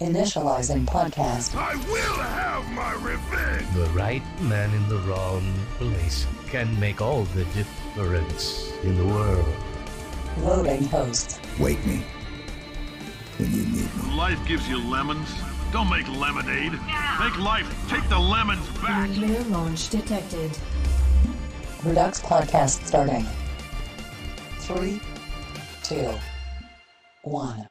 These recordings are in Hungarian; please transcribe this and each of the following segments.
Initializing podcast. I will have my revenge. The right man in the wrong place can make all the difference in the world. Loading host. Wake me when you need me. Life gives you lemons. Don't make lemonade. Make life. Take the lemons back. Nuclear launch detected. Redux podcast starting. Three, two, one.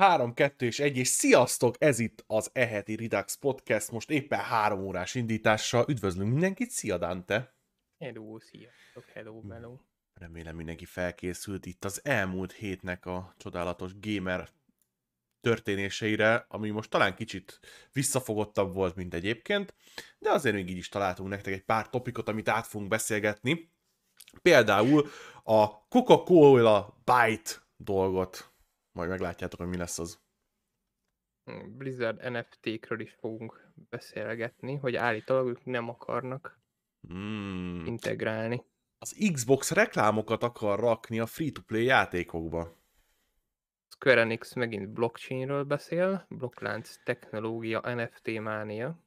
3, 2 és 1, és sziasztok! Ez itt az Eheti Ridax Podcast, most éppen három órás indítással. Üdvözlünk mindenkit, szia Dante! Hello, sziasztok, hello, mm. hello! Remélem mindenki felkészült itt az elmúlt hétnek a csodálatos gamer történéseire, ami most talán kicsit visszafogottabb volt, mint egyébként, de azért még így is találtunk nektek egy pár topikot, amit át fogunk beszélgetni. Például a Coca-Cola Byte dolgot majd meglátjátok, hogy mi lesz az. Blizzard NFT-kről is fogunk beszélgetni, hogy állítólag ők nem akarnak hmm. integrálni. Az Xbox reklámokat akar rakni a free-to-play játékokba. Square Enix megint blockchainről beszél, blokklánc technológia, NFT mánia.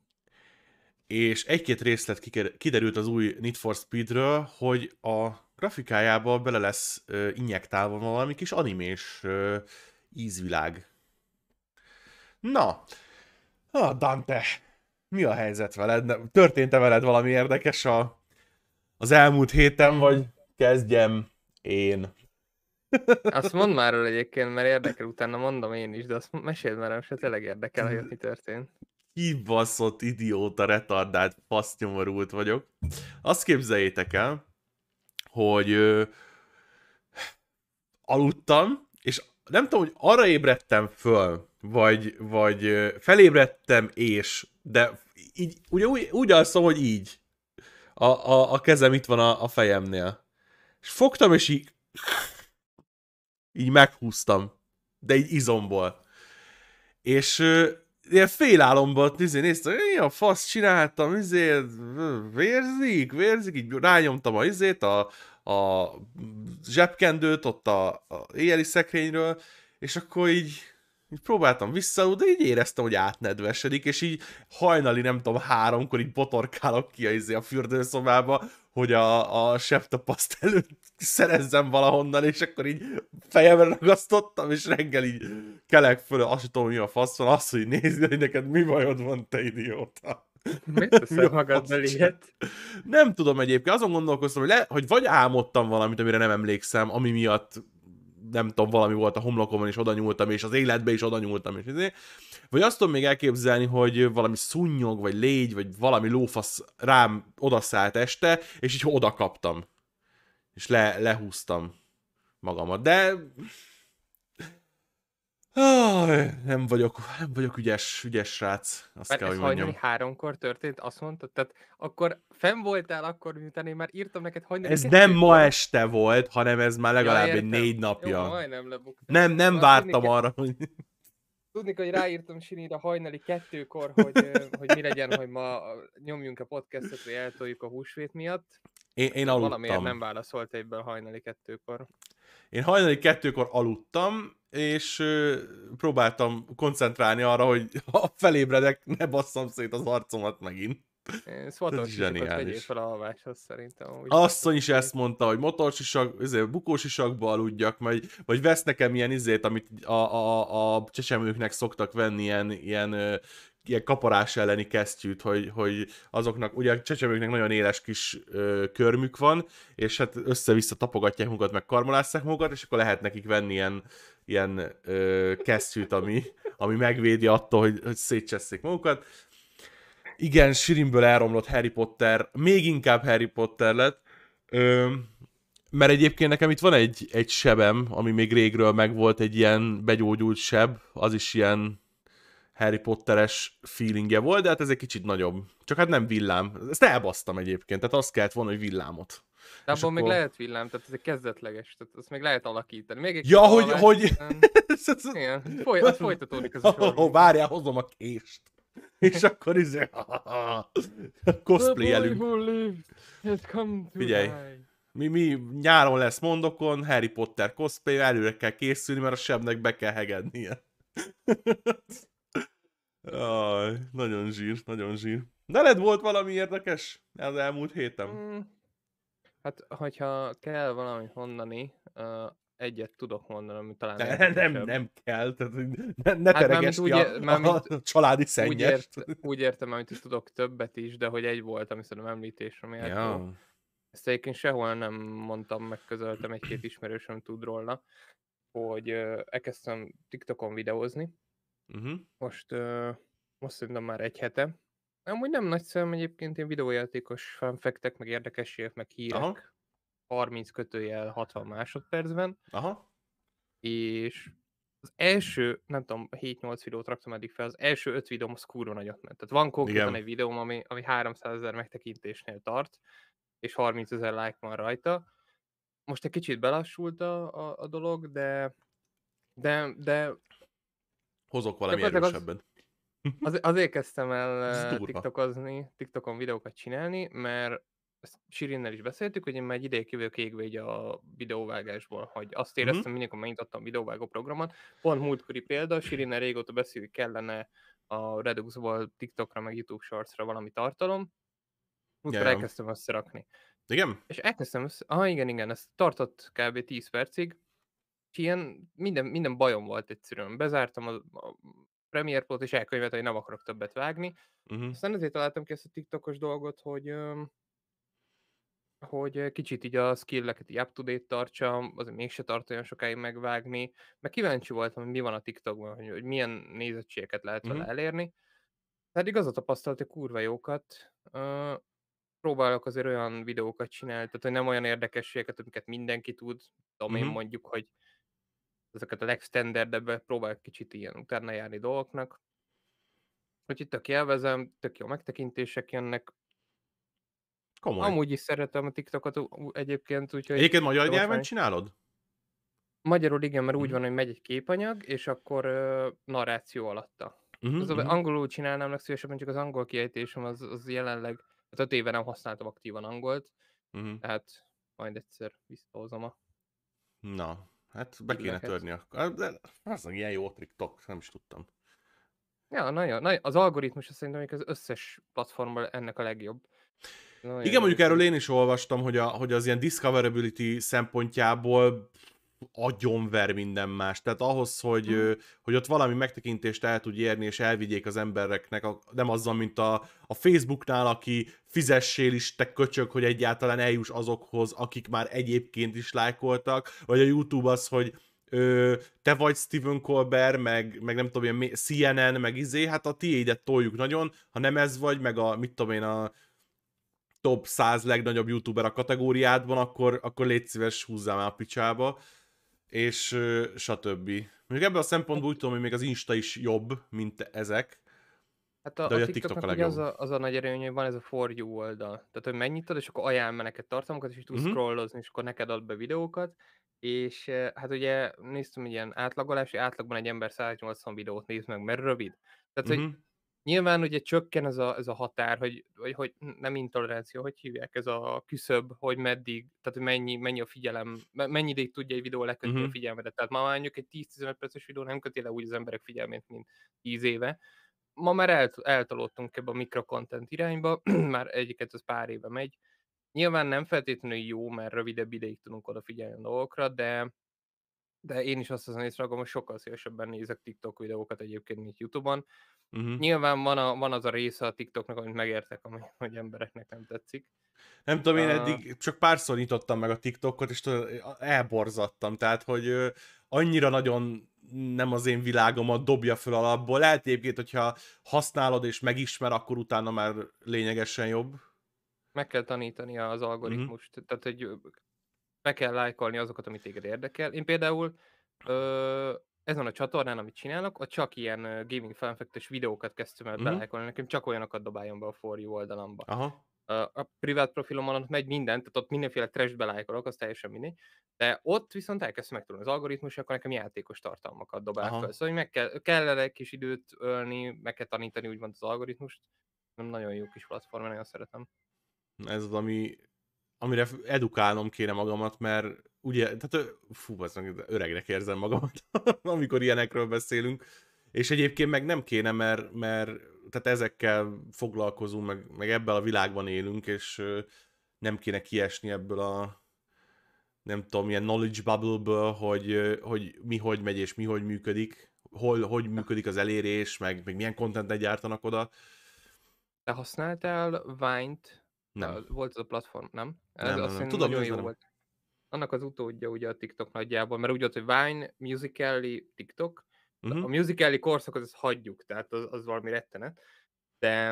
És egy-két részlet kiderült az új Need for Speedről, hogy a grafikájába bele lesz ö, injektálva valami kis animés ö, ízvilág. Na, ah, Dante, mi a helyzet veled? Történt-e veled valami érdekes a, az elmúlt héten, vagy kezdjem én? Azt mondd már el egyébként, mert érdekel, utána mondom én is, de azt meséld már, most tényleg érdekel, hogy mi történt. Kibaszott idióta, retardált, fasznyomorult vagyok. Azt képzeljétek el, hogy ö, aludtam, és nem tudom, hogy arra ébredtem föl, vagy, vagy felébredtem és, de így, ugye úgy, úgy alszom, hogy így. A, a, a kezem itt van a, a fejemnél. És fogtam, és így így meghúztam, de így izomból. És ö, ilyen nézd, nézd, néztem, én a fasz csináltam, izé, vérzik, vérzik, így rányomtam a izét, a, a zsebkendőt ott a, a éjjeli szekrényről, és akkor így, így próbáltam vissza, de így éreztem, hogy átnedvesedik, és így hajnali, nem tudom, háromkor így botorkálok ki a, izé, a fürdőszobába, hogy a, a septapaszt előtt szerezzem valahonnan, és akkor így fejemre ragasztottam, és reggel így kelek föl, azt tudom, mi a fasz van, azt, hogy nézd, hogy neked mi bajod van, te idióta. Miért ilyet? Nem tudom egyébként, azon gondolkoztam, hogy, le, hogy vagy álmodtam valamit, amire nem emlékszem, ami miatt nem tudom, valami volt a homlokomon, és oda nyúltam, és az életbe is oda nyúltam, és ezért. Vagy azt tudom még elképzelni, hogy valami szunnyog, vagy légy, vagy valami lófasz rám odaszállt este, és így oda kaptam. És le, lehúztam magamat. De Ah, nem vagyok, nem vagyok ügyes, ügyes srác, azt Mert kell, ez hogy mondjam. hajnali háromkor történt, azt mondtad? Tehát akkor fenn voltál akkor, miután én már írtam neked hajnali Ez nem ma volt. este volt, hanem ez már legalább ja, egy négy napja. Jó, majdnem lebuktam. Nem, nem már vártam arra, hogy... Tudni, hogy ráírtam Sinira hajnali kettőkor, hogy, hogy mi legyen, hogy ma nyomjunk a podcastot, hogy eltoljuk a húsvét miatt. Én, én aludtam. Valamiért nem válaszolt egyből hajnali kettőkor. Én hajnali kettőkor aludtam, és próbáltam koncentrálni arra, hogy ha felébredek, ne basszam szét az arcomat megint. Ez vegyél fel a alváshoz szerintem. Asszony is ezt mondta, hogy motorsisak, ezért bukósisakba aludjak, vagy, vagy vesz nekem ilyen izét, amit a, a, a csecsemőknek szoktak venni, ilyen, ilyen ilyen kaparás elleni kesztyűt, hogy, hogy azoknak, ugye a csecsemőknek nagyon éles kis ö, körmük van, és hát össze-vissza tapogatják magukat, meg karmolásszák magukat, és akkor lehet nekik venni ilyen, ilyen ö, kesztyűt, ami, ami megvédi attól, hogy, hogy szétcseszik magukat. Igen, Sirimből elromlott Harry Potter, még inkább Harry Potter lett, ö, mert egyébként nekem itt van egy, egy sebem, ami még régről megvolt, egy ilyen begyógyult seb, az is ilyen Harry Potteres feelingje volt, de hát ez egy kicsit nagyobb. Csak hát nem villám. Ezt elbasztam egyébként, tehát azt kellett volna, hogy villámot. De abban akkor... még lehet villám, tehát ez egy kezdetleges, tehát azt még lehet alakítani. Még egy ja, hogy... hogy... Igen, Foly, az folytatódik az a sor. Oh, várjál, hozom a kést. És akkor izé... Cosplay elünk. Figyelj, mi, mi nyáron lesz mondokon, Harry Potter cosplay, előre kell készülni, mert a sebnek be kell hegednie. Aj, nagyon zsír, nagyon zsír. Neled volt valami érdekes az elmúlt héten? Hmm. hát, hogyha kell valamit mondani, uh, egyet tudok mondani, ami talán... Ne, nem, nem, nem kell, tehát ne, ne hát teregesd ki úgy, a, mármint, a családi szennyest. Úgy, ért, úgy értem, amit is tudok többet is, de hogy egy volt, ami szerintem említésre méltó. Ja. Ezt egyébként sehol nem mondtam, megközöltem, egy-két ismerősöm tud róla, hogy uh, elkezdtem TikTokon videózni, Uh-huh. Most, uh, most szerintem már egy hete. Amúgy nem nagy szám egyébként, ilyen videójátékos fanfektek, meg érdekességek, meg hírek. Aha. 30 kötőjel 60 másodpercben. Aha. És az első, nem tudom, 7-8 videót raktam eddig fel, az első 5 videóm az kurva nagyot ment. Tehát van konkrétan Igen. egy videóm, ami, ami 300 ezer megtekintésnél tart, és 30 ezer like van rajta. Most egy kicsit belassult a, a, a dolog, de, de, de Hozok valami erősebbet. Az, az, azért kezdtem el eh, tiktokozni, tiktokon videókat csinálni, mert ezt Sirinnel is beszéltük, hogy én már egy ideig kívül égve így a videóvágásból, hogy azt mhm. éreztem mm-hmm. mindig, megnyitottam a videóvágó programot. Pont múltkori példa, Sirinnel régóta beszél, hogy kellene a Reduxból TikTokra, meg YouTube Shortsra valami tartalom, utána yeah. elkezdtem összerakni. Igen? És elkezdtem össze... Ah, igen, igen, ez tartott kb. 10 percig, és ilyen minden, minden bajom volt egyszerűen. Bezártam a, a Premiere Pro-t, és elkönyvet, hogy nem akarok többet vágni. Uh-huh. Aztán ezért találtam ki ezt a TikTokos dolgot, hogy hogy kicsit így a skilleket így up-to-date tartsam, azért mégse tart olyan sokáig megvágni, mert kíváncsi voltam, hogy mi van a TikTokban, hogy, hogy milyen nézettségeket lehet vele uh-huh. elérni. Pedig az a tapasztalat, hogy kurva jókat. Uh, próbálok azért olyan videókat csinálni, tehát hogy nem olyan érdekességeket, amiket mindenki tud, tudom uh-huh. én mhm. mondjuk, hogy ezeket a legstandardebbe próbál kicsit ilyen utána járni dolgoknak. Úgyhogy tök élvezem, tök jó megtekintések jönnek. Komoly. Amúgy is szeretem a TikTokot egyébként, úgyhogy... Egyébként magyar nyelven csinálod? Magyarul igen, mert úgy mhm. van, hogy megy egy képanyag, és akkor uh, narráció alatta. Uh-huh, mhm, az uh-huh. Mhm. angolul csinálnám legszívesebben, csak az angol kiejtésem az, az jelenleg, hát öt éve nem használtam aktívan angolt, uh-huh. tehát majd egyszer visszahozom a... Na, Hát be kéne törni akkor. De az ilyen jó TikTok, nem is tudtam. Ja, nagyon, nagyon, az algoritmus szerintem az összes platformban ennek a legjobb. Nagyon Igen, mondjuk erről én is olvastam, hogy, a, hogy az ilyen discoverability szempontjából agyonver minden más. Tehát ahhoz, hogy, mm. hogy ott valami megtekintést el tudj érni, és elvigyék az embereknek, a, nem azzal, mint a, a Facebooknál, aki fizessél is, te köcsök, hogy egyáltalán eljuss azokhoz, akik már egyébként is lájkoltak, vagy a YouTube az, hogy ö, te vagy Stephen Colbert, meg, meg nem tudom ilyen CNN, meg izé, hát a tiédet toljuk nagyon, ha nem ez vagy, meg a, mit tudom én, a top 100 legnagyobb youtuber a kategóriádban, akkor, akkor légy szíves húzzál már a picsába és stb. Mondjuk ebből a szempontból úgy tudom, hogy még az Insta is jobb, mint ezek, Hát a, De a, a TikTok a legjobb. Az a, az a nagy erőny, hogy van ez a for you oldal. Tehát, hogy megnyitod, és akkor ajánl neked tartalmakat, és tudsz uh-huh. scrollozni, és akkor neked ad be videókat. És hát ugye néztem egy ilyen átlagolás, hogy átlagban egy ember 180 videót néz meg, mert rövid. Tehát, uh-huh. hogy mhm. Nyilván ugye csökken ez a, ez a határ, hogy, vagy, hogy nem intolerancia, hogy hívják ez a küszöb, hogy meddig, tehát hogy mennyi, mennyi a figyelem, mennyi ideig tudja egy videó lekötni uh-huh. a mm-hmm. figyelmedet. Tehát ma már mondjuk egy 10-15 perces videó nem köti le úgy az emberek figyelmét, mint 10 éve. Ma már el, eltolódtunk ebbe a mikrokontent irányba, már egyiket az pár éve megy. Nyilván nem feltétlenül jó, mert rövidebb ideig tudunk odafigyelni a dolgokra, de de én is azt az észragom, hogy sokkal szívesebben nézek TikTok videókat egyébként, mint YouTube-on. Uh-huh. Nyilván van, a, van az a része a TikToknak, amit megértek, ami, hogy embereknek nem tetszik. Nem tudom, én eddig csak párszor nyitottam meg a TikTokot, és elborzattam, tehát, hogy annyira nagyon nem az én világomat dobja föl alapból. Lehet egyébként, hogyha használod és megismer, akkor utána már lényegesen jobb. Meg kell tanítani az mhm. algoritmust, uh-huh. tehát hogy meg kell lájkolni azokat, amit téged érdekel. Én például ö, ezen a csatornán, amit csinálok, ott csak ilyen gaming fanfektes videókat kezdtem el mm-hmm. belájkolni, nekem csak olyanokat dobáljon be a For You oldalamba. Aha. A privát profilom alatt megy minden, tehát ott mindenféle trash belájkolok, az teljesen mindegy. De ott viszont elkezdtem megtanulni az algoritmus, akkor nekem játékos tartalmakat dobál Aha. fel. Szóval meg kell, kell egy kis időt ölni, meg kell tanítani úgymond az algoritmust. Nem nagyon jó kis platform, nagyon szeretem. Ez az, ami amire edukálnom kéne magamat, mert ugye, tehát fú, az öregnek érzem magamat, amikor ilyenekről beszélünk, és egyébként meg nem kéne, mert, mert tehát ezekkel foglalkozunk, meg, meg ebben a világban élünk, és nem kéne kiesni ebből a nem tudom, ilyen knowledge bubble-ből, hogy, hogy mi hogy megy és mi hogy működik, hol, hogy működik az elérés, meg, meg milyen kontentet gyártanak oda. Te használtál Vine-t nem. volt az a platform, nem? Ez nem, azt nem, nem. Tudom, nagyon jó nem. volt. Annak az utódja ugye a TikTok nagyjából, mert úgy volt, hogy Vine, Musical.ly, TikTok. Uh-huh. A Musical.ly korszakot az hagyjuk, tehát az, az valami rettenet. De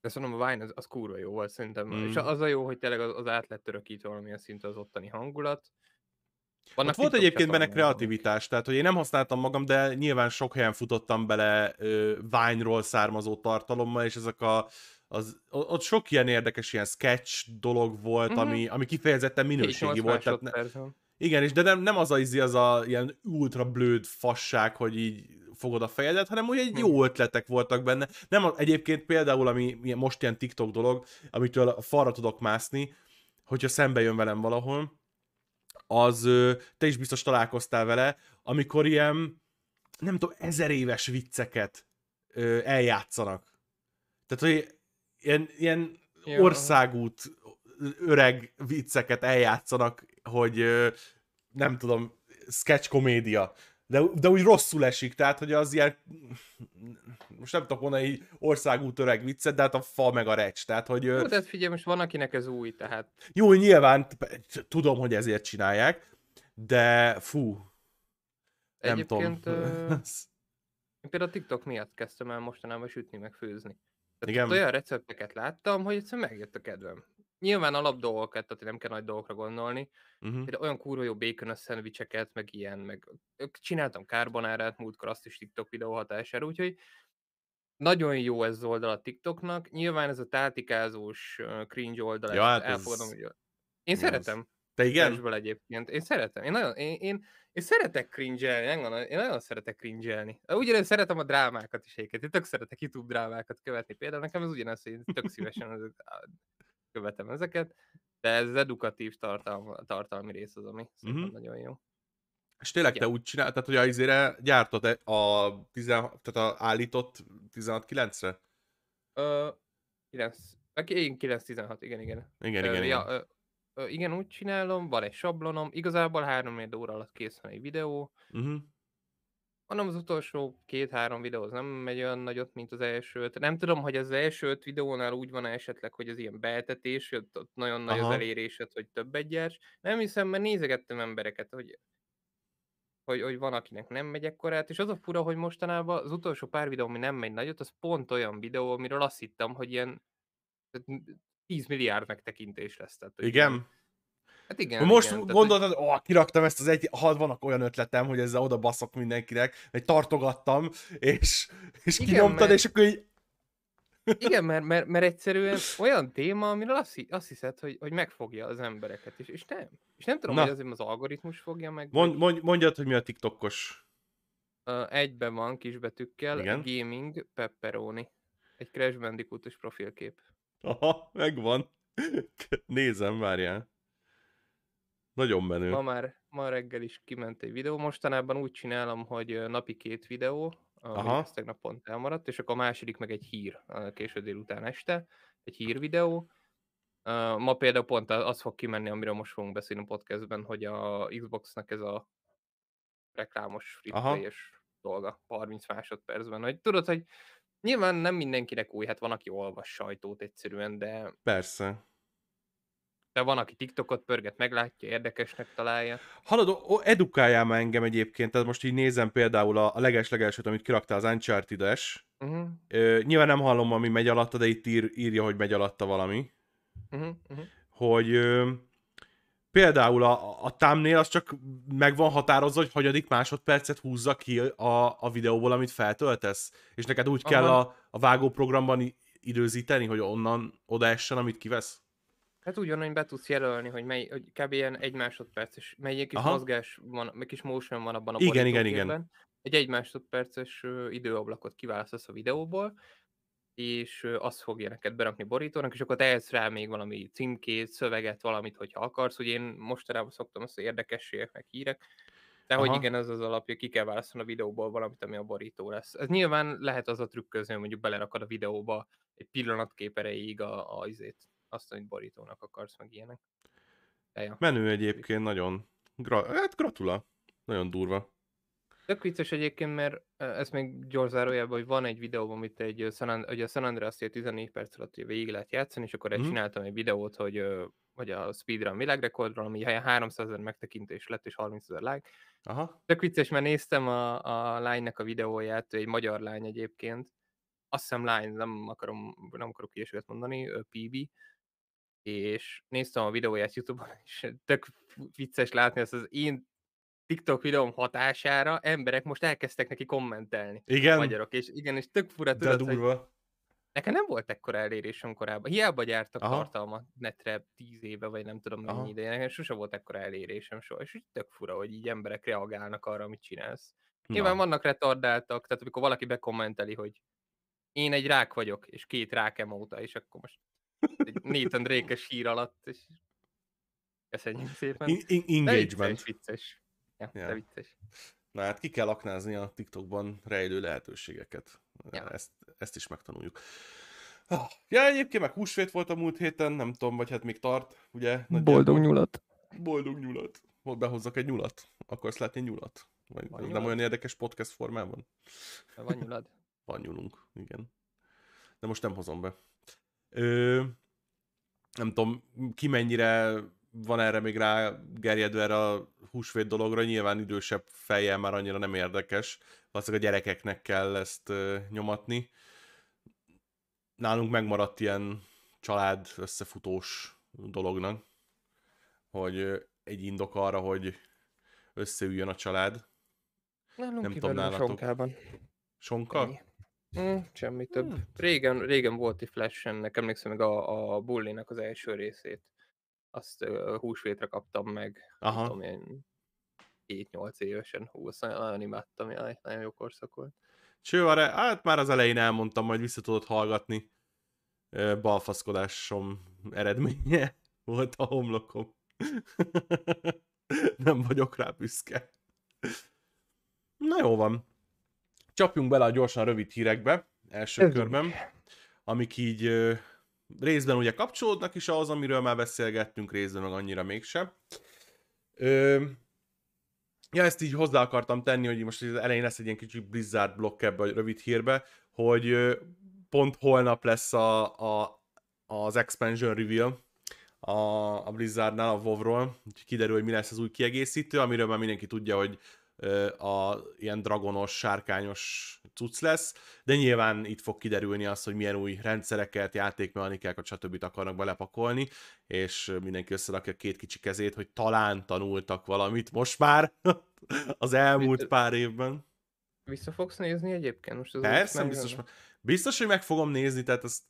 de azt mondom, a Vine az, az kurva jó volt szerintem. Mm. És mhm. az a jó, hogy tényleg az, az át lett törökítve valamilyen szinte az ottani hangulat. Vannak Ott volt egyébként benne kreativitás, tehát hogy én nem használtam magam, de nyilván sok helyen futottam bele ö, Vine-ról származó tartalommal, és ezek a az, ott sok ilyen érdekes ilyen sketch dolog volt, mm-hmm. ami, ami kifejezetten minőségi volt. Tehát ne, igen, és de nem, nem az a izi, az a ilyen ultra blőd fasság, hogy így fogod a fejedet, hanem úgy egy hm. jó ötletek voltak benne. Nem egyébként például, ami most ilyen TikTok dolog, amitől a falra tudok mászni, hogyha szembe jön velem valahol, az te is biztos találkoztál vele, amikor ilyen, nem tudom, ezer éves vicceket eljátszanak. Tehát, hogy ilyen, ilyen országút öreg vicceket eljátszanak, hogy nem tudom, sketch komédia. De, de úgy rosszul esik, tehát hogy az ilyen, most nem tudok mondani így országút öreg viccet, de hát a fa meg a recs, tehát hogy... Jó, de hát figyelj, most van akinek ez új, tehát... Jó, nyilván tudom, hogy ezért csinálják, de fú, nem Egyébként, tudom. Ö... Én például a TikTok miatt kezdtem el mostanában sütni, meg főzni. Tehát Igen. olyan recepteket láttam, hogy egyszerűen megjött a kedvem. Nyilván alap dolgokat, tehát nem kell nagy dolgokra gondolni, mhm. uh-huh. de olyan kurva jó bacon szendvicseket, meg ilyen, meg csináltam kárbonárát múltkor, azt is TikTok videó hatására, úgyhogy nagyon jó ez az oldal a TikToknak. Nyilván ez a tátikázós cringe oldal, ja, hát elfogadom, ez... hogy én szeretem. Te igen? Flashből egyébként. Én szeretem. Én, nagyon, én, én, én szeretek cringe-elni. Én nagyon szeretek cringe-elni. Ugyanez szeretem a drámákat is egyébként. Én tök szeretek YouTube drámákat követni. Például nekem ez ugyanaz, hogy én tök szívesen követem ezeket. De ez az edukatív tartalma, tartalmi rész az, ami szerintem mm-hmm. nagyon jó. És tényleg Igen. te úgy tehát hogy izére gyártod e, a, 10, tehát a állított 16-9-re? Ö, 9, én 9-16, igen, igen. Igen, ö, igen, ja, igen. Ö, igen, úgy csinálom, van egy sablonom, igazából három óra alatt kész egy videó. Uh-huh. Mondom, az utolsó két-három videó az nem megy olyan nagyot, mint az elsőt. Nem tudom, hogy az első öt videónál úgy van esetleg, hogy az ilyen beeltetés, ott, ott nagyon nagy Aha. az elérésed, hogy több gyárts. Nem hiszem, mert nézegettem embereket, hogy, hogy, hogy van, akinek nem megy ekkorát, és az a fura, hogy mostanában az utolsó pár videó, ami nem megy nagyot, az pont olyan videó, amiről azt hittem, hogy ilyen 10 milliárd megtekintés lesz. Tehát, igen? Hogy... Hát igen. Most igen, gondoltad, hogy ó, kiraktam ezt az egy, ha vannak olyan ötletem, hogy ezzel oda baszok mindenkinek, vagy tartogattam, és, és igen, kinyomtad, mert... és akkor így igen, mert, mert, mert egyszerűen olyan téma, amiről azt, hiszed, hogy, hogy megfogja az embereket, és, és nem. És nem tudom, Na. hogy azért az algoritmus fogja meg. Mond, mondj, mondjad, hogy mi a TikTokos. egyben van kisbetűkkel, gaming, pepperoni. Egy Crash Bandicootos profilkép. Aha, megvan. Nézem, várjál. Nagyon menő. Ma már ma reggel is kiment egy videó. Mostanában úgy csinálom, hogy napi két videó, Aha. ez tegnap pont elmaradt, és akkor a második meg egy hír késő délután este, egy hír videó. Ma például pont az fog kimenni, amiről most fogunk beszélni a podcastben, hogy a Xboxnak ez a reklámos free dolga 30 másodpercben. Hogy tudod, hogy Nyilván nem mindenkinek új, hát van, aki olvas sajtót egyszerűen, de... Persze. De van, aki TikTokot pörget, meglátja, érdekesnek találja. Hallod, edukáljál már engem egyébként, tehát most így nézem például a, leges-legelsőt, amit kiraktál az Uncharted-es. Uh-huh. Ö, nyilván nem hallom, ami megy alatta, de itt ír, írja, hogy megy alatta valami. Uh-huh. Uh-huh. Hogy... Ö, például a, a támnél az csak meg van határozva, hogy hagyadik másodpercet húzza ki a, a videóból, amit feltöltesz, és neked úgy Aha. kell a, a vágóprogramban időzíteni, hogy onnan odaessen, amit kivesz? Hát hogy be tudsz jelölni, hogy, mely, hogy kb. ilyen egy másodperces, mely egy kis Aha. mozgás van, egy kis motion van abban a Igen, igen, igen. Egy egy másodperces időablakot kiválasztasz a videóból, és azt fogja neked berakni borítónak, és akkor tehetsz rá még valami címkét, szöveget, valamit, hogyha akarsz, hogy én mostanában szoktam azt, hogy érdekességek, meg hírek, de Aha. hogy igen, ez az alapja, ki kell választani a videóból valamit, ami a borító lesz. Ez nyilván lehet az a trükközni, hogy mondjuk belerakad a videóba egy pillanatkép erejéig a, a izét, azt, amit borítónak akarsz, meg ilyenek. ja. Menő egyébként nagyon. Gra- hát gratula. Nagyon durva. Tök vicces egyébként, mert ez még gyors zárójában, hogy van egy videó, amit egy San, hogy a San Andreas 14 perc alatt végig lehet játszani, és akkor mm. csináltam egy videót, hogy vagy a speedrun világrekordról, ami helyen 300 ezer megtekintés lett, és 30 ezer like. Aha. Tök vicces, mert néztem a, a lánynak a videóját, egy magyar lány egyébként, azt hiszem lány, nem, akarom, nem akarok ilyeséget mondani, PB, és néztem a videóját Youtube-on, és tök vicces látni ezt az én TikTok videóm hatására emberek most elkezdtek neki kommentelni. Igen. Magyarok, és igen, és tök fura tudod, De durva. Hogy nekem nem volt ekkora elérésem korábban. Hiába gyártak Aha. tartalmat netre tíz éve, vagy nem tudom mennyi ideje, nekem sose volt ekkora elérésem soha, és úgy tök fura, hogy így emberek reagálnak arra, amit csinálsz. Nyilván Na. vannak retardáltak, tehát amikor valaki bekommenteli, hogy én egy rák vagyok, és két rák emóta, és akkor most egy Nathan Drake-es hír alatt, és köszönjük szépen. In- in- engagement. De vicces, vicces. Ja, ja. vicces. Na hát ki kell aknázni a TikTokban rejlő lehetőségeket. Ja. Ezt, ezt is megtanuljuk. Ja, egyébként meg húsvét volt a múlt héten, nem tudom, vagy hát még tart, ugye? Nagy Boldog gyermek. nyulat. Boldog nyulat. Hogy behozzak egy nyulat? Akarsz látni nyulat? Vagy van nem nyulat? olyan érdekes podcast formában? Van nyulad. Van nyulunk, igen. De most nem hozom be. Ö, nem tudom, ki mennyire van erre még rá gerjedve erre a húsvét dologra, nyilván idősebb fejjel már annyira nem érdekes, valószínűleg a gyerekeknek kell ezt nyomatni. Nálunk megmaradt ilyen család összefutós dolognak, hogy egy indok arra, hogy összeüljön a család. Nálunk nem tudom, nálatok. Sonkában. Sonka? Mm, semmi több. Hm. Régen, régen volt egy flash ennek, emlékszem még a, a bullinak az első részét azt uh, húsvétre kaptam meg, Aha. tudom én, 7-8 évesen, hú, nagyon, nagyon imádtam, jaj, nagyon jó korszak volt. Cső, arra, hát már az elején elmondtam, majd vissza tudod hallgatni. Balfaszkodásom eredménye volt a homlokom. Nem vagyok rá büszke. Na jó van. Csapjunk bele a gyorsan rövid hírekbe, első Ez körben, amik így részben ugye kapcsolódnak is ahhoz, amiről már beszélgettünk, részben meg annyira mégsem. Ö, ja, ezt így hozzá akartam tenni, hogy most az elején lesz egy ilyen kicsi Blizzard blokk ebbe a rövid hírbe, hogy pont holnap lesz a, a, az expansion reveal a, a Blizzardnál, a WoW-ról, kiderül, hogy mi lesz az új kiegészítő, amiről már mindenki tudja, hogy a ilyen dragonos, sárkányos cucc lesz, de nyilván itt fog kiderülni az, hogy milyen új rendszereket, játékmechanikákat, stb. akarnak belepakolni, és mindenki összerakja két kicsi kezét, hogy talán tanultak valamit most már az elmúlt pár évben. Vissza fogsz nézni egyébként? Most az Persze, biztos, biztos, hogy meg fogom nézni, tehát ezt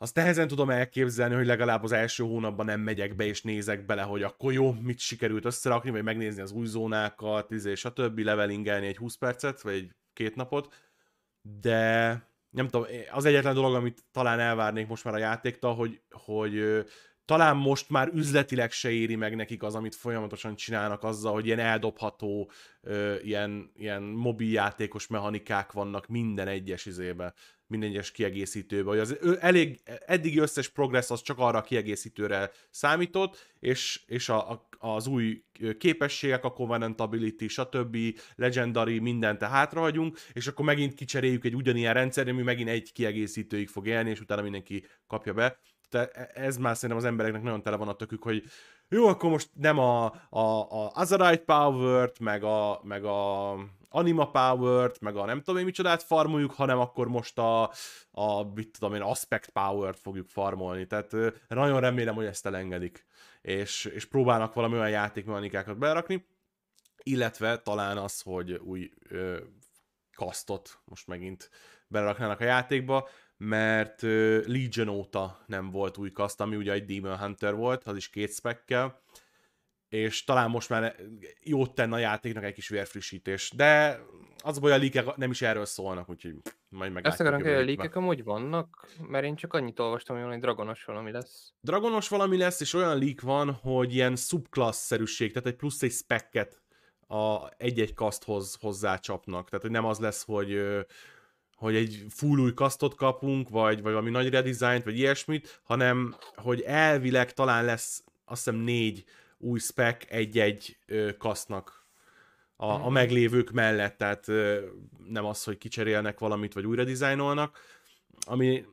azt nehezen tudom elképzelni, hogy legalább az első hónapban nem megyek be és nézek bele, hogy akkor jó, mit sikerült összerakni, vagy megnézni az új zónákat, izé, többi levelingelni egy 20 percet, vagy egy két napot, de nem tudom, az egyetlen dolog, amit talán elvárnék most már a játéktól, hogy, hogy talán most már üzletileg se éri meg nekik az, amit folyamatosan csinálnak azzal, hogy ilyen eldobható, ilyen, ilyen mobiljátékos mechanikák vannak minden egyes izébe minden egyes kiegészítőbe, az elég, eddig összes progress az csak arra a kiegészítőre számított, és, és a, a, az új képességek, a Covenant Ability, stb. Legendary, mindent hátrahagyunk, és akkor megint kicseréljük egy ugyanilyen rendszer, ami megint egy kiegészítőig fog élni, és utána mindenki kapja be. Te, ez már szerintem az embereknek nagyon tele van a tökük, hogy jó, akkor most nem a, a, a Azerite Power-t, meg a, meg a Anima Power-t, meg a nem tudom én micsodát farmoljuk, hanem akkor most a, a mit tudom én, Aspect Power-t fogjuk farmolni. Tehát nagyon remélem, hogy ezt elengedik, és, és próbálnak valami olyan játékmechanikákat berakni, illetve talán az, hogy új ö, kasztot most megint beraknának a játékba, mert ö, Legion óta nem volt új kaszt, ami ugye egy Demon Hunter volt, az is két spekkel, és talán most már jót tenne a játéknak egy kis vérfrissítés, de az baj, a líkek nem is erről szólnak, úgyhogy majd meg. Ezt akarom, hogy a líkek amúgy vannak, mert én csak annyit olvastam, hogy valami dragonos valami lesz. Dragonos valami lesz, és olyan lík van, hogy ilyen subclass-szerűség, tehát egy plusz egy spekket a egy-egy kaszthoz hozzácsapnak. Tehát, hogy nem az lesz, hogy hogy egy full új kasztot kapunk, vagy, vagy valami nagy redesignt, vagy ilyesmit, hanem, hogy elvileg talán lesz azt hiszem négy új spec egy-egy kasznak a, a mhm. meglévők mellett, tehát nem az, hogy kicserélnek valamit, vagy újra dizájnolnak, ami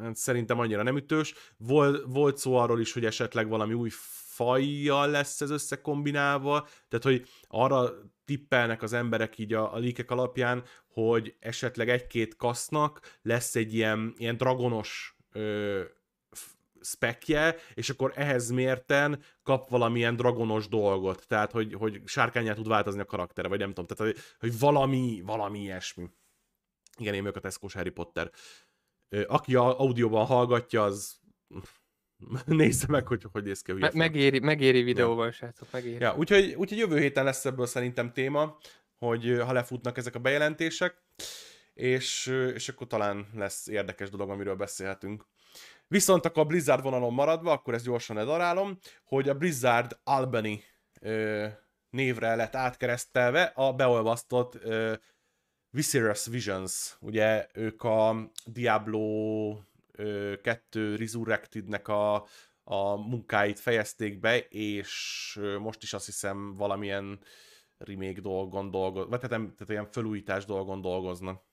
hát szerintem annyira nem ütős. Volt, volt szó arról is, hogy esetleg valami új fajjal lesz ez összekombinálva, tehát hogy arra tippelnek az emberek így a, a líkek alapján, hogy esetleg egy-két kasznak lesz egy ilyen, ilyen dragonos ö, spekje, és akkor ehhez mérten kap valamilyen dragonos dolgot, tehát hogy, hogy sárkányát tud változni a karaktere, vagy nem tudom, tehát hogy, valami, valami ilyesmi. Igen, én vagyok a tesco Harry Potter. Aki a audióban hallgatja, az nézze meg, hogy hogy néz ki Me- megéri, megéri videóban, ja. srácok, megéri. Ja, úgyhogy, úgyhogy jövő héten lesz ebből szerintem téma, hogy ha lefutnak ezek a bejelentések, és, és akkor talán lesz érdekes dolog, amiről beszélhetünk. Viszont akkor a Blizzard vonalon maradva, akkor ezt gyorsan ledarálom, hogy a Blizzard Albany ö, névre lett átkeresztelve a beolvasztott ö, Viscerous Visions, ugye ők a Diablo 2 Resurrected-nek a, a munkáit fejezték be, és most is azt hiszem valamilyen remake dolgon dolgoznak, vagy tehát, tehát ilyen felújítás dolgon dolgoznak.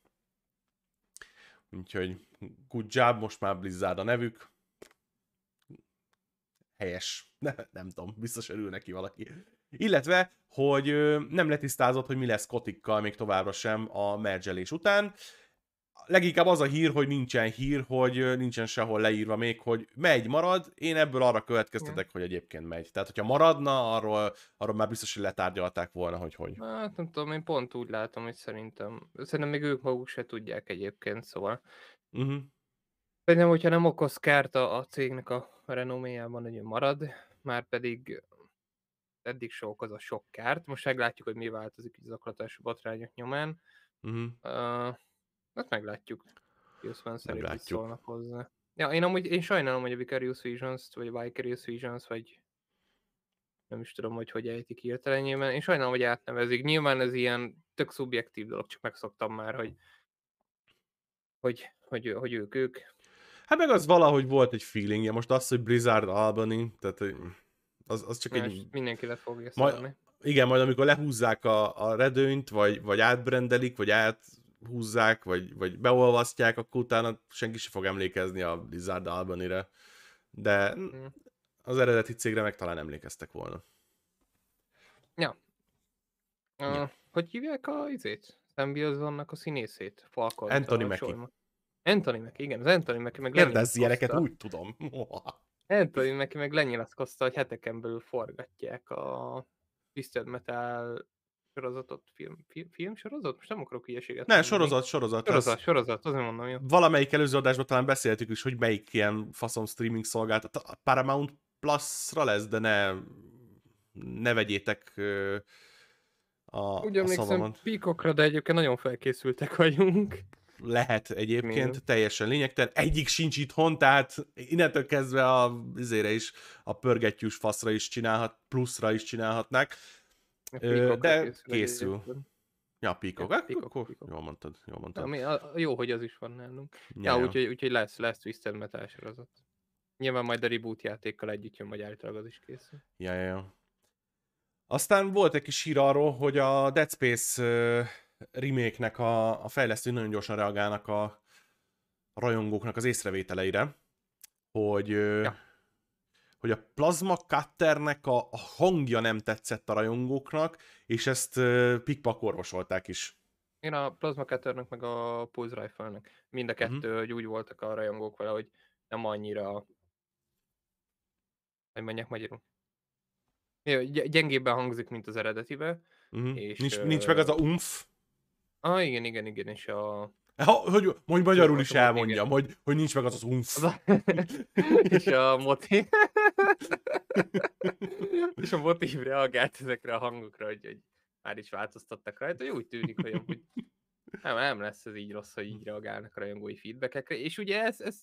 Úgyhogy good job, most már Blizzard a nevük. Helyes. Ne, nem tudom, biztos örül neki valaki. Illetve, hogy nem letisztázott, hogy mi lesz Kotikkal még továbbra sem a mergelés után leginkább az a hír, hogy nincsen hír, hogy nincsen sehol leírva még, hogy megy, marad. Én ebből arra következtetek, hogy egyébként megy. Tehát, hogyha maradna, arról, arról már biztos, hogy letárgyalták volna, hogy hogy. Hát nem tudom, én pont úgy látom, hogy szerintem. Szerintem még ők maguk se tudják egyébként, szóval. Uh-huh. Szerintem, hogyha nem okoz kárt a, a cégnek a renoméjában, hogy marad, már pedig eddig se okoz a sok kárt. Most meglátjuk, hogy mi változik az aklatású botrányok nyomán. Uh-huh. Uh, Hát meglátjuk. van szerint szólnak hozzá. Ja, én amúgy én sajnálom, hogy a Vicarious visions vagy a Vicarious Visions, vagy nem is tudom, hogy hogy ejtik hirtelen nyilván. Én sajnálom, hogy átnevezik. Nyilván ez ilyen tök szubjektív dolog, csak megszoktam már, hogy hogy, hogy, hogy ők, ők. Hát meg az valahogy volt egy feelingje, most az, hogy Blizzard Albany, tehát az, az csak Most egy... Mindenki le fogja majd, Igen, majd amikor lehúzzák a, a redőnyt, vagy, vagy átbrendelik, vagy át húzzák, vagy, vagy beolvasztják, akkor utána senki sem fog emlékezni a Lizard Albany-re. De mhm. az eredeti cégre meg talán emlékeztek volna. Ja. Uh, ja. Hogy hívják a izét? Symbiozonnak a színészét? Falkon. Anthony Mackie. Anthony Mackie, igen, az Anthony Mackie meg Kérdezz ilyeneket, úgy tudom. Anthony Mackie meg lenyilatkozta, hogy heteken belül forgatják a Twisted Metal sorozatot, film, film, film sorozat? Most nem akarok hülyeséget. Ne, sorozat, sorozat. Sorozat, lesz. sorozat, azért mondom. Jó. Valamelyik előző adásban talán beszéltük is, hogy melyik ilyen faszom streaming szolgáltat. A Paramount Plus-ra lesz, de ne, ne vegyétek a, Ugye a szavamat. píkokra, de egyébként nagyon felkészültek vagyunk. Lehet egyébként, Mind. teljesen lényegtelen. Egyik sincs itthon, tehát innentől kezdve a, izére is, a pörgetjús faszra is csinálhat, pluszra is csinálhatnák Ö, de készül. Ja, pikok. Ja, pikok, akkor pikok. Jól mondtad, jól mondtad. Ami, a, jó, hogy az is van nálunk. Ja, ja. úgyhogy, úgyhogy lesz, lesz Twisted Metal sorozat. Nyilván majd a reboot játékkal együtt jön, vagy általában az is készül. Ja, ja, ja. Aztán volt egy kis hír arról, hogy a Dead Space uh, remake-nek a, a fejlesztő nagyon gyorsan reagálnak a, a rajongóknak az észrevételeire, hogy uh, ja hogy a plazma cutternek a, a hangja nem tetszett a rajongóknak, és ezt uh, pikpak orvosolták is. Én a plazma cutternek meg a pulse rifle-nek. Mind a mhm. kettő, uh-huh. hogy úgy voltak a rajongók vele, hogy nem annyira... Hogy mondják magyarul? Gyengébben hangzik, mint az eredetibe. Uh-huh. Mhm. És, nincs, uh... nincs meg az a umf? Ah, igen, igen, igen, és a ha, hogy mondj magyarul is elmondjam, hogy, hogy nincs meg az az unsz. és a motív... és a motiv reagált ezekre a hangokra, hogy, hogy már is változtattak rajta, hogy úgy tűnik, hogy amúgy nem, nem lesz ez így rossz, hogy így reagálnak a rajongói feedbackekre, és ugye ez, ez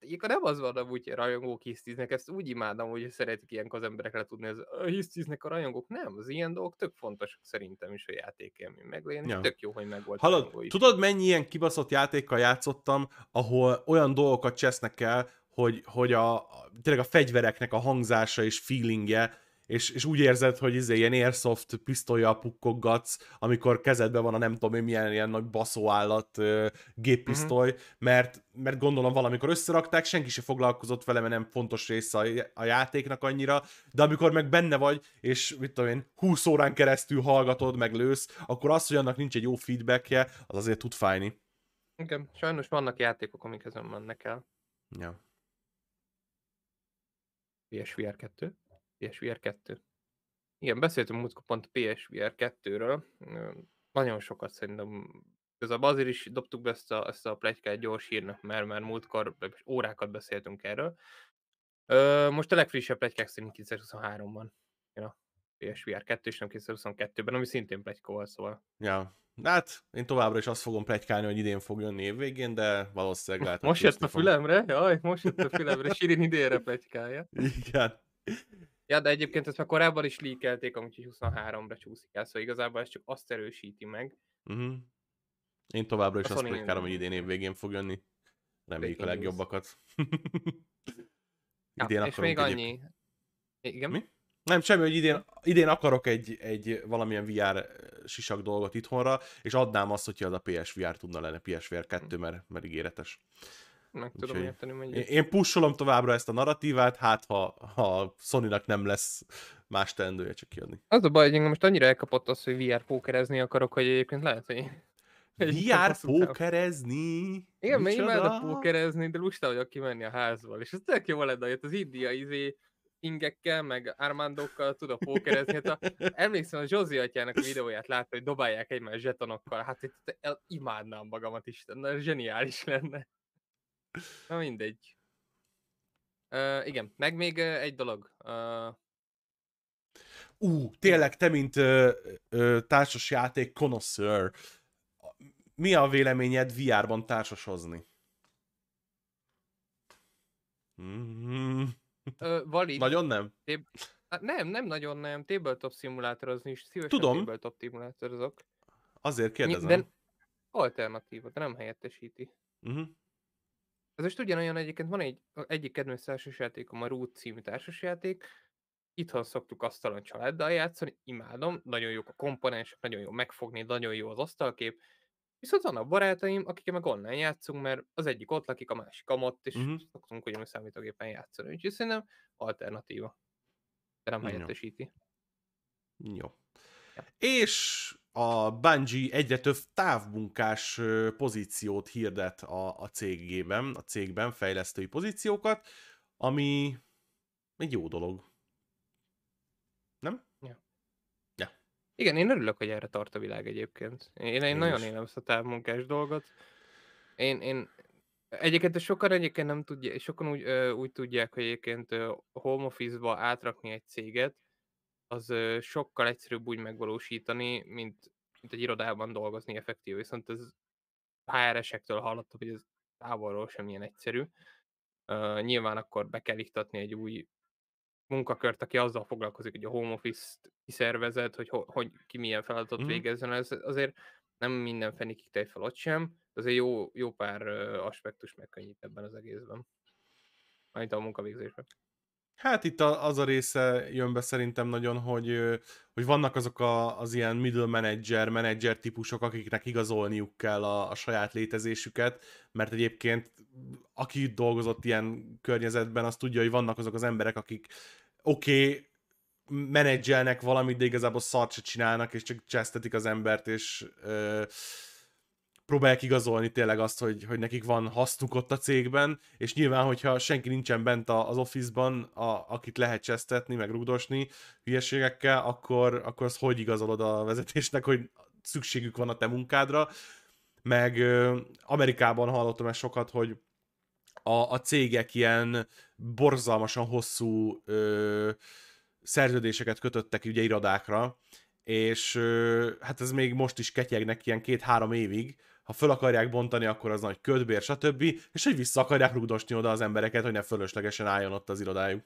Ilyenkor hát, nem az van amúgy, hogy rajongók hisztiznek, ezt úgy imádom, hogy szeretik ilyen az emberek le tudni, az hisztiznek a rajongók. Nem, az ilyen dolgok tök fontos szerintem is a játékélmény meg ja. tök jó, hogy megvolt. Hallod, tudod mennyi ilyen kibaszott játékkal játszottam, ahol olyan dolgokat csesznek el, hogy, hogy a, tényleg a fegyvereknek a hangzása és feelingje és, és úgy érzed, hogy izé ilyen airsoft pisztolya pukkoggatsz, amikor kezedben van a nem tudom én milyen ilyen nagy baszóállat géppisztoly, uh-huh. mert, mert gondolom valamikor összerakták, senki se foglalkozott vele, mert nem fontos része a, a játéknak annyira, de amikor meg benne vagy, és mit tudom én, 20 órán keresztül hallgatod, meg lősz, akkor az, hogy annak nincs egy jó feedbackje, az azért tud fájni. Igen, sajnos vannak játékok, amik ezen mennek el. Ja. PS VR 2. PSVR 2. Igen, beszéltünk múltkor pont a PSVR 2-ről. Nagyon sokat szerintem Igazából azért is dobtuk be ezt a, ezt a plegykát gyors hírnak, mert már múltkor órákat beszéltünk erről. Ö, most a legfrissebb plegykák szerint 2023-ban jön a PSVR 2, és nem 2022-ben, ami szintén plegyka volt, szóval. Ja, hát én továbbra is azt fogom plegykálni, hogy idén fog jönni évvégén, de valószínűleg lehet. Most jött a fülemre? Jaj, most jött a fülemre, Sirin idénre plegykálja. Igen. Ja, de egyébként ezt már korábban is leakelték, amit 23-ra csúszik el, szóval igazából ez csak azt erősíti meg. Uh-huh. Én továbbra is a azt prédikálom, hogy idén év végén fog jönni. Reméljük a legjobbakat. ja, idén és még egyéb... annyi. Igen? Mi? Nem, semmi, hogy idén, idén akarok egy, egy valamilyen VR eh, sisak dolgot itthonra, és adnám azt, hogyha az a PSVR tudna lenni, PSVR 2, hm. mert, mert ígéretes meg tudom Úgyhogy érteni. Hogy én, én pusolom továbbra ezt a narratívát, hát ha, ha sony nem lesz más teendője csak kiadni. Az a baj, hogy engem most annyira elkapott az, hogy VR pókerezni akarok, hogy egyébként lehet, hogy... VR pókerezni? Igen, mert imádok pókerezni, de lusta vagyok kimenni a házból, és ez tök jó lenne, hogy az india izé ingekkel, meg Armandókkal tud a pókerezni. Hát a, emlékszem, a Zsozi atyának a videóját látta, hogy dobálják egymás zsetonokkal. Hát itt imádnám magamat, Isten, na, zseniális lenne. Na mindegy. Uh, igen, meg még uh, egy dolog. Uh... Ú, tényleg, te, mint uh, uh, társasjáték konoszőr, mi a véleményed VR-ban társasozni? Mm-hmm. valid. Nagyon nem? Téb... Hát nem, nem nagyon nem. Tabletop szimulátorozni is. Szívesen Tudom. tabletop szimulátorozok. Azért kérdezem. De alternatíva, de nem helyettesíti. Uh-huh. Ez most ugyanolyan egyébként, van egy, egyik kedvenc társasjátékom, a Root című társasjáték, itthon szoktuk asztalon családdal játszani, imádom, nagyon jók a komponensek, nagyon jó megfogni, nagyon jó az asztalkép, viszont vannak barátaim, akikkel meg online játszunk, mert az egyik ott lakik, a másik amott, és uh-huh. szoktunk ugyanúgy számítógépen játszani, úgyhogy szerintem alternatíva, de nem helyettesíti. Jó. Ja. És a Bungie egyre több távmunkás pozíciót hirdet a, a cégében, a cégben fejlesztői pozíciókat, ami egy jó dolog. Nem? Ja. ja. Igen, én örülök, hogy erre tart a világ egyébként. Én, én, én nagyon élem ezt a távmunkás dolgot. Én, én Egyébként sokan egyébként nem tudják, sokan úgy, úgy tudják, hogy egyébként home office-ba átrakni egy céget, az sokkal egyszerűbb úgy megvalósítani, mint, mint egy irodában dolgozni effektív, viszont ez HR-esektől hallottam, hogy ez távolról sem ilyen egyszerű. Uh, nyilván akkor be kell iktatni egy új munkakört, aki azzal foglalkozik, hogy a home office-t kiszervezed, hogy, ho- hogy ki milyen feladatot mm. végezzen. Ez azért nem minden fenikig tej fel ott sem, de azért jó, jó pár aspektus megkönnyít ebben az egészben. Majd a munkavégzésben. Hát itt a, az a része jön be szerintem nagyon, hogy, hogy vannak azok a, az ilyen middle manager, manager típusok, akiknek igazolniuk kell a, a saját létezésüket, mert egyébként aki dolgozott ilyen környezetben, az tudja, hogy vannak azok az emberek, akik oké, okay, menedzselnek valamit, de igazából szart se csinálnak, és csak csesztetik az embert, és ö, próbálják igazolni tényleg azt, hogy, hogy nekik van hasznuk ott a cégben, és nyilván, hogyha senki nincsen bent az office-ban, a, akit lehet csesztetni, meg rugdosni hülyeségekkel, akkor, akkor az hogy igazolod a vezetésnek, hogy szükségük van a te munkádra, meg Amerikában hallottam ezt sokat, hogy a, a cégek ilyen borzalmasan hosszú ö, szerződéseket kötöttek ugye irodákra, és ö, hát ez még most is ketyegnek ilyen két-három évig, ha föl akarják bontani, akkor az nagy ködbér, stb. És hogy vissza akarják rugdosni oda az embereket, hogy ne fölöslegesen álljon ott az irodájuk.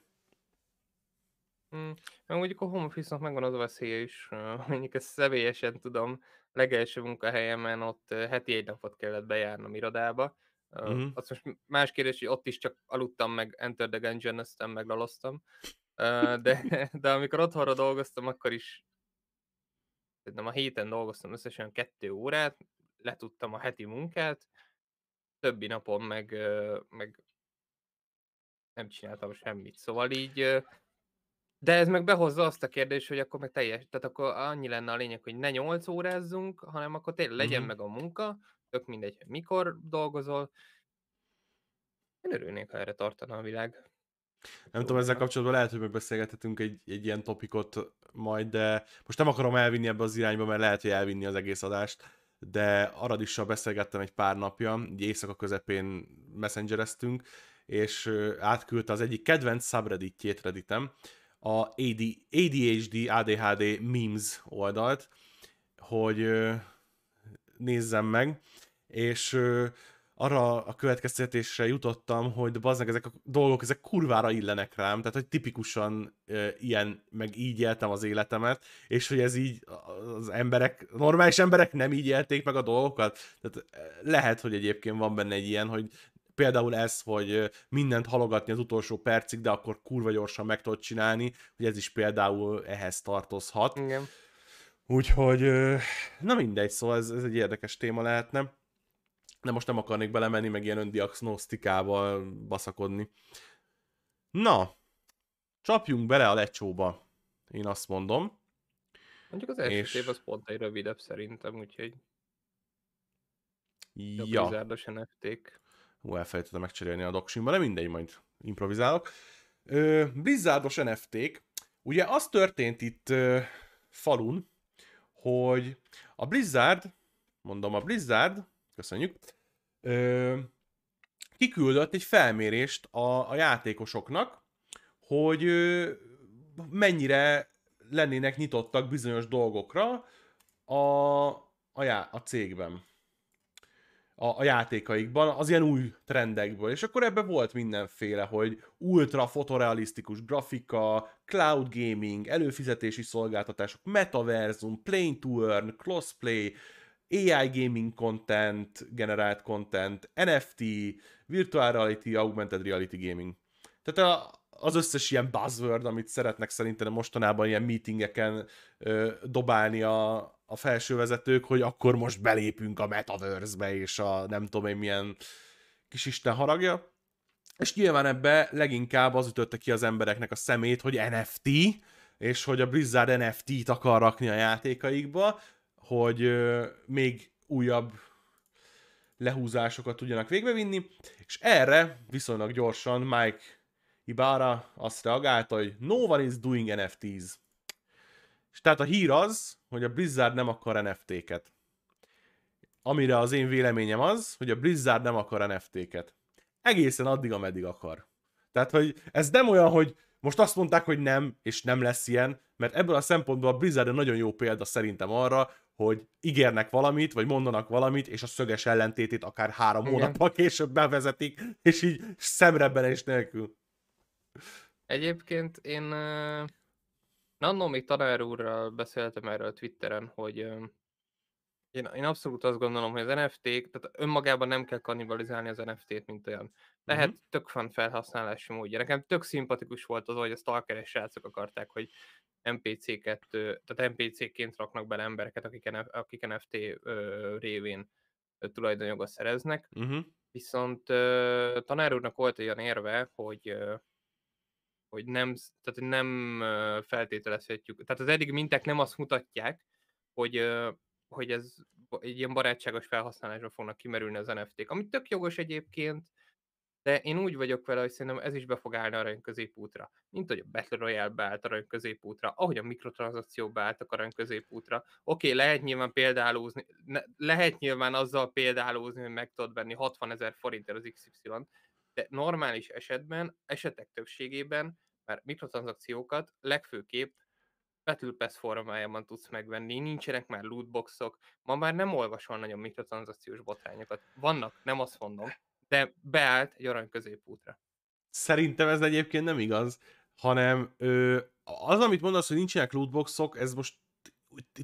Mm, mondjuk a home office-nak megvan az a veszélye is, mondjuk ezt személyesen tudom, legelső munkahelyemen ott heti egy napot kellett bejárnom irodába, Uh-huh. Mm-hmm. Azt most más kérdés, hogy ott is csak aludtam, meg Enter the Gungeon, meg laloztam. De, de amikor otthonra dolgoztam, akkor is nem a héten dolgoztam összesen kettő órát, letudtam a heti munkát, többi napon meg, meg nem csináltam semmit. Szóval így, de ez meg behozza azt a kérdést, hogy akkor meg teljes, tehát akkor annyi lenne a lényeg, hogy ne 8 órázzunk, hanem akkor tényleg legyen mm-hmm. meg a munka, tök mindegy, hogy mikor dolgozol. Én örülnék, ha erre tartana a világ. Nem tudom, ezzel kapcsolatban lehet, hogy megbeszélgethetünk egy, egy ilyen topikot majd, de most nem akarom elvinni ebbe az irányba, mert lehet, hogy elvinni az egész adást de Aradissal beszélgettem egy pár napja, így éjszaka közepén messengereztünk, és átküldte az egyik kedvenc subredditjét redditem, a ADHD, ADHD memes oldalt, hogy nézzem meg, és arra a következtetésre jutottam, hogy bazdmeg ezek a dolgok, ezek kurvára illenek rám, tehát hogy tipikusan e, ilyen, meg így éltem az életemet, és hogy ez így az emberek, normális emberek nem így élték meg a dolgokat, tehát lehet, hogy egyébként van benne egy ilyen, hogy például ez, hogy mindent halogatni az utolsó percig, de akkor kurva gyorsan meg tudod csinálni, hogy ez is például ehhez tartozhat. Igen. Úgyhogy, na mindegy, szóval ez, ez egy érdekes téma lehetne de most nem akarnék belemenni, meg ilyen öndiagnosztikával baszakodni. Na, csapjunk bele a lecsóba, én azt mondom. Mondjuk az első és... év az pont egy rövidebb szerintem, úgyhogy... Ja. Bizárdos NFT-k. Hú, elfelejtettem megcserélni a doksimba, de mindegy, majd improvizálok. Ö, Blizzardos NFT-k. Ugye az történt itt ö, falun, hogy a Blizzard, mondom, a Blizzard Köszönjük. Ö, kiküldött egy felmérést a, a játékosoknak, hogy ö, mennyire lennének nyitottak bizonyos dolgokra a, a, já, a cégben, a, a játékaikban, az ilyen új trendekből. És akkor ebbe volt mindenféle, hogy ultra fotorealisztikus grafika, cloud gaming, előfizetési szolgáltatások, metaverzum, plane to earn, crossplay, AI gaming content, generált content, NFT, virtual reality, augmented reality gaming. Tehát a, az összes ilyen buzzword, amit szeretnek szerintem mostanában ilyen meetingeken ö, dobálni a, a felső vezetők, hogy akkor most belépünk a metaverse-be, és a nem tudom én milyen kis isten haragja. És nyilván ebbe leginkább az ütötte ki az embereknek a szemét, hogy NFT, és hogy a Blizzard NFT-t akar rakni a játékaikba, hogy még újabb lehúzásokat tudjanak végbevinni, és erre viszonylag gyorsan Mike Ibarra azt reagálta, hogy no one is doing NFTs. És tehát a hír az, hogy a Blizzard nem akar NFT-ket. Amire az én véleményem az, hogy a Blizzard nem akar NFT-ket. Egészen addig, ameddig akar. Tehát, hogy ez nem olyan, hogy most azt mondták, hogy nem, és nem lesz ilyen, mert ebből a szempontból a Blizzard nagyon jó példa szerintem arra, hogy ígérnek valamit, vagy mondanak valamit, és a szöges ellentétét akár három hónappal később bevezetik, és így is nélkül. Egyébként én uh, annó még tanár úrral beszéltem erről a Twitteren, hogy uh, én, én abszolút azt gondolom, hogy az nft tehát önmagában nem kell kannibalizálni az NFT-t, mint olyan. Lehet uh-huh. tök fan felhasználási módja. Nekem tök szimpatikus volt az, hogy a stalkeres srácok akarták, hogy npc ket tehát NPC-ként raknak bele embereket, akik, akik NFT ö, révén tulajdonjogot szereznek. Uh-huh. Viszont ö, tanár úrnak volt olyan érve, hogy ö, hogy nem, tehát nem feltételezhetjük. Tehát az eddig minták nem azt mutatják, hogy, ö, hogy ez egy ilyen barátságos felhasználásra fognak kimerülni az NFT-k, ami tök jogos egyébként, de én úgy vagyok vele, hogy szerintem ez is be fog állni arany középútra. Mint hogy a Battle Royale beállt arany középútra, ahogy a mikrotranszakciók beálltak arany középútra. Oké, okay, lehet nyilván példálózni, ne, lehet nyilván azzal példálózni, hogy meg tudod venni 60 ezer forintért az XY-t, de normális esetben, esetek többségében, mert mikrotranszakciókat legfőképp Battle Pass formájában tudsz megvenni, nincsenek már lootboxok, ma már nem olvasol nagyon mikrotranszakciós botrányokat. Vannak, nem azt mondom, de beállt egy arany középútra. Szerintem ez egyébként nem igaz, hanem ö, az, amit mondasz, hogy nincsenek lootboxok, ez most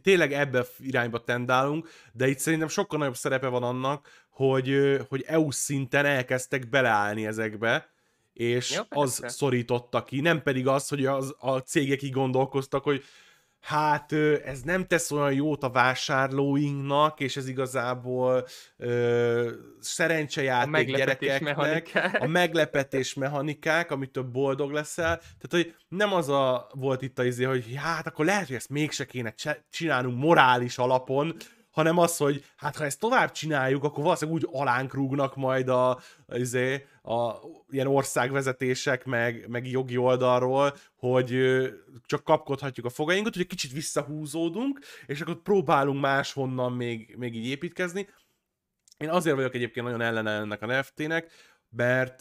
tényleg ebbe irányba tendálunk, de itt szerintem sokkal nagyobb szerepe van annak, hogy, hogy EU szinten elkezdtek beleállni ezekbe, és Jó, az szorította ki, nem pedig az, hogy az, a cégek így gondolkoztak, hogy hát ez nem tesz olyan jót a vásárlóinknak, és ez igazából ö, szerencsejáték a gyerekeknek, mechanikák. a meglepetés mechanikák, amitől boldog leszel. Tehát, hogy nem az a volt itt a izé, hogy hát akkor lehet, hogy ezt mégse kéne csinálnunk morális alapon, hanem az, hogy hát ha ezt tovább csináljuk, akkor valószínűleg úgy alánk rúgnak majd a, a, izé, a ilyen országvezetések, meg, meg jogi oldalról, hogy csak kapkodhatjuk a fogainkat, hogy egy kicsit visszahúzódunk, és akkor próbálunk máshonnan még, még így építkezni. Én azért vagyok egyébként nagyon ellene ennek a NFT-nek, mert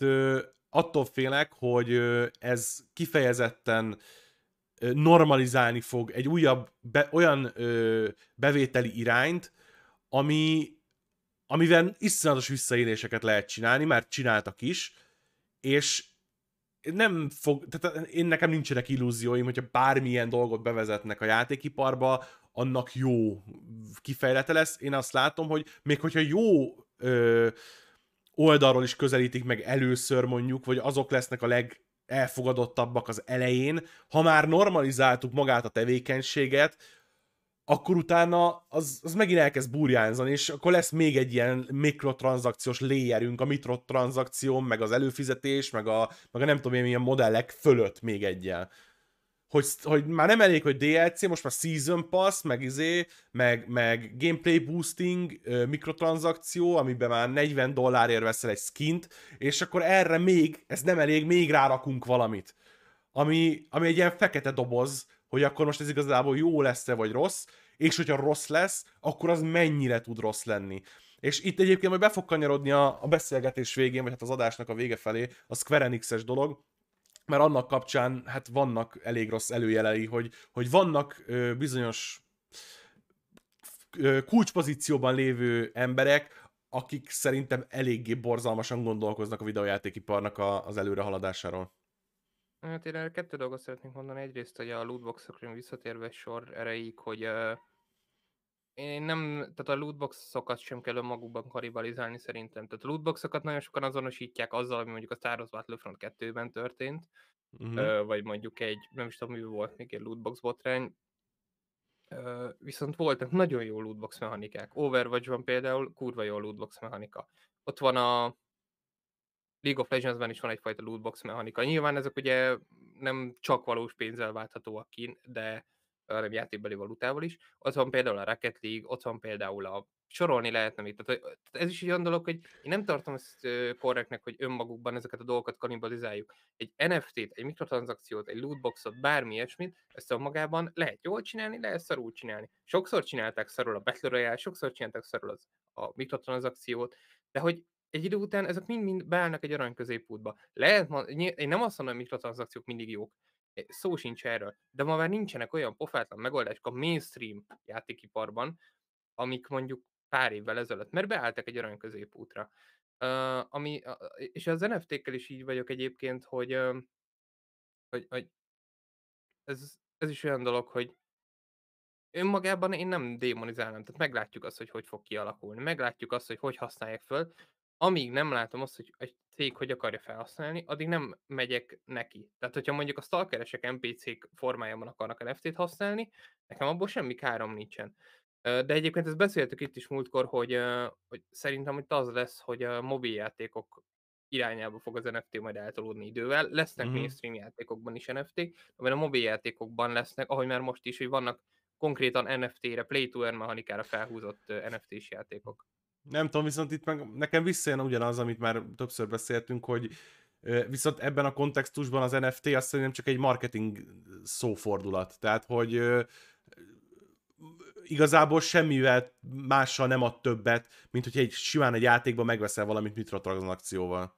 attól félek, hogy ez kifejezetten normalizálni fog egy újabb, be, olyan ö, bevételi irányt, ami, amivel iszonyatos visszaéléseket lehet csinálni, már csináltak is, és nem fog, tehát én nekem nincsenek illúzióim, hogyha bármilyen dolgot bevezetnek a játékiparba, annak jó kifejlete lesz. Én azt látom, hogy még hogyha jó ö, oldalról is közelítik meg először mondjuk, vagy azok lesznek a leg elfogadottabbak az elején, ha már normalizáltuk magát a tevékenységet, akkor utána az, az megint elkezd burjánzani, és akkor lesz még egy ilyen mikrotranszakciós léjerünk, a mikrotranszakció, meg az előfizetés, meg a, meg a nem tudom én milyen modellek fölött még egyen hogy, hogy már nem elég, hogy DLC, most már Season Pass, meg izé, meg, meg gameplay boosting, mikrotranszakció, amiben már 40 dollárért veszel egy skint, és akkor erre még, ez nem elég, még rárakunk valamit. Ami, ami egy ilyen fekete doboz, hogy akkor most ez igazából jó lesz-e, vagy rossz, és hogyha rossz lesz, akkor az mennyire tud rossz lenni. És itt egyébként majd be fog kanyarodni a, a beszélgetés végén, vagy hát az adásnak a vége felé a Square Enix-es dolog, mert annak kapcsán hát vannak elég rossz előjelei, hogy, hogy vannak ö, bizonyos ö, kulcspozícióban lévő emberek, akik szerintem eléggé borzalmasan gondolkoznak a videójátékiparnak a, az előrehaladásáról. Hát én erre kettő dolgot szeretnék mondani. Egyrészt, hogy a lootboxokról visszatérve sor erejéig, hogy uh, én nem, tehát a lootboxokat sem kell önmagukban karibalizálni szerintem. Tehát a lootboxokat nagyon sokan azonosítják azzal, ami mondjuk a Star Wars Battlefront 2-ben történt, uh-huh. vagy mondjuk egy, nem is tudom, mi volt még egy lootbox botrány. Viszont voltak nagyon jó lootbox mechanikák. van például kurva jó lootbox mechanika. Ott van a League of Legends-ben is van egyfajta lootbox mechanika. Nyilván ezek ugye nem csak valós pénzzel válthatóak ki, de hanem játékbeli valutával is. Ott van például a Rocket League, ott van például a sorolni lehetne itt. Tehát ez is egy olyan dolog, hogy én nem tartom ezt korrektnek, hogy önmagukban ezeket a dolgokat kanibalizáljuk. Egy NFT-t, egy mikrotranszakciót, egy lootboxot, bármi ilyesmit, ezt magában lehet jól csinálni, lehet szarul csinálni. Sokszor csinálták szarul a Battle Royale, sokszor csinálták szarul az, a mikrotranszakciót, de hogy egy idő után ezek mind-mind beállnak egy arany középútba. Lehet, én nem azt mondom, hogy mikrotranszakciók mindig jók, Eh, szó sincs erről. De ma már nincsenek olyan pofátlan megoldások a mainstream játékiparban, amik mondjuk pár évvel ezelőtt, mert beálltak egy arany középútra. Uh, ami, uh, és az NFT-kkel is így vagyok egyébként, hogy, uh, hogy, hogy ez, ez is olyan dolog, hogy önmagában én nem démonizálnám, tehát meglátjuk azt, hogy hogy fog kialakulni, meglátjuk azt, hogy hogy használják föl, amíg nem látom azt, hogy egy cég hogy akarja felhasználni, addig nem megyek neki. Tehát, hogyha mondjuk a stalkeresek NPC-k formájában akarnak NFT-t használni, nekem abból semmi károm nincsen. De egyébként ezt beszéltük itt is múltkor, hogy, hogy szerintem hogy az lesz, hogy a mobiljátékok irányába fog az NFT majd eltolódni idővel. Lesznek mm-hmm. mainstream játékokban is NFT-k, mert a mobiljátékokban lesznek, ahogy már most is, hogy vannak konkrétan NFT-re, play to earn mechanikára felhúzott NFT-s játékok. Nem tudom, viszont itt meg nekem visszajön ugyanaz, amit már többször beszéltünk, hogy viszont ebben a kontextusban az NFT azt szerintem csak egy marketing szófordulat. Tehát, hogy igazából semmivel mással nem ad többet, mint hogyha egy, simán egy játékban megveszel valamit mikrotranszakcióval.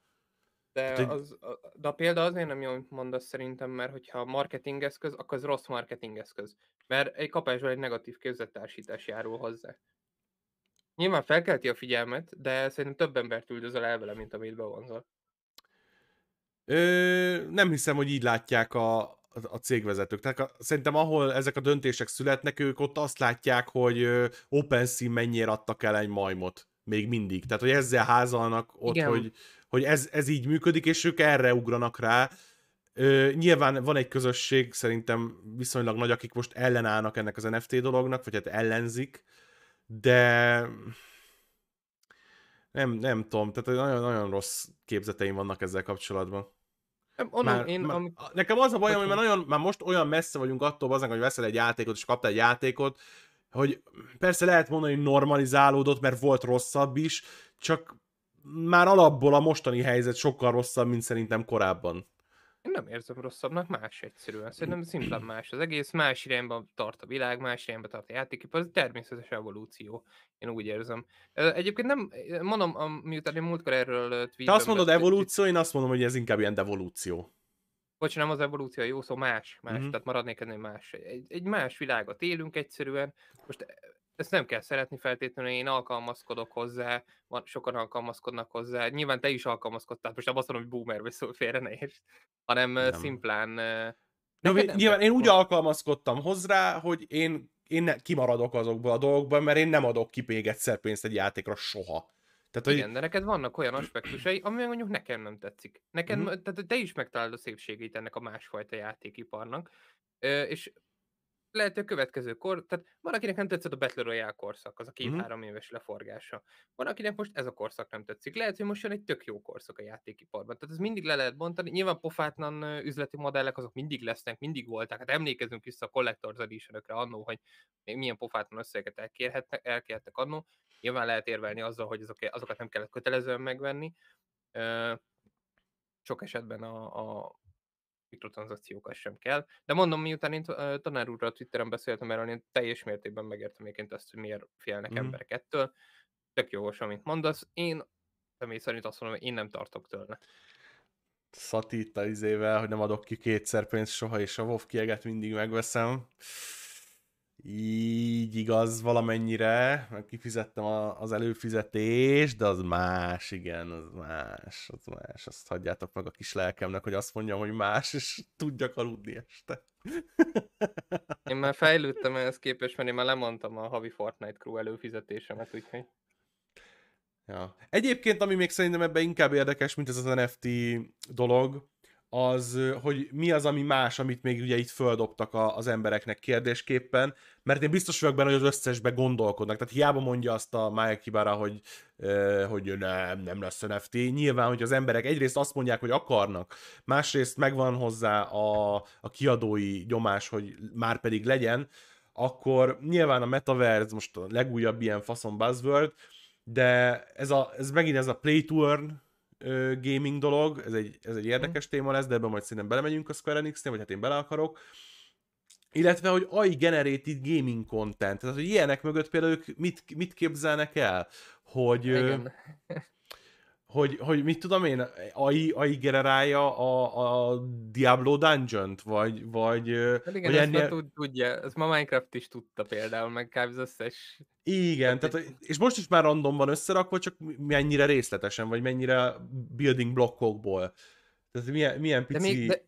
De, hát, hogy... az, de a példa azért nem amit mondasz szerintem, mert hogyha eszköz, akkor az rossz eszköz. Mert egy kapásból egy negatív képzettársítás járul hozzá. Nyilván felkelti a figyelmet, de szerintem több embert üldözöl el vele, mint amit bevonzol. Ö, nem hiszem, hogy így látják a, a, cégvezetők. Tehát a, szerintem ahol ezek a döntések születnek, ők ott azt látják, hogy OpenSea mennyire adtak el egy majmot még mindig. Tehát, hogy ezzel házalnak ott, Igen. hogy, hogy ez, ez így működik, és ők erre ugranak rá. Ö, nyilván van egy közösség, szerintem viszonylag nagy, akik most ellenállnak ennek az NFT dolognak, vagy hát ellenzik, de nem, nem tudom, tehát nagyon-nagyon rossz képzeteim vannak ezzel kapcsolatban. Onnan, már, én, már, am... Nekem az a bajom, hogy már, nagyon, már most olyan messze vagyunk attól azon, hogy veszel egy játékot, és kaptál egy játékot, hogy persze lehet mondani, hogy normalizálódott, mert volt rosszabb is, csak már alapból a mostani helyzet sokkal rosszabb, mint szerintem korábban. Én nem érzem rosszabbnak, más egyszerűen. Szerintem szimplán más. Az egész más irányba tart a világ, más irányba tart a játékipar, ez természetes evolúció. Én úgy érzem. Egyébként nem, mondom, miután én múltkor erről Te azt mondod de, evolúció, én azt mondom, hogy ez inkább ilyen devolúció. Bocs, nem az evolúció jó szó, más, más, mm-hmm. tehát maradnék ennél más. Egy, egy más világot élünk egyszerűen. Most ezt nem kell szeretni feltétlenül, én alkalmazkodok hozzá, van, sokan alkalmazkodnak hozzá, nyilván te is alkalmazkodtál, most nem azt mondom, hogy boomer vagy szó szóval félre ne érts, hanem nem. szimplán... Nem, nem nyilván én úgy alkalmazkodtam hozzá, hogy én, én ne, kimaradok azokból a dolgokból, mert én nem adok ki még egyszer pénzt egy játékra soha. Tehát, hogy... Igen, de neked vannak olyan aspektusai, ami mondjuk nekem nem tetszik. Neked, mm-hmm. Tehát te is megtalálod a szépségét ennek a másfajta játékiparnak, és lehető következő kor, tehát van, akinek nem tetszett a Battle Royale korszak, az a mhm. két-három mm-hmm. éves leforgása. Van, akinek most ez a korszak nem tetszik. Lehet, hogy most jön egy tök jó korszak a játékiparban. Tehát ez mindig le lehet bontani. Nyilván pofátlan üzleti modellek azok mindig lesznek, mindig voltak. Hát emlékezünk vissza a Collector's edition annó, hogy milyen pofátlan összegeket elkérhetnek, elkérhetnek annó. Nyilván lehet érvelni azzal, hogy azok, azokat nem kellett kötelezően megvenni. Sok esetben a, a mikrotranszakciókat sem kell. De mondom, miután én tanár úrra a Twitteren beszéltem erről, én teljes mértékben megértem egyébként ezt, hogy miért félnek mm. emberek ettől. Tök jogos, amit mondasz. Én személy szerint azt mondom, hogy én nem tartok tőle. Szatita izével, hogy nem adok ki kétszer pénzt soha, és a WoW kieget mindig megveszem így igaz valamennyire, mert kifizettem a, az előfizetést, de az más, igen, az más, az más. Azt hagyjátok meg a kis lelkemnek, hogy azt mondjam, hogy más, és tudjak aludni este. Én már fejlődtem ehhez képest, mert én már lemondtam a havi Fortnite Crew előfizetésemet, úgyhogy... Ja. Egyébként, ami még szerintem ebben inkább érdekes, mint ez az NFT dolog, az, hogy mi az, ami más, amit még ugye itt földobtak a, az embereknek kérdésképpen, mert én biztos vagyok benne, hogy az összesbe gondolkodnak. Tehát hiába mondja azt a Maya Kibara, hogy, hogy nem, nem lesz NFT. Nyilván, hogy az emberek egyrészt azt mondják, hogy akarnak, másrészt megvan hozzá a, a kiadói nyomás, hogy már pedig legyen, akkor nyilván a metaverse most a legújabb ilyen faszon buzzword, de ez, a, ez megint ez a play to earn, gaming dolog, ez egy, ez egy mhm. érdekes mm. téma lesz, de ebben majd szerintem belemegyünk a Square enix vagy hát én bele akarok. Illetve, hogy AI generated gaming content, tehát hogy ilyenek mögött például ők mit, mit képzelnek el, hogy... Igen hogy, hogy mit tudom én, AI, AI generálja a, a Diablo Dungeon-t, vagy... vagy hát igen, vagy ezt ennyi... tud, tudja, ezt ma Minecraft is tudta például, meg kb. az összes... Igen, tehát, és most is már random van összerakva, csak mennyire részletesen, vagy mennyire building blokkokból. Tehát milyen, milyen pici... De még, de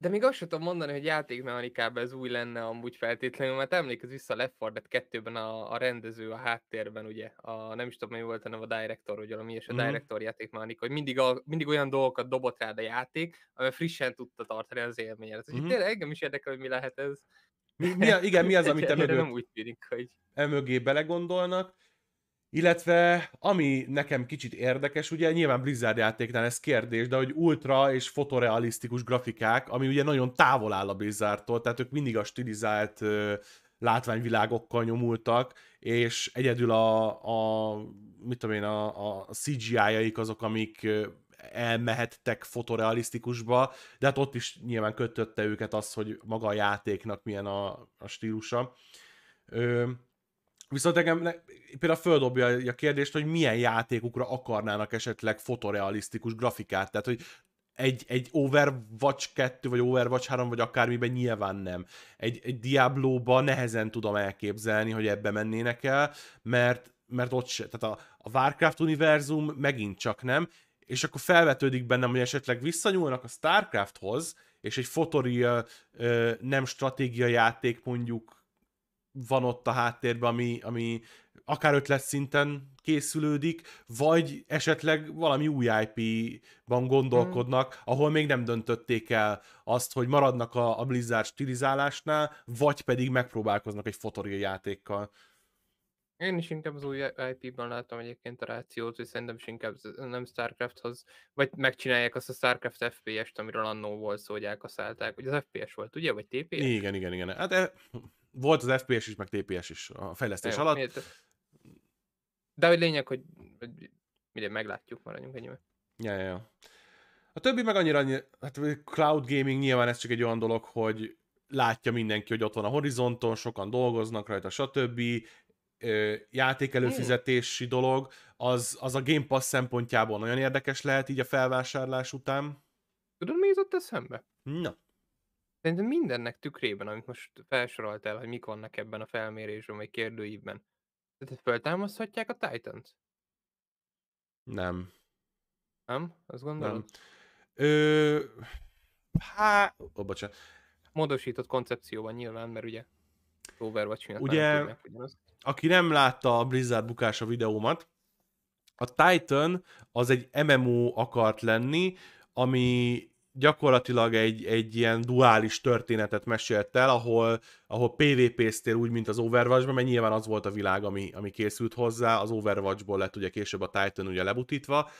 de még azt sem tudom mondani, hogy játékmechanikában ez új lenne amúgy feltétlenül, mert emlékez vissza a Left 4 Dead 2-ben a, a, rendező a háttérben, ugye, a, nem is tudom, mi volt hanem neve a director, vagy valami és a mm-hmm. director játékmechanika, hogy mindig, a, mindig olyan dolgokat dobott rád a játék, amely frissen tudta tartani az élményet. Mm-hmm. Tényleg engem is érdekel, hogy mi lehet ez. Mi, mi a, igen, mi az, amit emögött, nem úgy tűnik, hogy... emögé belegondolnak, illetve ami nekem kicsit érdekes, ugye nyilván Blizzard játéknál ez kérdés, de hogy ultra és fotorealisztikus grafikák, ami ugye nagyon távol áll a Blizzardtól, tehát ők mindig a stilizált ö, látványvilágokkal nyomultak, és egyedül a, a mit tudom én, a, a CGI-jaik azok, amik elmehettek fotorealisztikusba, de hát ott is nyilván kötötte őket az, hogy maga a játéknak milyen a, a stílusa. Ö, Viszont engem ne, például földobja a kérdést, hogy milyen játékukra akarnának esetleg fotorealisztikus grafikát. Tehát, hogy egy, egy Overwatch 2, vagy Overwatch 3, vagy akármiben nyilván nem. Egy, egy Diablo-ba nehezen tudom elképzelni, hogy ebbe mennének el, mert, mert ott se. Tehát a, a Warcraft univerzum megint csak nem, és akkor felvetődik bennem, hogy esetleg visszanyúlnak a Starcrafthoz, és egy fotori nem játék, mondjuk van ott a háttérben, ami, ami akár ötlet szinten készülődik, vagy esetleg valami új IP-ban gondolkodnak, mm. ahol még nem döntötték el azt, hogy maradnak a, a Blizzard stilizálásnál, vagy pedig megpróbálkoznak egy fotoria játékkal. Én is inkább az új IP-ban látom egyébként a rációt, hogy szerintem is inkább nem Starcrafthoz, vagy megcsinálják azt a Starcraft FPS-t, amiről annó volt szó, hogy elkaszálták, hogy az FPS volt, ugye, vagy TPS? Igen, igen, igen. Hát e volt az FPS is, meg TPS is a fejlesztés Jó, alatt. Miért? De hogy lényeg, hogy, hogy mire meglátjuk, maradjunk ennyi. Ja, ja, ja. A többi meg annyira, annyira, hát cloud gaming nyilván ez csak egy olyan dolog, hogy látja mindenki, hogy ott van a horizonton, sokan dolgoznak rajta, stb. Játék előfizetési dolog, az, az a Game Pass szempontjából nagyon érdekes lehet így a felvásárlás után. Tudod, mi jutott eszembe? Na. Szerintem mindennek tükrében, amit most felsoroltál, hogy mik vannak ebben a felmérésben, vagy kérdőívben. Tehát feltámaszthatják a Titans? Nem. Nem? Azt gondolom. Ö... Há... Ó, bocsánat. Módosított koncepcióban nyilván, mert ugye Overwatch Ugye, aki nem látta a Blizzard bukása videómat, a Titan az egy MMO akart lenni, ami gyakorlatilag egy, egy ilyen duális történetet mesélt el, ahol, ahol PvP-ztél úgy, mint az Overwatch-ban, mert nyilván az volt a világ, ami, ami készült hozzá, az Overwatch-ból Overwatch-ból lett ugye később a Titan ugye lebutítva,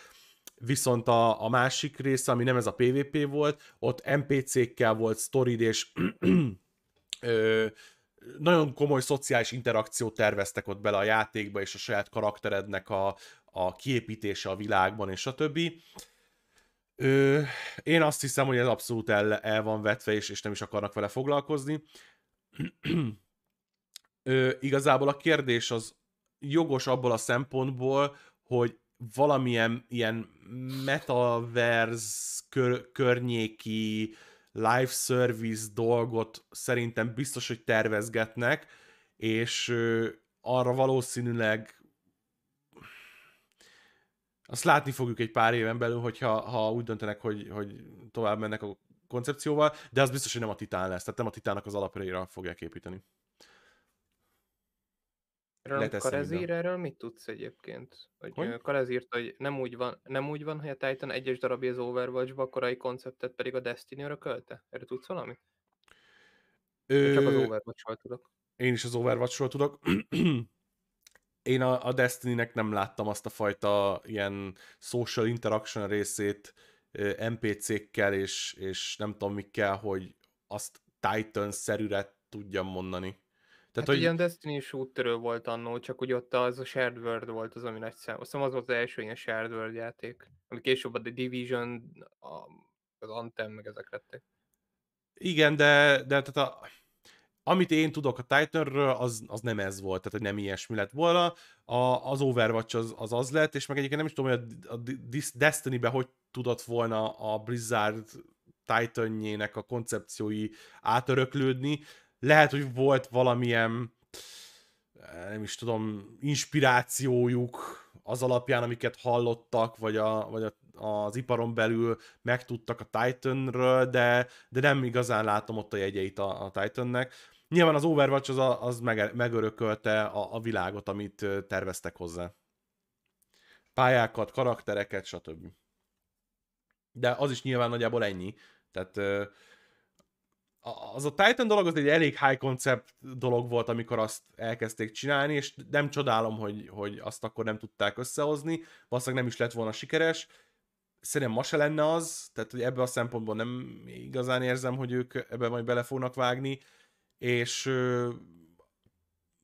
viszont a, a másik része, ami nem ez a PvP volt, ott NPC-kkel volt sztorid, és ö, nagyon komoly szociális interakciót terveztek ott bele a játékba, és a saját karakterednek a, a kiépítése a világban, és a többi. Ö, én azt hiszem, hogy ez abszolút el, el van vetve, és, és nem is akarnak vele foglalkozni. Ö, igazából a kérdés az jogos abból a szempontból, hogy valamilyen ilyen metaverse kör, környéki live service dolgot szerintem biztos, hogy tervezgetnek, és ö, arra valószínűleg azt látni fogjuk egy pár éven belül, hogyha ha úgy döntenek, hogy, hogy tovább mennek a koncepcióval, de az biztos, hogy nem a titán lesz, tehát nem a titának az alapjaira fogják építeni. Karezír, erről mit tudsz egyébként? Hogy, hogy? Karez hogy nem úgy, van, nem úgy van, hogy a Titan egyes darabja az overwatch a korai konceptet pedig a Destiny örökölte? Erre tudsz valami? Ö... Csak az overwatch tudok. Én is az overwatch tudok. én a, a Destiny-nek nem láttam azt a fajta ilyen social interaction részét NPC-kkel és, és nem tudom mikkel, hogy azt Titan-szerűre tudjam mondani. Tehát, hát hogy... ilyen Destiny shooter volt annó, csak úgy ott az a Shared World volt az, ami nagy szám. Azt az volt az első ilyen Shared World játék, ami később a The Division, a, az Anthem, meg ezek lettek. Igen, de, de tehát a, amit én tudok a Titanről, az, az nem ez volt, tehát hogy nem ilyesmi lett volna. A, az Overwatch az, az az lett, és meg egyébként nem is tudom, hogy a, a Destiny-be hogy tudott volna a Blizzard titan a koncepciói átöröklődni. Lehet, hogy volt valamilyen eh, nem is tudom, inspirációjuk az alapján, amiket hallottak, vagy a, vagy a az iparon belül megtudtak a Titanről, de, de nem igazán látom ott a jegyeit a, a Titannek. Nyilván az Overwatch az, a, az megörökölte a, a világot, amit terveztek hozzá. Pályákat, karaktereket, stb. De az is nyilván nagyjából ennyi. Tehát az a Titan dolog az egy elég high concept dolog volt, amikor azt elkezdték csinálni, és nem csodálom, hogy, hogy azt akkor nem tudták összehozni, valószínűleg nem is lett volna sikeres, szerintem ma se lenne az, tehát hogy ebbe a szempontból nem igazán érzem, hogy ők ebbe majd bele fognak vágni, és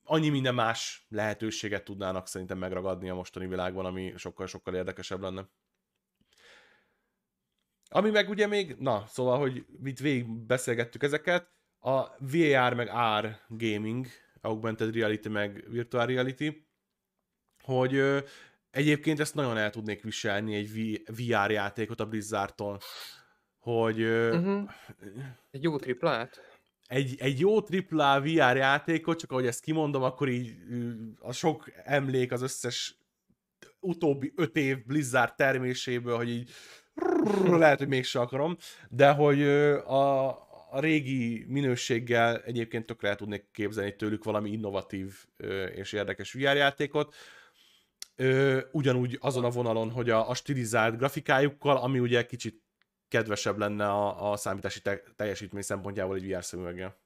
annyi minden más lehetőséget tudnának szerintem megragadni a mostani világban, ami sokkal-sokkal érdekesebb lenne. Ami meg ugye még, na, szóval, hogy itt végig beszélgettük ezeket, a VR meg AR gaming, augmented reality meg virtual reality, hogy Egyébként ezt nagyon el tudnék viselni egy VR játékot a Blizzardtól, hogy... Uh-huh. Egy jó triplát? Egy, egy jó triplá VR játékot, csak ahogy ezt kimondom, akkor így a sok emlék az összes utóbbi öt év Blizzard terméséből, hogy így lehet, hogy mégse akarom, de hogy a, a régi minőséggel egyébként tökre el tudnék képzelni tőlük valami innovatív és érdekes VR játékot ö, ugyanúgy azon a vonalon, hogy a, a stilizált grafikájukkal, ami ugye kicsit kedvesebb lenne a, a számítási te, teljesítmény szempontjából egy VR szemüveggel.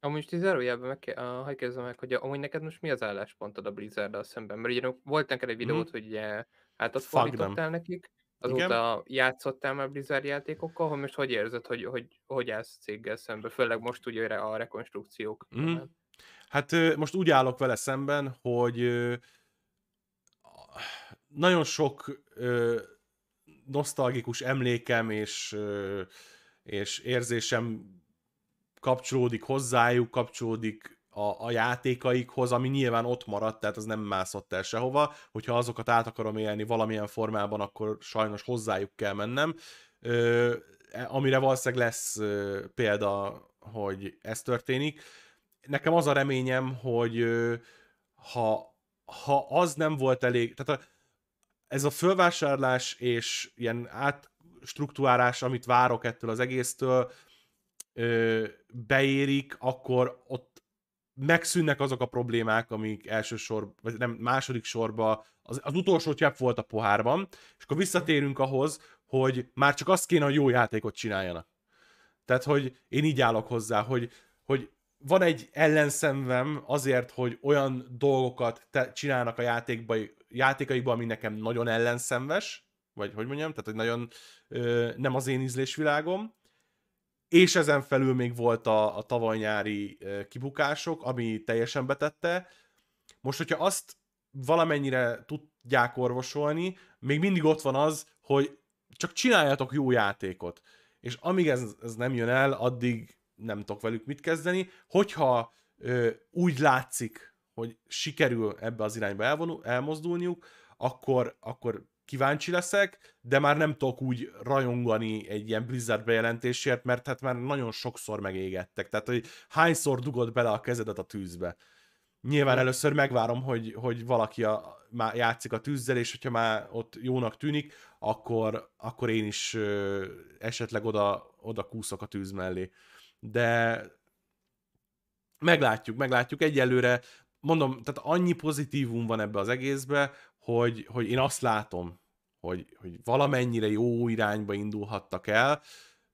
Amúgy ti zárójelben meg, uh, ah, hagyd meg, hogy amúgy neked most mi az álláspontod a blizzard a szemben? Mert ugye volt neked egy videót, hmm. hogy ugye hát azt fordítottál nekik, azóta Igen. játszottál már Blizzard játékokkal, hogy most hogy érzed, hogy, hogy, hogy állsz céggel szemben, főleg most ugye a rekonstrukciók. Hmm. Hát most úgy állok vele szemben, hogy nagyon sok ö, nosztalgikus emlékem és, ö, és érzésem kapcsolódik hozzájuk, kapcsolódik a, a játékaikhoz, ami nyilván ott maradt, tehát az nem mászott el sehova. Hogyha azokat át akarom élni valamilyen formában, akkor sajnos hozzájuk kell mennem. Ö, e, amire valószínűleg lesz ö, példa, hogy ez történik. Nekem az a reményem, hogy ö, ha, ha az nem volt elég, tehát a, ez a fölvásárlás és ilyen átstruktúrálás, amit várok ettől az egésztől, ö, beérik, akkor ott megszűnnek azok a problémák, amik elsősorban, vagy nem, második sorba, az, az utolsó csepp volt a pohárban, és akkor visszatérünk ahhoz, hogy már csak azt kéne, hogy jó játékot csináljanak. Tehát, hogy én így állok hozzá, hogy, hogy van egy ellenszenvem azért, hogy olyan dolgokat te, csinálnak a játékban, játékaikban, ami nekem nagyon ellenszenves, vagy hogy mondjam, tehát hogy nagyon ö, nem az én ízlésvilágom, és ezen felül még volt a, a tavaly nyári ö, kibukások, ami teljesen betette. Most, hogyha azt valamennyire tudják orvosolni, még mindig ott van az, hogy csak csináljatok jó játékot. És amíg ez, ez nem jön el, addig nem tudok velük mit kezdeni. Hogyha ö, úgy látszik, hogy sikerül ebbe az irányba elvonul, elmozdulniuk, akkor, akkor kíváncsi leszek, de már nem tudok úgy rajongani egy ilyen Blizzard bejelentésért, mert hát már nagyon sokszor megégettek. Tehát, hogy hányszor dugod bele a kezedet a tűzbe. Nyilván először megvárom, hogy, hogy valaki a, már játszik a tűzzel, és hogyha már ott jónak tűnik, akkor, akkor én is ö, esetleg oda, oda kúszok a tűz mellé. De meglátjuk, meglátjuk. Egyelőre mondom, tehát annyi pozitívum van ebbe az egészbe, hogy, hogy én azt látom, hogy, hogy valamennyire jó irányba indulhattak el,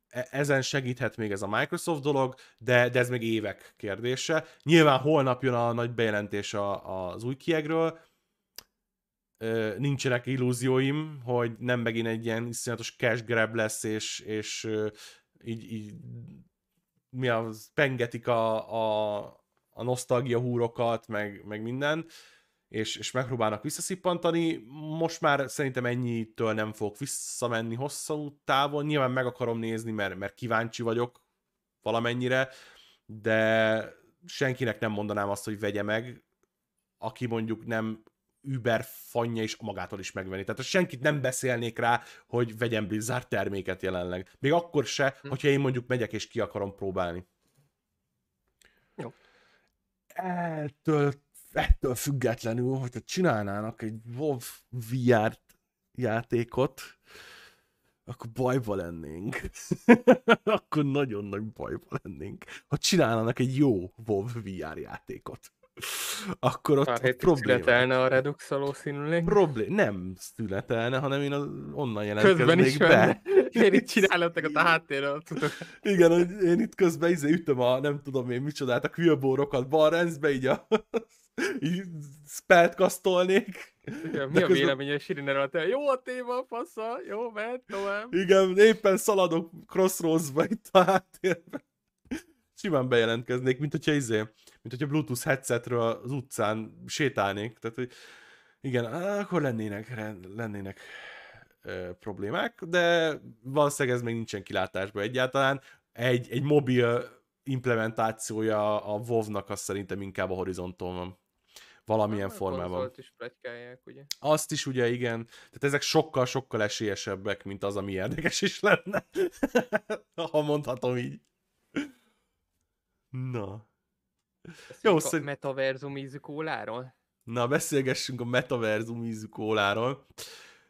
e, ezen segíthet még ez a Microsoft dolog, de, de ez még évek kérdése. Nyilván holnap jön a nagy bejelentés a, a, az új kiegről, nincsenek illúzióim, hogy nem megint egy ilyen iszonyatos cash grab lesz, és, és így, így mi az, pengetik a, a, a nosztalgia húrokat, meg, meg minden, és, és megpróbálnak visszaszippantani. Most már szerintem ennyitől nem fogok visszamenni hosszú távon. Nyilván meg akarom nézni, mert, mert kíváncsi vagyok valamennyire, de senkinek nem mondanám azt, hogy vegye meg, aki mondjuk nem Uber fanja is magától is megvenni. Tehát senkit nem beszélnék rá, hogy vegyen Blizzard terméket jelenleg. Még akkor se, hm. hogyha én mondjuk megyek és ki akarom próbálni ettől, ettől függetlenül, hogyha csinálnának egy WoW VR játékot, akkor bajba lennénk. akkor nagyon nagy bajba lennénk, ha csinálnának egy jó WoW VR játékot akkor ott, ott probléma. Születelne a Redux színülék? Problé- Nem születelne, hanem én az, onnan jelentkeznék közben is be. Én itt csinálottak a háttérrel. Igen, hogy én itt közben izé ütöm a nem tudom én micsodát, a kvillbórokat balrendszbe, így a spelt kasztolnék. Igen, mi a közben... véleménye Sirinerről? Te jó a téma, fasza, jó, mehet tovább. Igen, éppen szaladok crossroads-ba itt a háttérben simán bejelentkeznék, mint hogyha izé, mint hogyha Bluetooth headsetről az utcán sétálnék, tehát hogy igen, akkor lennének, lennének ö, problémák, de valószínűleg ez még nincsen kilátásban egyáltalán. Egy, egy mobil implementációja a WoW-nak az szerintem inkább a horizonton van. Valamilyen hát, a formában. is plegykálják, ugye? Azt is ugye, igen. Tehát ezek sokkal-sokkal esélyesebbek, mint az, ami érdekes is lenne. ha mondhatom így. Na. Ezt Jó, szerint... a metaverzum ízű Na, beszélgessünk a metaverzum ízű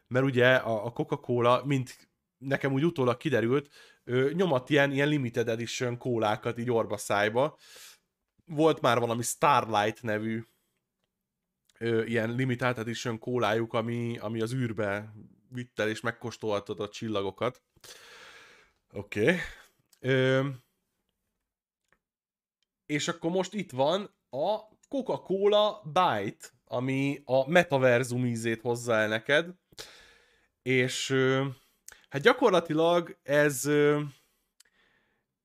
mert ugye a, a Coca-Cola, mint nekem úgy utólag kiderült, ő, nyomat ilyen, ilyen limited edition kólákat így orba szájba. Volt már valami Starlight nevű ö, ilyen limited edition kólájuk, ami, ami az űrbe vitt el, és megkóstolhatod a csillagokat. Oké. Okay és akkor most itt van a Coca-Cola Byte, ami a metaverzum ízét hozza el neked, és hát gyakorlatilag ez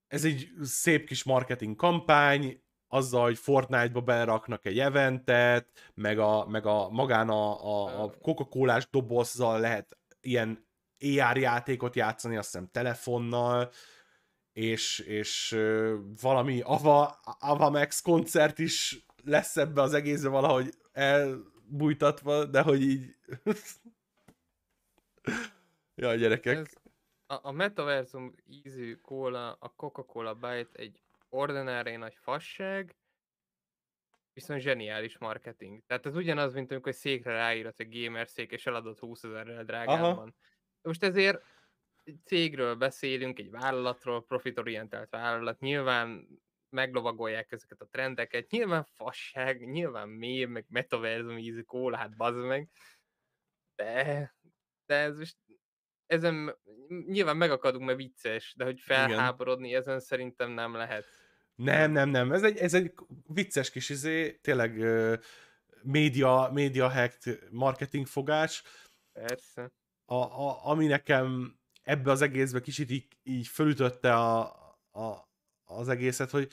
ez egy szép kis marketing kampány, azzal, hogy Fortnite-ba beraknak egy eventet, meg a, meg a magán a, a, a Coca-Colás dobozzal lehet ilyen AR játékot játszani, azt hiszem telefonnal, és, és valami Ava, Max koncert is lesz ebbe az egészbe valahogy elbújtatva, de hogy így... ja, gyerekek. Ez a, a Metaversum ízű kóla, a Coca-Cola Byte egy ordinári nagy fasság, viszont zseniális marketing. Tehát ez ugyanaz, mint amikor egy székre ráírat egy gamer szék, és eladott 20 ezerrel drágában. Aha. Most ezért cégről beszélünk, egy vállalatról, profitorientált vállalat, nyilván meglovagolják ezeket a trendeket, nyilván fasság, nyilván mély, meg metaverzum ízű kólát, bazd meg, de, de ez most, ezen nyilván megakadunk, mert vicces, de hogy felháborodni Igen. ezen szerintem nem lehet. Nem, nem, nem, ez egy, ez egy vicces kis izé, tényleg euh, média, média hacked marketing fogás. Persze. A, a, ami nekem ebbe az egészbe kicsit így, így fölütötte a, a, az egészet, hogy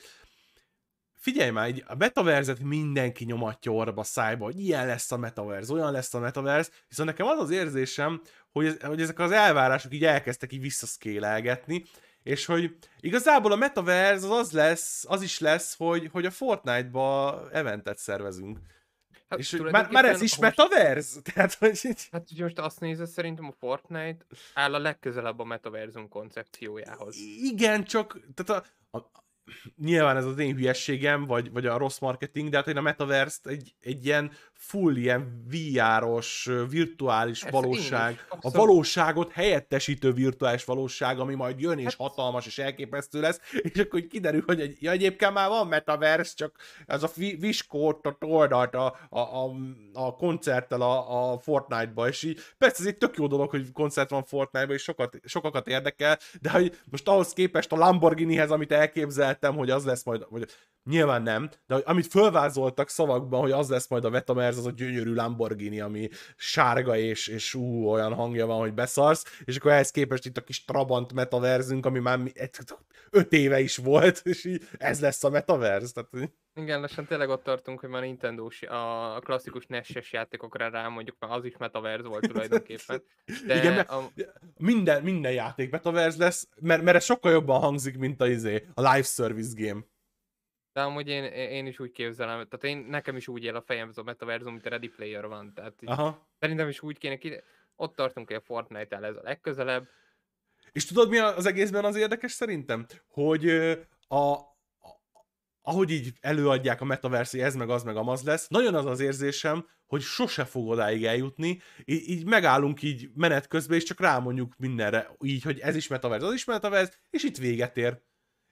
figyelj már, így a metaverzet mindenki nyomatja orba szájba, hogy ilyen lesz a metaverz, olyan lesz a metaverz, viszont nekem az az érzésem, hogy, ez, hogy ezek az elvárások így elkezdtek így visszaszkélelgetni, és hogy igazából a metaverz az, az lesz, az is lesz, hogy, hogy a Fortnite-ba eventet szervezünk. Hát, és már, már ez is most... metaverse? Tehát, hogy így... Hát ugye most azt nézed, szerintem a Fortnite áll a legközelebb a metaverzum koncepciójához. Igen, csak tehát a, a, nyilván ez az én hülyességem, vagy, vagy a rossz marketing, de hát én a metaverse egy, egy ilyen full ilyen VR-os, virtuális Ez valóság, is, a valóságot helyettesítő virtuális valóság, ami majd jön és hát- hatalmas és elképesztő lesz, és akkor kiderül, hogy egy, ja, egyébként már van metaverse, csak ez a viskót oldalt a, a, a, a koncerttel a, a Fortnite-ba, és így persze ez egy tök jó dolog, hogy koncert van Fortnite-ba, és sokat, sokakat érdekel, de hogy most ahhoz képest a Lamborghinihez, amit elképzel elképzeltem, hogy az lesz majd, vagy nyilván nem, de hogy amit fölvázoltak szavakban, hogy az lesz majd a Vetamers, az a gyönyörű Lamborghini, ami sárga és, és ú, olyan hangja van, hogy beszarsz, és akkor ehhez képest itt a kis Trabant metaverzünk, ami már öt éve is volt, és így ez lesz a metaverz. Tehát, igen, lassan tényleg ott tartunk, hogy már Nintendo a klasszikus NES-es játékokra rá, mondjuk már az is metaverse volt tulajdonképpen. De Igen, mert a... minden, minden játék metaverse lesz, mert, mert ez sokkal jobban hangzik, mint a, izé, a live service game. De amúgy én, én is úgy képzelem, tehát én, nekem is úgy él a fejem ez a metaverse, mint a Ready Player van, tehát Aha. szerintem is úgy kéne ki, ott tartunk hogy a Fortnite-el ez a legközelebb. És tudod mi az egészben az érdekes szerintem? Hogy a, ahogy így előadják a metaversi, ez meg az meg amaz lesz, nagyon az az érzésem, hogy sose fog odáig eljutni, így, így megállunk így menet közben, és csak rámondjuk mindenre, így, hogy ez is metaverse, az is metaverse, és itt véget ér.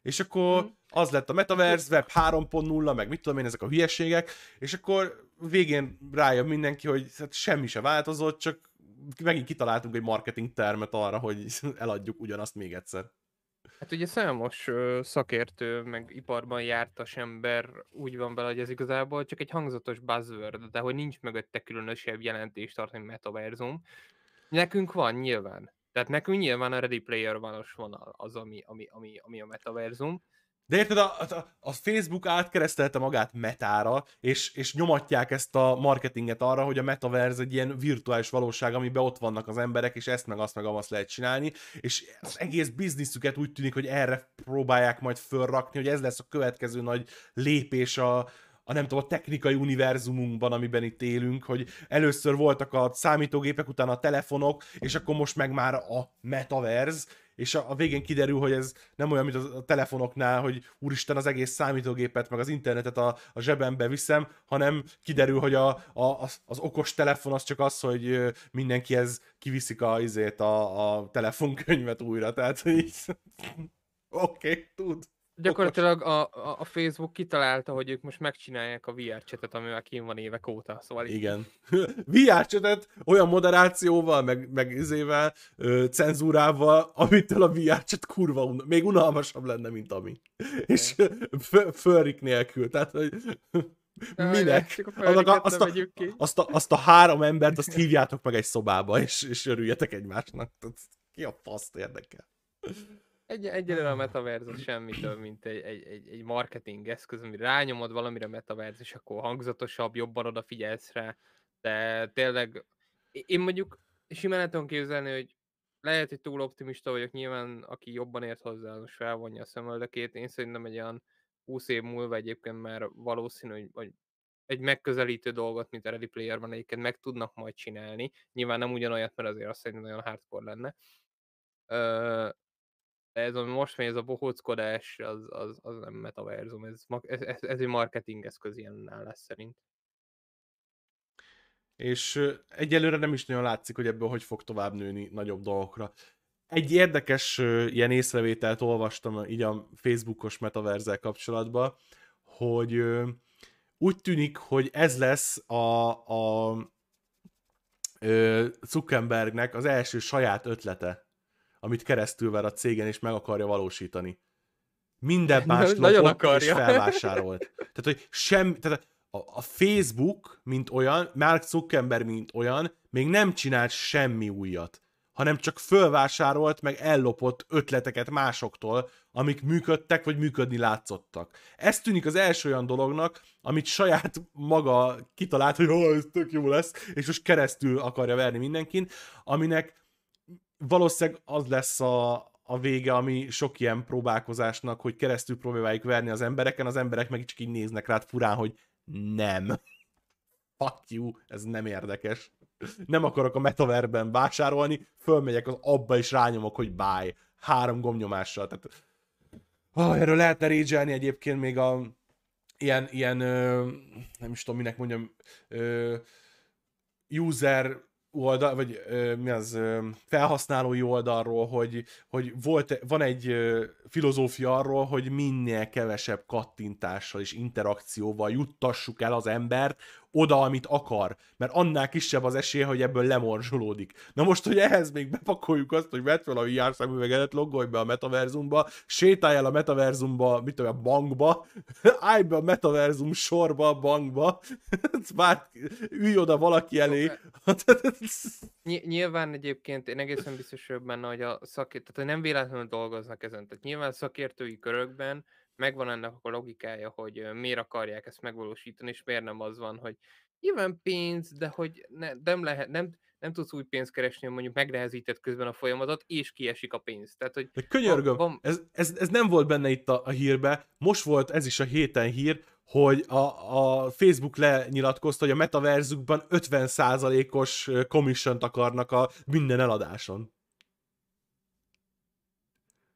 És akkor hmm. az lett a metaverse, web 3.0, meg mit tudom én, ezek a hülyeségek, és akkor végén rájön mindenki, hogy hát semmi se változott, csak megint kitaláltunk egy marketing termet arra, hogy eladjuk ugyanazt még egyszer. Hát ugye számos szakértő, meg iparban jártas ember úgy van vele, hogy ez igazából csak egy hangzatos buzzword, de hogy nincs mögötte különösebb jelentést tartani metaverzum. Nekünk van nyilván. Tehát nekünk nyilván a Ready Player vanos vonal az, ami, ami, ami, ami a metaverzum. De érted, a, a, a Facebook átkeresztelte magát metára, és, és nyomatják ezt a marketinget arra, hogy a metaverse egy ilyen virtuális valóság, amiben ott vannak az emberek, és ezt meg azt meg azt lehet csinálni, és az egész bizniszüket úgy tűnik, hogy erre próbálják majd fölrakni, hogy ez lesz a következő nagy lépés a, a nem tudom, a technikai univerzumunkban, amiben itt élünk, hogy először voltak a számítógépek, utána a telefonok, és akkor most meg már a metaverse, és a, a végén kiderül, hogy ez nem olyan, mint a telefonoknál, hogy úristen az egész számítógépet, meg az internetet a, a zsebembe viszem, hanem kiderül, hogy a, a, az, az okos telefon az csak az, hogy mindenki ez kiviszik a, azért a, a telefonkönyvet újra, tehát így oké, okay, tud. Gyakorlatilag a, a, a Facebook kitalálta, hogy ők most megcsinálják a VR csetet, ami már kín van évek óta, szóval... Igen. VR csetet olyan moderációval, meg, meg izével, ö, cenzúrával, amitől a VR cset kurva un... még unalmasabb lenne, mint ami. Okay. És fölrik nélkül, tehát hogy... Minek? Annak a, azt, a, azt, a, azt a három embert, azt hívjátok meg egy szobába, és, és örüljetek egymásnak. ki a faszt érdekel? Egy, egyelőre a metaverzus semmi több, mint egy, egy, egy, egy marketing eszköz, ami rányomod valamire metaverzus, akkor hangzatosabb, jobban odafigyelsz rá, de tényleg én mondjuk simán tudom képzelni, hogy lehet, hogy túl optimista vagyok, nyilván aki jobban ért hozzá, most felvonja a szemöldökét, én szerintem egy olyan 20 év múlva egyébként már valószínű, hogy, hogy egy megközelítő dolgot, mint a Ready player van egyébként meg tudnak majd csinálni. Nyilván nem ugyanolyat, mert azért azt szerintem nagyon hardcore lenne ez, ami most van, ez a bohóckodás, az, az, az nem metaverzum, ez, ez, ez, ez egy marketing eszköz ilyen lesz szerint. És egyelőre nem is nagyon látszik, hogy ebből hogy fog tovább nőni nagyobb dolgokra. Egy érdekes ilyen észrevételt olvastam így a Facebookos metaverzel kapcsolatban, hogy úgy tűnik, hogy ez lesz a, a Zuckerbergnek az első saját ötlete amit keresztül ver a cégen, és meg akarja valósítani. Minden más nagyon akarja. És felvásárolt. tehát, hogy sem, tehát a, a Facebook, mint olyan, Mark Zuckerberg, mint olyan, még nem csinált semmi újat, hanem csak fölvásárolt, meg ellopott ötleteket másoktól, amik működtek, vagy működni látszottak. Ez tűnik az első olyan dolognak, amit saját maga kitalált, hogy ó, ez tök jó lesz, és most keresztül akarja verni mindenkin, aminek valószínűleg az lesz a, a vége, ami sok ilyen próbálkozásnak, hogy keresztül próbáljuk verni az embereken, az emberek meg csak így néznek rád furán, hogy nem. Fuck you, ez nem érdekes. Nem akarok a metaverben vásárolni, fölmegyek az abba is rányomok, hogy buy. Három gomnyomással. Tehát... Oh, erről lehetne rédzselni egyébként még a ilyen, ilyen ö, nem is tudom minek mondjam, ö, user oldal, vagy ö, mi az, ö, felhasználói oldalról, hogy, hogy volt, van egy ö, filozófia arról, hogy minél kevesebb kattintással és interakcióval juttassuk el az embert oda, amit akar, mert annál kisebb az esélye, hogy ebből lemorzsolódik. Na most, hogy ehhez még bepakoljuk azt, hogy vett fel a VR szemüvegedet, loggolj be a metaverzumba, sétálj el a metaverzumba, mit tudom, a bankba, állj be a metaverzum sorba a bankba, már ülj oda valaki elé. Ny- nyilván egyébként én egészen biztos vagyok benne, hogy a szakért, tehát nem véletlenül dolgoznak ezen, tehát nyilván szakértői körökben megvan ennek a logikája, hogy miért akarják ezt megvalósítani, és miért nem az van, hogy nyilván pénz, de hogy ne, nem, lehet, nem, nem tudsz új pénzt keresni, hogy mondjuk megnehezített közben a folyamatot, és kiesik a pénz. Tehát, hogy de könyörgöm, van, van... Ez, ez, ez, nem volt benne itt a, a hírbe, most volt ez is a héten hír, hogy a, a Facebook lenyilatkozta, hogy a metaverzukban 50%-os commission akarnak a minden eladáson.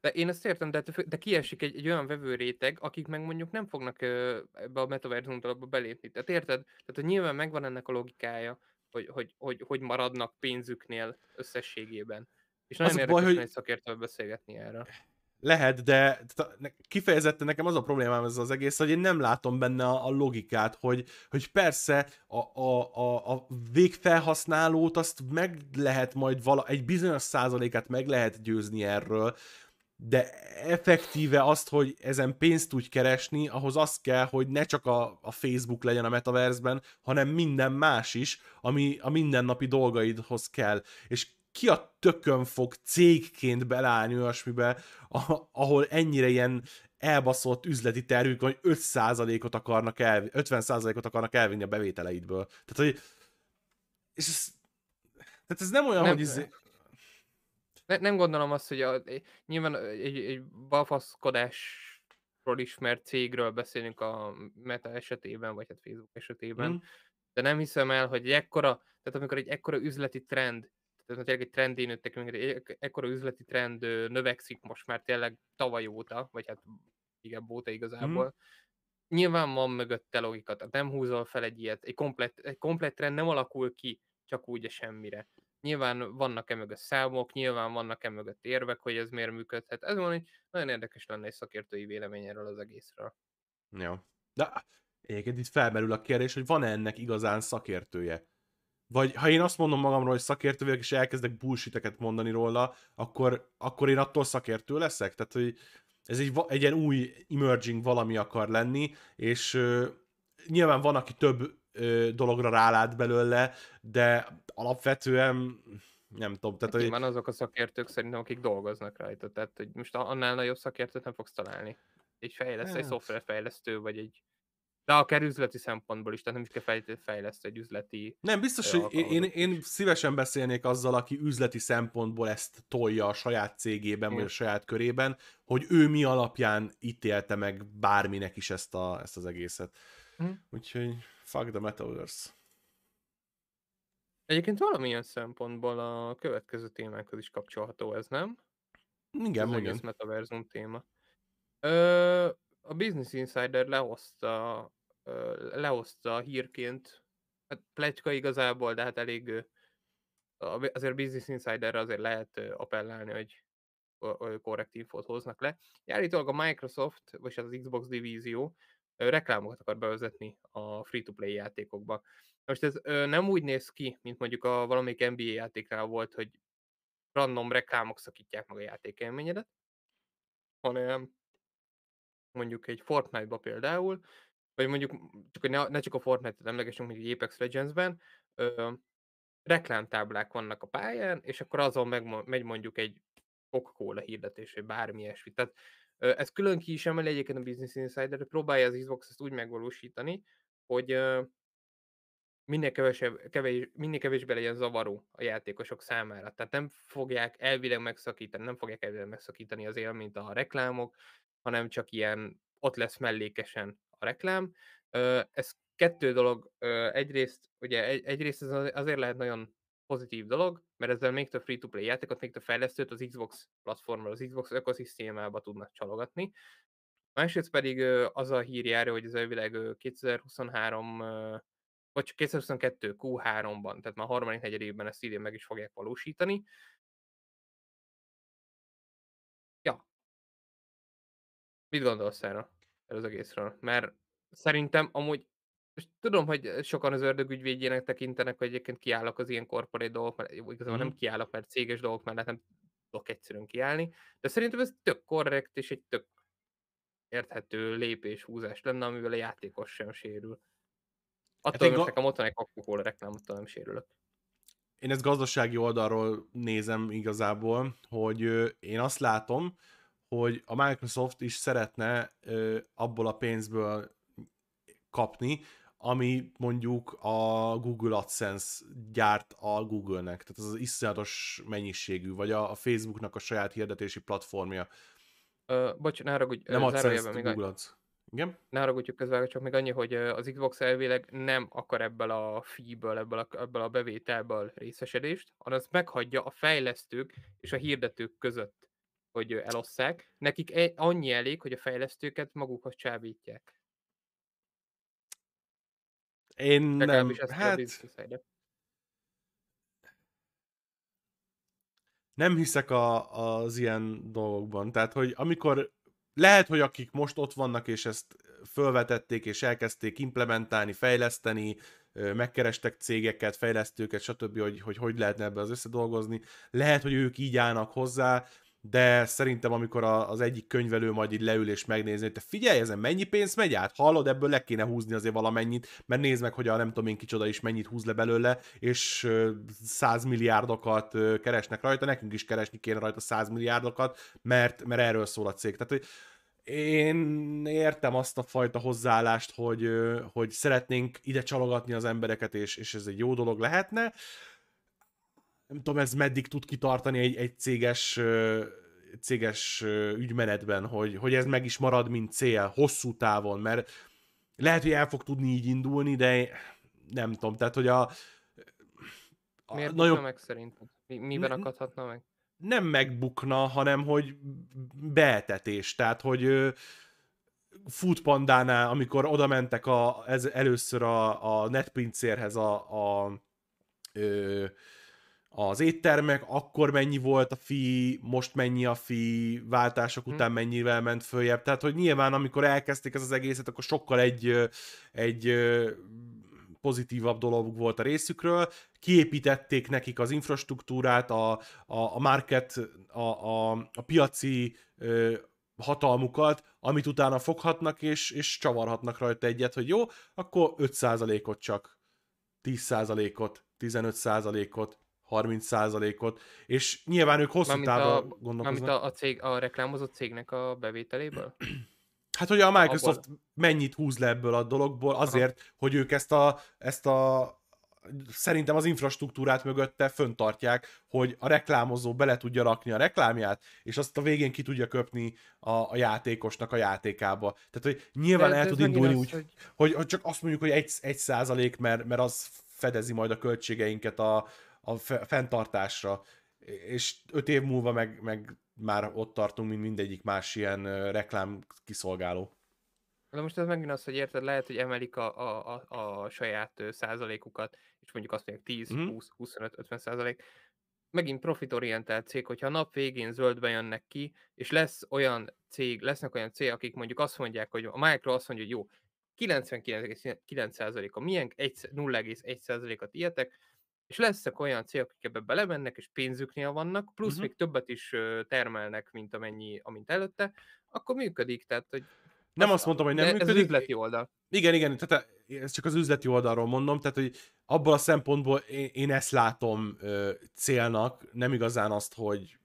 De én ezt értem, de, hát de kiesik egy, egy olyan vevőréteg, akik meg mondjuk nem fognak ebbe a metaverzum dologba belépni. Tehát érted? Tehát, hogy nyilván megvan ennek a logikája, hogy, hogy, hogy, hogy maradnak pénzüknél összességében. És nagyon az érdekes baj, hogy... egy szakértővel beszélgetni erre. Lehet, de kifejezetten nekem az a problémám ez az egész, hogy én nem látom benne a, a logikát, hogy, hogy persze a, a, a, a végfelhasználót azt meg lehet majd vala, egy bizonyos százalékát meg lehet győzni erről, de effektíve azt, hogy ezen pénzt tudj keresni, ahhoz az kell, hogy ne csak a, a Facebook legyen a metaversben, hanem minden más is, ami a mindennapi dolgaidhoz kell. És ki a tökön fog cégként belállni olyasmibe, ahol ennyire ilyen elbaszott üzleti tervük, hogy 5%-ot akarnak el, 50%-ot akarnak elvinni a bevételeidből. Tehát, hogy és ez, tehát ez nem olyan, nem, hogy... Ez, izé- ne, nem gondolom azt, hogy a, nyilván egy, egy balfaszkodásról ismert cégről beszélünk a Meta esetében, vagy hát Facebook esetében, mm. de nem hiszem el, hogy egy ekkora, tehát amikor egy ekkora üzleti trend tehát tényleg egy trendé nőttek, egy ekkora üzleti trend növekszik most már tényleg tavaly óta, vagy hát igen, óta hmm. igazából. Mm. Nyilván van mögötte logika, tehát nem húzol fel egy ilyet, egy komplet, egy komplet trend nem alakul ki csak úgy a semmire. Nyilván vannak-e mögött számok, nyilván vannak-e mögött érvek, hogy ez miért működhet. Ez van, hogy nagyon érdekes lenne egy szakértői vélemény erről az egészről. Jó. De egyébként itt felmerül a kérdés, hogy van-e ennek igazán szakértője? Vagy ha én azt mondom magamról, hogy szakértő vagyok, és elkezdek bullshiteket mondani róla, akkor, akkor én attól szakértő leszek? Tehát, hogy ez egy, egy ilyen új emerging valami akar lenni, és uh, nyilván van, aki több ö, dologra rálát belőle, de alapvetően nem tudom. Tehát, hogy... Van azok a szakértők szerintem, akik dolgoznak rajta, tehát hogy most annál nagyobb szakértőt nem fogsz találni. Egy fejlesztő, hát. egy szoftverfejlesztő, vagy egy de akár üzleti szempontból is, tehát nem is kell fejleszt egy üzleti... Nem, biztos, hogy én, én szívesen beszélnék azzal, aki üzleti szempontból ezt tolja a saját cégében, vagy a saját körében, hogy ő mi alapján ítélte meg bárminek is ezt, a, ezt az egészet. Hm. Úgyhogy... Fuck the Metaverse. Egyébként valamilyen szempontból a következő témánkhoz is kapcsolható ez, nem? Igen, ez Ez metaverzum téma. Ö, a Business Insider lehozta, ö, lehozta hírként, hát plegyka igazából, de hát elég azért Business Insiderre azért lehet appellálni, hogy korrekt infót hoznak le. Állítólag a Microsoft, vagy az Xbox divízió reklámokat akar bevezetni a free-to-play játékokba. Most ez nem úgy néz ki, mint mondjuk a valamelyik NBA játéknál volt, hogy random reklámok szakítják meg a játékélményedet, hanem mondjuk egy Fortnite-ba például, vagy mondjuk, csak ne, ne csak a Fortnite-et emlegesünk, mondjuk Apex Legends-ben, ö, reklámtáblák vannak a pályán, és akkor azon meg, megy mondjuk egy Coca-Cola hirdetés, vagy bármi ilyesmi. Tehát ez külön ki is emeli egyébként a Business Insider, próbálja az Xbox ezt úgy megvalósítani, hogy minél, kevesebb, kevés, minél kevésbé legyen zavaró a játékosok számára. Tehát nem fogják elvileg megszakítani, nem fogják elvileg megszakítani az élményt a reklámok, hanem csak ilyen ott lesz mellékesen a reklám. Ez kettő dolog. Egyrészt, ugye egyrészt ez azért lehet nagyon pozitív dolog, mert ezzel még több free-to-play játékot, még több fejlesztőt az Xbox platformra, az Xbox ökoszisztémába tudnak csalogatni. Másrészt pedig az a hír járja, hogy az elvileg 2023 vagy 2022 Q3-ban, tehát már harmadik negyed évben ezt idén meg is fogják valósítani. Ja. Mit gondolsz erről, erről az egészről? Mert szerintem amúgy most tudom, hogy eh, sokan az ördög ügyvédjének tekintenek, hogy egyébként kiállok az ilyen korporai dolgok, mert igazából mm. nem mm-hmm. kiállok, mert céges dolgok mellett nem tudok egyszerűen kiállni, de szerintem ez tök korrekt és egy tök érthető lépés, húzás lenne, amivel a játékos sem sérül. Hát attól, hát most nekem ott van egy kakukóla reklám, attól nem sérülök. Én ezt gazdasági oldalról nézem igazából, hogy én azt látom, hogy a Microsoft is szeretne abból a pénzből kapni, ami mondjuk a Google AdSense gyárt a Google-nek. Tehát az iszonyatos mennyiségű, vagy a, Facebooknak a saját hirdetési platformja. bocs, ne haragudj, nem AdSense, még Google Ads. Igen? Ne haragudj, közben, csak még annyi, hogy az Xbox elvileg nem akar ebből a fee-ből, ebből a, ebből a bevételből részesedést, hanem azt meghagyja a fejlesztők és a hirdetők között, hogy elosszák. Nekik e-, annyi elég, hogy a fejlesztőket magukhoz csábítják. Én nem. Ezt hát... Nem hiszek a, az ilyen dolgokban. Tehát, hogy amikor lehet, hogy akik most ott vannak, és ezt fölvetették, és elkezdték implementálni, fejleszteni, megkerestek cégeket, fejlesztőket, stb., hogy hogy, hogy lehetne ebbe az összedolgozni. Lehet, hogy ők így állnak hozzá, de szerintem amikor a, az egyik könyvelő majd így leül és megnézi, hogy te figyelj, ezen mennyi pénz megy át, hallod, ebből le kéne húzni azért valamennyit, mert nézd meg, hogy a nem tudom én kicsoda is mennyit húz le belőle, és százmilliárdokat keresnek rajta, nekünk is keresni kéne rajta százmilliárdokat, mert, mert erről szól a cég. Tehát, hogy én értem azt a fajta hozzáállást, hogy, hogy szeretnénk ide csalogatni az embereket, és, és ez egy jó dolog lehetne, nem tudom, ez meddig tud kitartani egy, egy céges, céges ügymenetben, hogy, hogy ez meg is marad, mint cél, hosszú távon, mert lehet, hogy el fog tudni így indulni, de nem tudom, tehát, hogy a... a Miért nagyon... meg szerinted? Miben akadhatna meg? Nem megbukna, hanem, hogy beetetés, tehát, hogy futpandánál, amikor oda mentek a, ez először a, a netpincérhez a, a ö, az éttermek, akkor mennyi volt a fi, most mennyi a fi, váltások mhm. után mennyivel ment följebb. Tehát, hogy nyilván, amikor elkezdték ez az egészet, akkor sokkal egy, egy pozitívabb dolog volt a részükről. Kiépítették nekik az infrastruktúrát, a, a, a market, a, a, a piaci ö, hatalmukat, amit utána foghatnak, és, és csavarhatnak rajta egyet, hogy jó, akkor 5%-ot csak, 10%-ot, 15%-ot, 30%-ot, és nyilván ők hosszú távon távra gondolkoznak. Amit a, a, cég, a reklámozott cégnek a bevételéből? Hát, hogy a Microsoft Abba. mennyit húz le ebből a dologból azért, Aha. hogy ők ezt a, ezt a szerintem az infrastruktúrát mögötte föntartják, hogy a reklámozó bele tudja rakni a reklámját, és azt a végén ki tudja köpni a, a játékosnak a játékába. Tehát, hogy nyilván De el tud indulni az, úgy, hogy... Hogy, hogy csak azt mondjuk, hogy egy, egy százalék, mert, mert az fedezi majd a költségeinket a, a fenntartásra, és öt év múlva meg, meg már ott tartunk, mint mindegyik más ilyen reklám kiszolgáló. De most ez megint az, hogy érted, lehet, hogy emelik a, a, a, a saját százalékukat, és mondjuk azt mondják 10, mm. 20, 25, 50 százalék, megint profitorientált cég, hogyha a nap végén zöldbe jönnek ki, és lesz olyan cég, lesznek olyan cég, akik mondjuk azt mondják, hogy a Micro azt mondja, hogy jó, 99,9%-a milyen 01 százalékat ilyetek, és lesznek olyan cégek, akik ebbe belemennek, és pénzüknél vannak, plusz uh-huh. még többet is termelnek, mint amennyi, amint előtte, akkor működik, tehát hogy nem azt mondtam, hogy nem működik. Ez az üzleti oldal. Igen, igen, tehát e, ez csak az üzleti oldalról mondom, tehát hogy abból a szempontból én, én ezt látom ö, célnak, nem igazán azt, hogy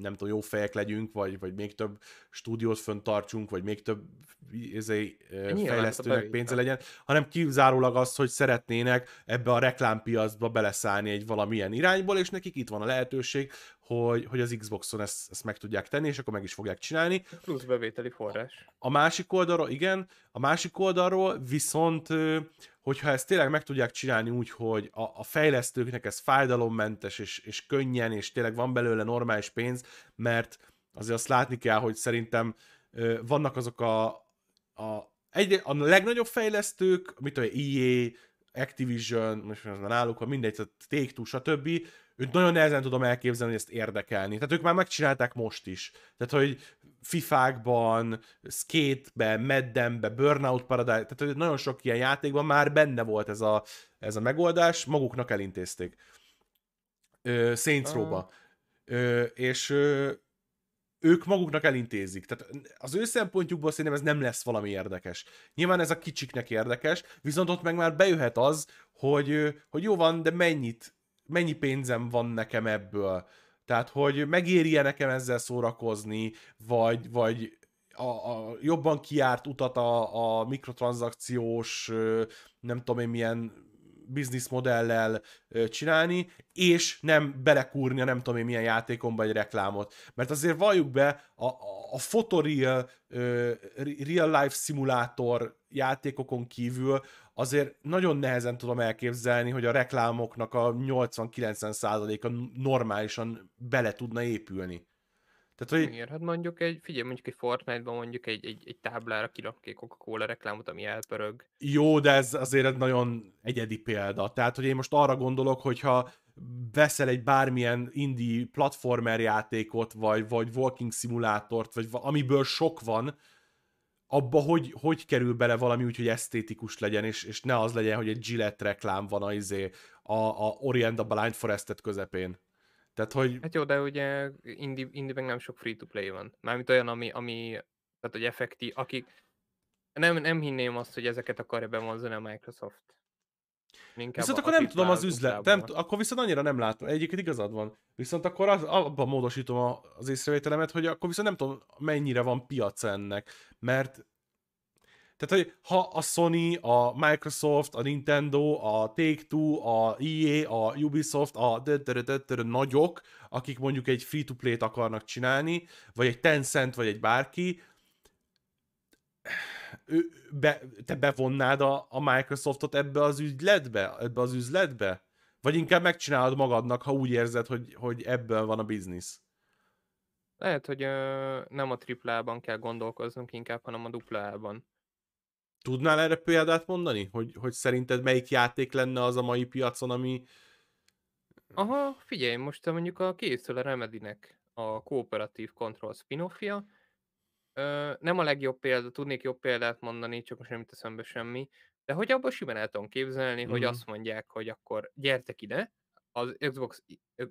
nem tudom, jó fejek legyünk, vagy, vagy még több stúdiót tartsunk, vagy még több izé, fejlesztőnek pénze legyen, hanem kizárólag azt, hogy szeretnének ebbe a reklámpiacba beleszállni egy valamilyen irányból, és nekik itt van a lehetőség, hogy, hogy az Xboxon ezt, ezt meg tudják tenni, és akkor meg is fogják csinálni. Plusz bevételi forrás. A, másik oldalról, igen, a másik oldalról viszont, hogyha ezt tényleg meg tudják csinálni úgy, hogy a, a fejlesztőknek ez fájdalommentes, és, és könnyen, és tényleg van belőle normális pénz, mert azért azt látni kell, hogy szerintem vannak azok a, a egy, a legnagyobb fejlesztők, mit tudom, EA, Activision, most náluk, mindegy, a Take-Two, stb., őt nagyon nehezen tudom elképzelni, hogy ezt érdekelni. Tehát ők már megcsinálták most is. Tehát, hogy fifákban, skateben, meddenbe, burnout paradise, tehát hogy nagyon sok ilyen játékban már benne volt ez a, ez a megoldás, maguknak elintézték. Ö, Saints Row-ba. Ö, és ö, ők maguknak elintézik. Tehát az ő szempontjukból szerintem ez nem lesz valami érdekes. Nyilván ez a kicsiknek érdekes, viszont ott meg már bejöhet az, hogy, hogy jó van, de mennyit mennyi pénzem van nekem ebből. Tehát, hogy megéri-e nekem ezzel szórakozni, vagy, vagy a, a jobban kiárt utat a, a mikrotranszakciós, nem tudom én milyen bizniszmodellel csinálni, és nem belekúrni a nem tudom én milyen játékomba egy reklámot. Mert azért valljuk be, a, a fotoreal real life szimulátor játékokon kívül azért nagyon nehezen tudom elképzelni, hogy a reklámoknak a 80-90%-a normálisan bele tudna épülni. Tehát, hogy... Miért? hát mondjuk egy, figyelj, mondjuk egy Fortnite-ban mondjuk egy, egy, egy táblára kirakkék a Coca-Cola reklámot, ami elpörög. Jó, de ez azért egy nagyon egyedi példa. Tehát, hogy én most arra gondolok, hogyha veszel egy bármilyen indie platformer játékot, vagy, vagy walking szimulátort, vagy amiből sok van, abba hogy, hogy kerül bele valami úgy, hogy esztétikus legyen, és, és ne az legyen, hogy egy Gillette reklám van a, izé, a, a a Blind Forestet közepén. Tehát, hogy... Hát jó, de ugye indie, indie meg nem sok free-to-play van. Mármint olyan, ami, ami tehát, hogy effekti, akik... Nem, nem hinném azt, hogy ezeket akarja bevonzani a Microsoft. Inkább viszont akkor nem tudom az üzlet, nem, akkor viszont annyira nem látom. Egyébként igazad van. Viszont akkor az, abban módosítom az észrevételemet, hogy akkor viszont nem tudom, mennyire van piac ennek. Mert tehát, hogy ha a Sony, a Microsoft, a Nintendo, a Take-Two, a EA, a Ubisoft, a nagyok, akik mondjuk egy free-to-play-t akarnak csinálni, vagy egy Tencent, vagy egy bárki, ő, be, te bevonnád a, a Microsoftot ebbe az ügyletbe, ebbe az üzletbe? Vagy inkább megcsinálod magadnak, ha úgy érzed, hogy, hogy ebből van a biznisz? Lehet, hogy ö, nem a triplában kell gondolkoznunk inkább, hanem a duplában. Tudnál erre példát mondani? Hogy, hogy szerinted melyik játék lenne az a mai piacon, ami... Aha, figyelj, most mondjuk a készül a Remedinek a kooperatív kontroll spin Ö, nem a legjobb példa, tudnék jobb példát mondani, csak most nem teszem be semmi, de hogy abban simán el tudom képzelni, mm-hmm. hogy azt mondják, hogy akkor gyertek ide, az Xbox,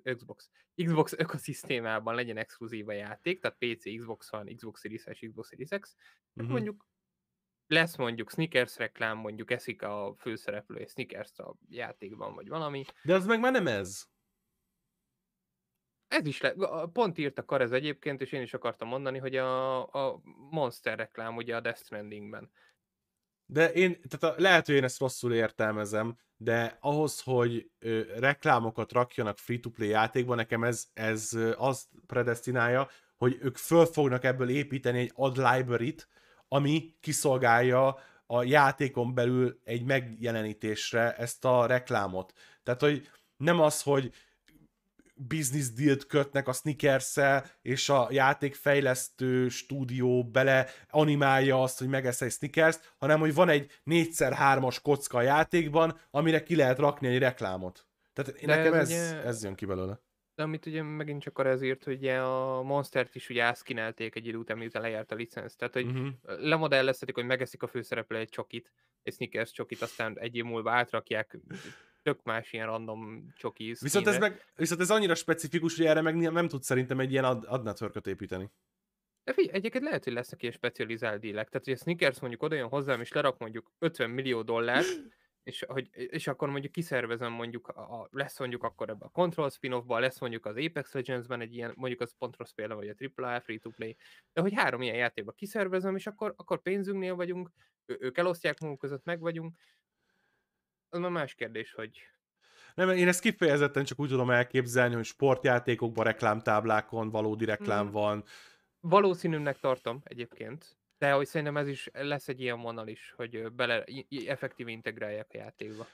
Xbox, Xbox ökoszisztémában legyen exkluzív a játék, tehát PC, Xbox van, Xbox Series Xbox Series X, mm-hmm. mondjuk lesz mondjuk Snickers reklám, mondjuk eszik a főszereplő és Snickers a játékban, vagy valami. De az meg már nem ez. Ez is le, pont írt a ez egyébként, és én is akartam mondani, hogy a, a Monster reklám ugye a Death Strandingben. De én, tehát a, lehet, hogy én ezt rosszul értelmezem, de ahhoz, hogy ö, reklámokat rakjanak free-to-play játékban, nekem ez, ez ö, azt predestinálja, hogy ők föl fognak ebből építeni egy ad library-t, ami kiszolgálja a játékon belül egy megjelenítésre ezt a reklámot. Tehát, hogy nem az, hogy business dealt kötnek a sneakers és a játékfejlesztő stúdió bele animálja azt, hogy megesz egy sneakers hanem hogy van egy 4x3-as kocka a játékban, amire ki lehet rakni egy reklámot. Tehát De nekem ez, ugye... ez jön ki belőle. De amit ugye megint csak arra ezért, hogy ugye a Monstert is ugye ászkinelték egy idő után, miután lejárt a licenc. Tehát, hogy uh-huh. Mhm. lemodellezhetik, hogy megeszik a főszereplő egy csokit, egy sneakers csokit, aztán egy év múlva átrakják tök más ilyen random csoki viszont ez, meg, viszont ez annyira specifikus, hogy erre meg nem tudsz szerintem egy ilyen ad, építeni. De figyelj, egyébként lehet, hogy lesznek ilyen specializált dílek. Tehát, hogy a Snickers mondjuk odajön hozzám, és lerak mondjuk 50 millió dollár és, hogy, és akkor mondjuk kiszervezem mondjuk, a, a, lesz mondjuk akkor ebbe a Control spin off lesz mondjuk az Apex Legends-ben egy ilyen, mondjuk az Control például, vagy a AAA Free to Play, de hogy három ilyen játékba kiszervezem, és akkor, akkor pénzünknél vagyunk, ő, ők elosztják magunk között, meg vagyunk, az már más kérdés, hogy... Nem, én ezt kifejezetten csak úgy tudom elképzelni, hogy sportjátékokban reklámtáblákon valódi reklám hmm. van. Valószínűnek tartom egyébként. De hogy szerintem ez is lesz egy ilyen vonal is, hogy bele effektív integrálják a játékba.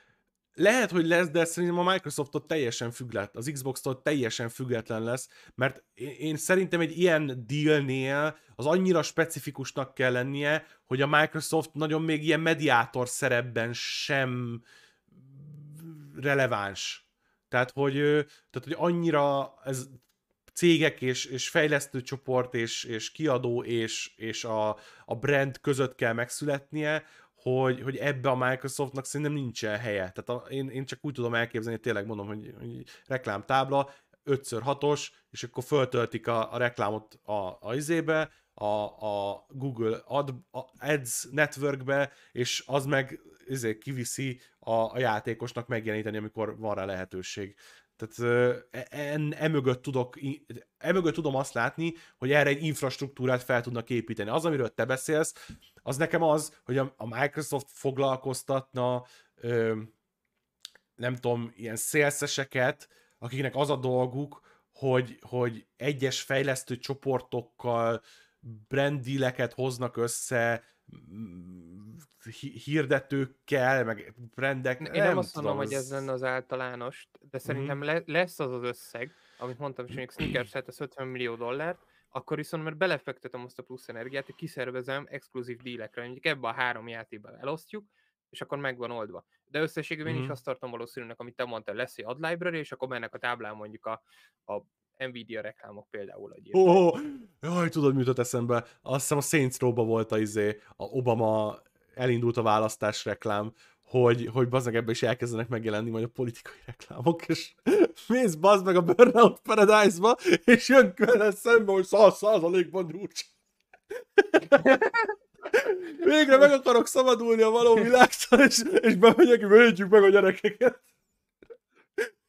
Lehet, hogy lesz, de szerintem a Microsoftot teljesen független, az Xbox-tól teljesen független lesz, mert én szerintem egy ilyen dealnél az annyira specifikusnak kell lennie, hogy a Microsoft nagyon még ilyen mediátor szerepben sem uh, releváns. Tehát, hogy, tehát, hogy annyira ez cégek és, és fejlesztő csoport és, és kiadó és, és a, a brand között kell megszületnie, hogy, hogy ebbe a Microsoftnak szerintem nincsen helye. Tehát a, én, én csak úgy tudom elképzelni, tényleg mondom, hogy, hogy reklámtábla, 5x6-os, és akkor föltöltik a, a reklámot a, a izébe, a, a Google Ad, a Ads networkbe, és az meg izé, kiviszi a, a játékosnak megjeleníteni, amikor van rá lehetőség. Tehát e, en, emögött, tudok, emögött tudom azt látni, hogy erre egy infrastruktúrát fel tudnak építeni. Az, amiről te beszélsz, az nekem az, hogy a, a Microsoft foglalkoztatna ö, nem tudom, ilyen szélszeseket, akiknek az a dolguk, hogy, hogy egyes fejlesztő csoportokkal brandileket hoznak össze, hirdetőkkel, meg rendek. Én nem, nem azt mondom, hogy ez lenne az általános, de mhm. szerintem mm le, lesz az az összeg, amit mondtam hogy mondjuk sneakers az 50 millió dollárt, akkor viszont mert belefektetem azt a plusz energiát, hogy kiszervezem exkluzív dílekre, mondjuk ebbe a három játéban elosztjuk, és akkor megvan oldva. De összességében mm én is mhm. azt tartom valószínűnek, amit te mondtál, lesz egy ad library, és akkor mennek a táblán mondjuk a, a Nvidia reklámok például egy Ó, oh, jaj, tudod, mi jutott eszembe? Azt hiszem a Saints row volt a izé, a Obama elindult a választás reklám, hogy, hogy meg ebbe is elkezdenek megjelenni majd a politikai reklámok, és mész bazd meg a Burnout Paradise-ba, és jön vele szembe, hogy száz százalékban gyúcs. Végre meg akarok szabadulni a való világtól, és, és bemegyek, védjük meg a gyerekeket.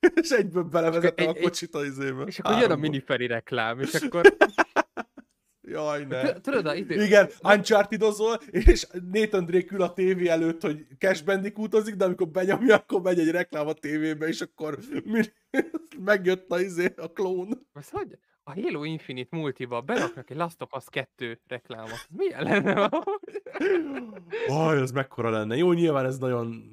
és egyből belevezetem egy, a kocsit a izébe. És akkor jön a miniferi reklám, és akkor... Jaj, ne. Tudod, idő... Izé- Igen, uncharted és Nathan Drake ül a tévé előtt, hogy Cash Bandic azik, de amikor benyomja, akkor megy egy reklám a tévébe, és akkor megjött a izé, a klón. Az hogy? a Halo Infinite multiba beraknak egy Last of Us 2 reklámot. Milyen lenne? Aj, ez mekkora lenne. Jó, nyilván ez nagyon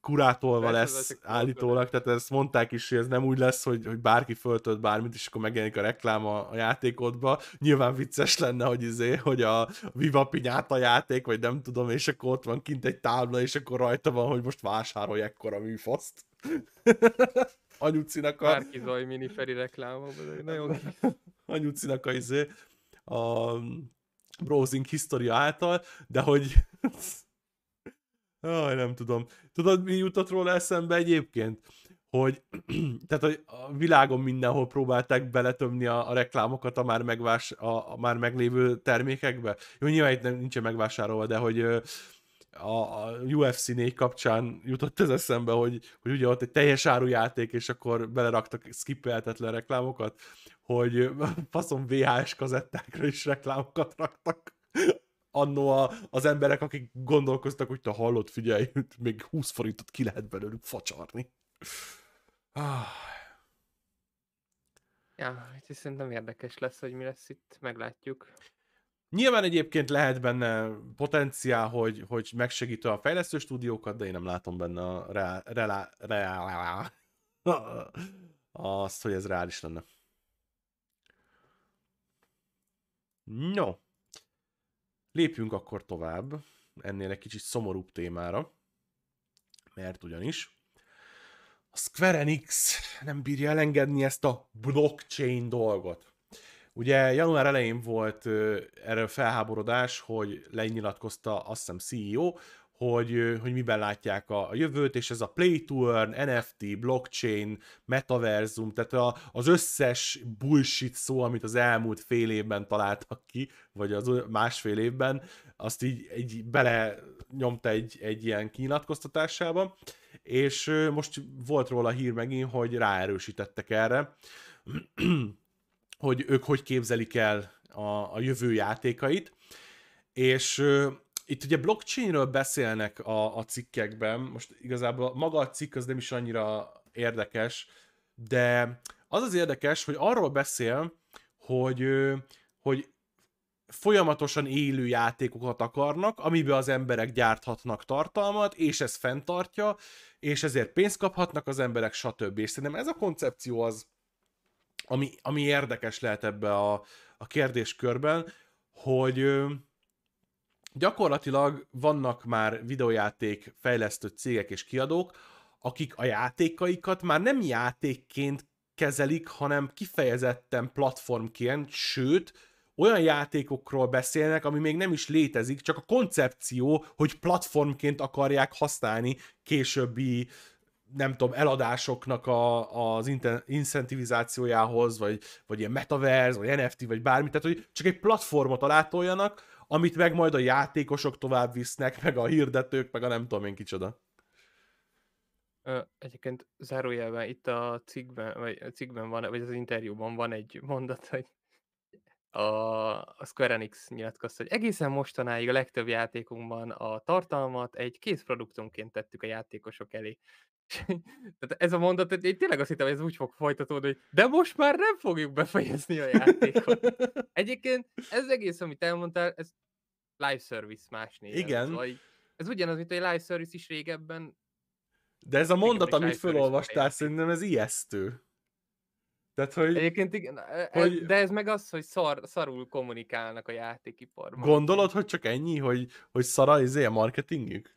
kurátolva Persze, lesz állítólag, tehát ezt mondták is, hogy ez nem úgy lesz, hogy, hogy bárki föltölt bármit, és akkor megjelenik a reklám a, a játékodba. Nyilván vicces lenne, hogy izé, hogy a Viva a játék, vagy nem tudom, és akkor ott van kint egy tábla, és akkor rajta van, hogy most vásárolj ekkora műfaszt anyucinak a... Márki Zaj feri reklámom, nagyon Anyucinak a izé, a mm, browsing historia által, de hogy... Aj, nem tudom. Tudod, mi jutott róla eszembe egyébként? Hogy, tehát, hogy a világon mindenhol próbálták beletömni a, a reklámokat a már, megvás, a, a már meglévő termékekbe. Jó, nyilván itt nincsen megvásárolva, de hogy a, UFC 4 kapcsán jutott ez eszembe, hogy, hogy ugye ott egy teljes játék és akkor beleraktak skippelhetetlen reklámokat, hogy faszom VHS kazettákra is reklámokat raktak. Annó a, az emberek, akik gondolkoztak, hogy te hallott, figyelj, még 20 forintot ki lehet belőlük facsarni. Ah. Ja, úgyhogy szerintem érdekes lesz, hogy mi lesz itt, meglátjuk. Nyilván egyébként lehet benne potenciál, hogy, hogy megsegítő a fejlesztő stúdiókat, de én nem látom benne a rá, rá, rá, rá, azt, hogy ez reális lenne. No. Lépjünk akkor tovább ennél egy kicsit szomorúbb témára, mert ugyanis a Square Enix nem bírja elengedni ezt a blockchain dolgot. Ugye január elején volt erről felháborodás, hogy lenyilatkozta azt hiszem CEO, hogy, hogy miben látják a, a jövőt, és ez a play to earn, NFT, blockchain, metaverzum, tehát a, az összes bullshit szó, amit az elmúlt fél évben találtak ki, vagy az másfél évben, azt így, így bele nyomta egy, egy ilyen kinyilatkoztatásába, és most volt róla hír megint, hogy ráerősítettek erre, hogy ők hogy képzelik el a, a jövő játékait, és uh, itt ugye blockchainről beszélnek a, a cikkekben, most igazából maga a cikk az nem is annyira érdekes, de az az érdekes, hogy arról beszél, hogy, hogy folyamatosan élő játékokat akarnak, amiben az emberek gyárthatnak tartalmat, és ez fenntartja, és ezért pénzt kaphatnak az emberek, stb. És szerintem ez a koncepció az, ami, ami érdekes lehet ebbe a, a kérdéskörben, hogy gyakorlatilag vannak már videojáték fejlesztő cégek és kiadók, akik a játékaikat már nem játékként kezelik, hanem kifejezetten platformként, sőt, olyan játékokról beszélnek, ami még nem is létezik, csak a koncepció, hogy platformként akarják használni későbbi nem tudom, eladásoknak a, az incentivizációjához, vagy, vagy ilyen metaverse, vagy NFT, vagy bármi, tehát hogy csak egy platformot alátoljanak, amit meg majd a játékosok tovább visznek, meg a hirdetők, meg a nem tudom én kicsoda. egyébként zárójelben itt a cikkben, vagy a cikkben van, vagy az interjúban van egy mondat, hogy a, a Square Enix nyilatkozta, hogy egészen mostanáig a legtöbb játékunkban a tartalmat egy kész produktumként tettük a játékosok elé. Tehát ez a mondat, én tényleg azt hittem, hogy ez úgy fog folytatódni, hogy de most már nem fogjuk befejezni a játékot. Egyébként ez egész, amit elmondtál, ez live service más néven. Igen. Szóval, ez ugyanaz, mint egy live service is régebben. De ez a mondat, amit felolvastál, szerintem ez ijesztő. Tehát, hogy... Egyébként igen, e, e, hogy... de ez meg az, hogy szar, szarul kommunikálnak a játékiparban. Gondolod, hogy csak ennyi, hogy, hogy szara izé a marketingük?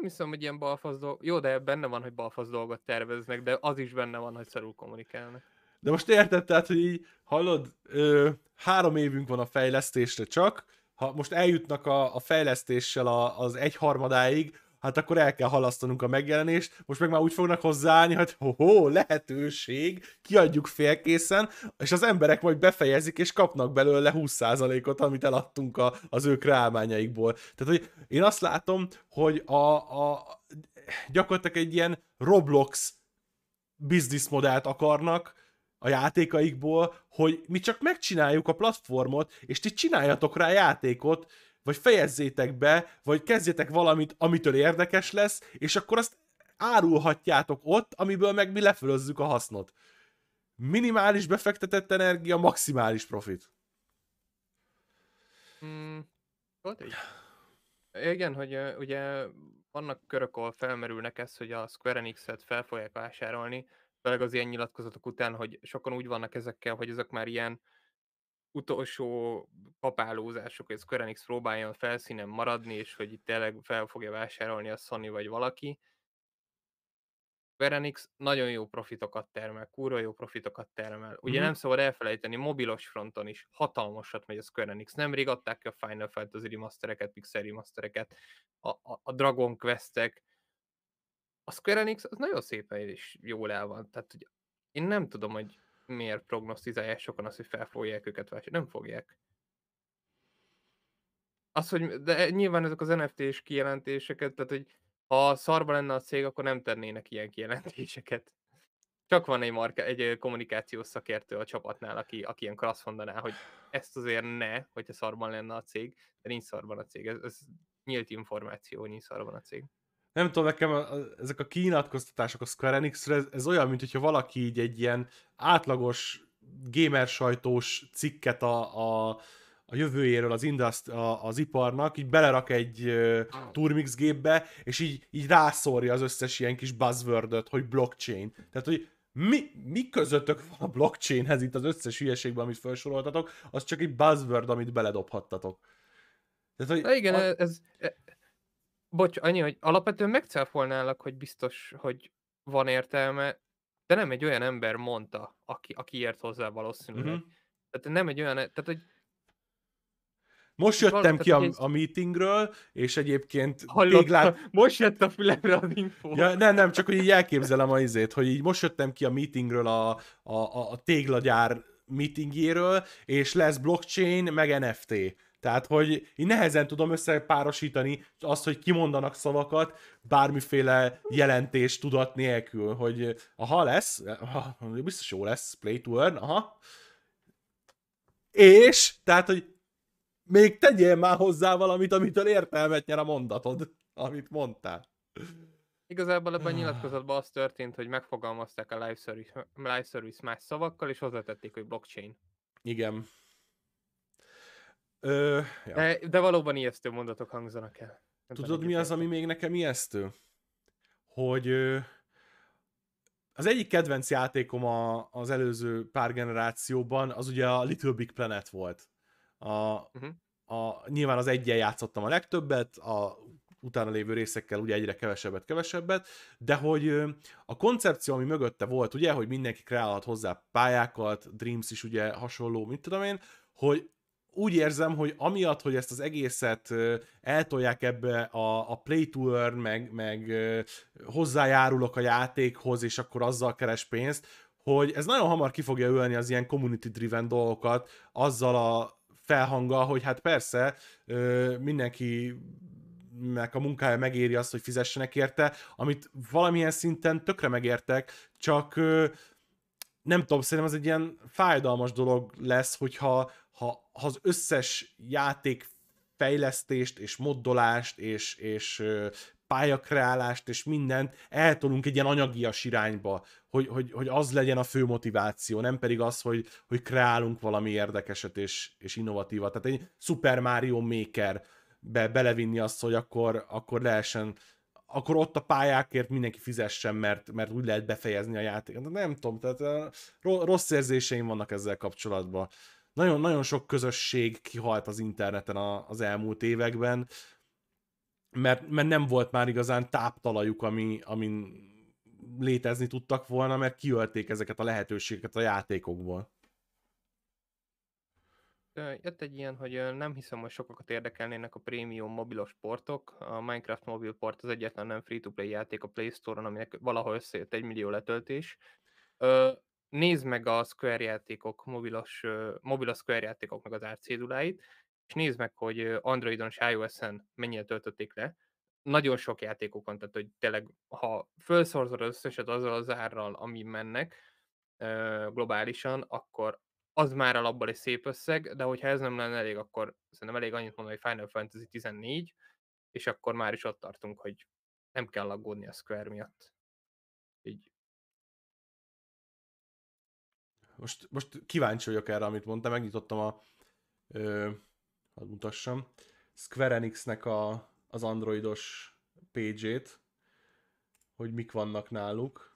Nem hiszem, hogy ilyen balfasz dolgok... Jó, de benne van, hogy balfasz dolgot terveznek, de az is benne van, hogy szarul kommunikálnak. De most érted, tehát, hogy így, hallod, ö, három évünk van a fejlesztésre csak, ha most eljutnak a, a fejlesztéssel a, az egyharmadáig, hát akkor el kell halasztanunk a megjelenést, most meg már úgy fognak hozzáállni, hogy ho lehetőség, kiadjuk félkészen, és az emberek majd befejezik, és kapnak belőle 20%-ot, amit eladtunk a, az ők rámányaikból. Tehát, hogy én azt látom, hogy a, a gyakorlatilag egy ilyen Roblox bizniszmodellt akarnak, a játékaikból, hogy mi csak megcsináljuk a platformot, és ti csináljatok rá játékot, vagy fejezzétek be, vagy kezdjetek valamit, amitől érdekes lesz, és akkor azt árulhatjátok ott, amiből meg mi lefölözzük a hasznot. Minimális befektetett energia, maximális profit. Mm, ott Igen, hogy ugye vannak körök, ahol felmerülnek ez, hogy a Square Enix-et fel fogják vásárolni, főleg az ilyen nyilatkozatok után, hogy sokan úgy vannak ezekkel, hogy ezek már ilyen utolsó kapálózások, hogy Square Enix próbáljon felszínen maradni, és hogy itt tényleg fel fogja vásárolni a Sony vagy valaki. Square Enix nagyon jó profitokat termel, kurva jó profitokat termel. Ugye mm-hmm. nem szabad elfelejteni, mobilos fronton is hatalmasat megy a Square Enix. Nem rigadták ki a Final Fantasy remastereket, Pixel remastereket, a, a, a Dragon Questek. A Square Enix az nagyon szépen és jól el van. Tehát, hogy én nem tudom, hogy miért prognosztizálják sokan azt, hogy felfogják őket vásárolni. Nem fogják. Az, hogy, de nyilván ezek az NFT-s kijelentéseket, tehát hogy ha szarba lenne a cég, akkor nem tennének ilyen kijelentéseket. Csak van egy, marka, egy kommunikációs szakértő a csapatnál, aki, aki ilyenkor azt mondaná, hogy ezt azért ne, hogyha szarban lenne a cég, de nincs szarban a cég. Ez, ez nyílt információ, nincs szarban a cég nem tudom, nekem a, a, ezek a kinyilatkoztatások a Square enix ez, ez olyan, mint hogyha valaki így egy ilyen átlagos gamer sajtós cikket a, a, a jövőjéről az, indust, a, az iparnak, így belerak egy uh, Turmix gépbe, és így, így rászórja az összes ilyen kis buzzword hogy blockchain. Tehát, hogy mi, mi közöttök van a blockchainhez itt az összes hülyeségben, amit felsoroltatok, az csak egy buzzword, amit beledobhattatok. Tehát, hogy Na igen, a... ez, bocs, annyi, hogy alapvetően megcáfolnálak, hogy biztos, hogy van értelme, de nem egy olyan ember mondta, aki, aki ért hozzá valószínűleg. Mm-hmm. Tehát nem egy olyan, e, tehát hogy most jöttem ki a, egy... a meetingről, és egyébként téglát... Most jött a fülemre az info. Ja, nem, nem, csak hogy így elképzelem a izét, hogy így most jöttem ki a meetingről a, a, a, a téglagyár meetingjéről, és lesz blockchain, meg NFT. Tehát, hogy én nehezen tudom összepárosítani azt, hogy kimondanak szavakat bármiféle jelentés tudat nélkül, hogy aha, lesz, aha, biztos jó lesz, play to earn, aha. És, tehát, hogy még tegyél már hozzá valamit, amitől értelmet nyer a mondatod, amit mondtál. Igazából ebben a nyilatkozatban az történt, hogy megfogalmazták a live service, live service más szavakkal, és hozzátették, hogy blockchain. Igen. Ö, ja. de, de valóban ijesztő mondatok hangzanak el. Nem Tudod, mi az, ami még nekem ijesztő? Hogy ö, az egyik kedvenc játékom a, az előző pár generációban, az ugye a Little Big Planet volt. A, uh-huh. a, nyilván az egyen játszottam a legtöbbet, a utána lévő részekkel ugye egyre kevesebbet, kevesebbet, de hogy a koncepció, ami mögötte volt, ugye, hogy mindenki kreálhat hozzá pályákat, Dreams is ugye hasonló, mit tudom én, hogy úgy érzem, hogy amiatt, hogy ezt az egészet eltolják ebbe a, a play to earn, meg, meg hozzájárulok a játékhoz, és akkor azzal keres pénzt, hogy ez nagyon hamar ki fogja ölni az ilyen community-driven dolgokat azzal a felhanggal, hogy hát persze mindenki meg a munkája megéri azt, hogy fizessenek érte, amit valamilyen szinten tökre megértek, csak nem tudom, szerintem ez egy ilyen fájdalmas dolog lesz, hogyha ha, ha az összes játék fejlesztést és moddolást és, és pályakreálást és mindent eltolunk egy ilyen anyagias irányba, hogy, hogy, hogy az legyen a fő motiváció, nem pedig az, hogy, hogy kreálunk valami érdekeset és, és innovatívat. Tehát egy Super Mario Maker be, belevinni azt, hogy akkor, akkor lehessen akkor ott a pályákért mindenki fizessen, mert, mert úgy lehet befejezni a játékot. Nem tudom, tehát rossz érzéseim vannak ezzel kapcsolatban. Nagyon-nagyon sok közösség kihalt az interneten a, az elmúlt években, mert, mert nem volt már igazán táptalajuk, ami, amin létezni tudtak volna, mert kiölték ezeket a lehetőségeket a játékokból. Jött egy ilyen, hogy nem hiszem, hogy sokakat érdekelnének a prémium mobilos portok. A Minecraft mobil port az egyetlen nem free-to-play játék a Play Store-on, aminek valahol összejött egy millió letöltés nézd meg a Square játékok, mobilos, mobil a Square játékoknak az árcéduláit, és nézd meg, hogy Androidon és iOS-en mennyire töltötték le. Nagyon sok játékokon, tehát hogy tényleg, ha felszorzod az összeset azzal az árral, ami mennek globálisan, akkor az már alapból egy szép összeg, de hogyha ez nem lenne elég, akkor szerintem elég annyit mondani, hogy Final Fantasy 14, és akkor már is ott tartunk, hogy nem kell aggódni a Square miatt. Így most, most kíváncsi vagyok erre, amit mondtam, megnyitottam a, ö, hadd mutassam, Square Enixnek a, az androidos page-ét, hogy mik vannak náluk.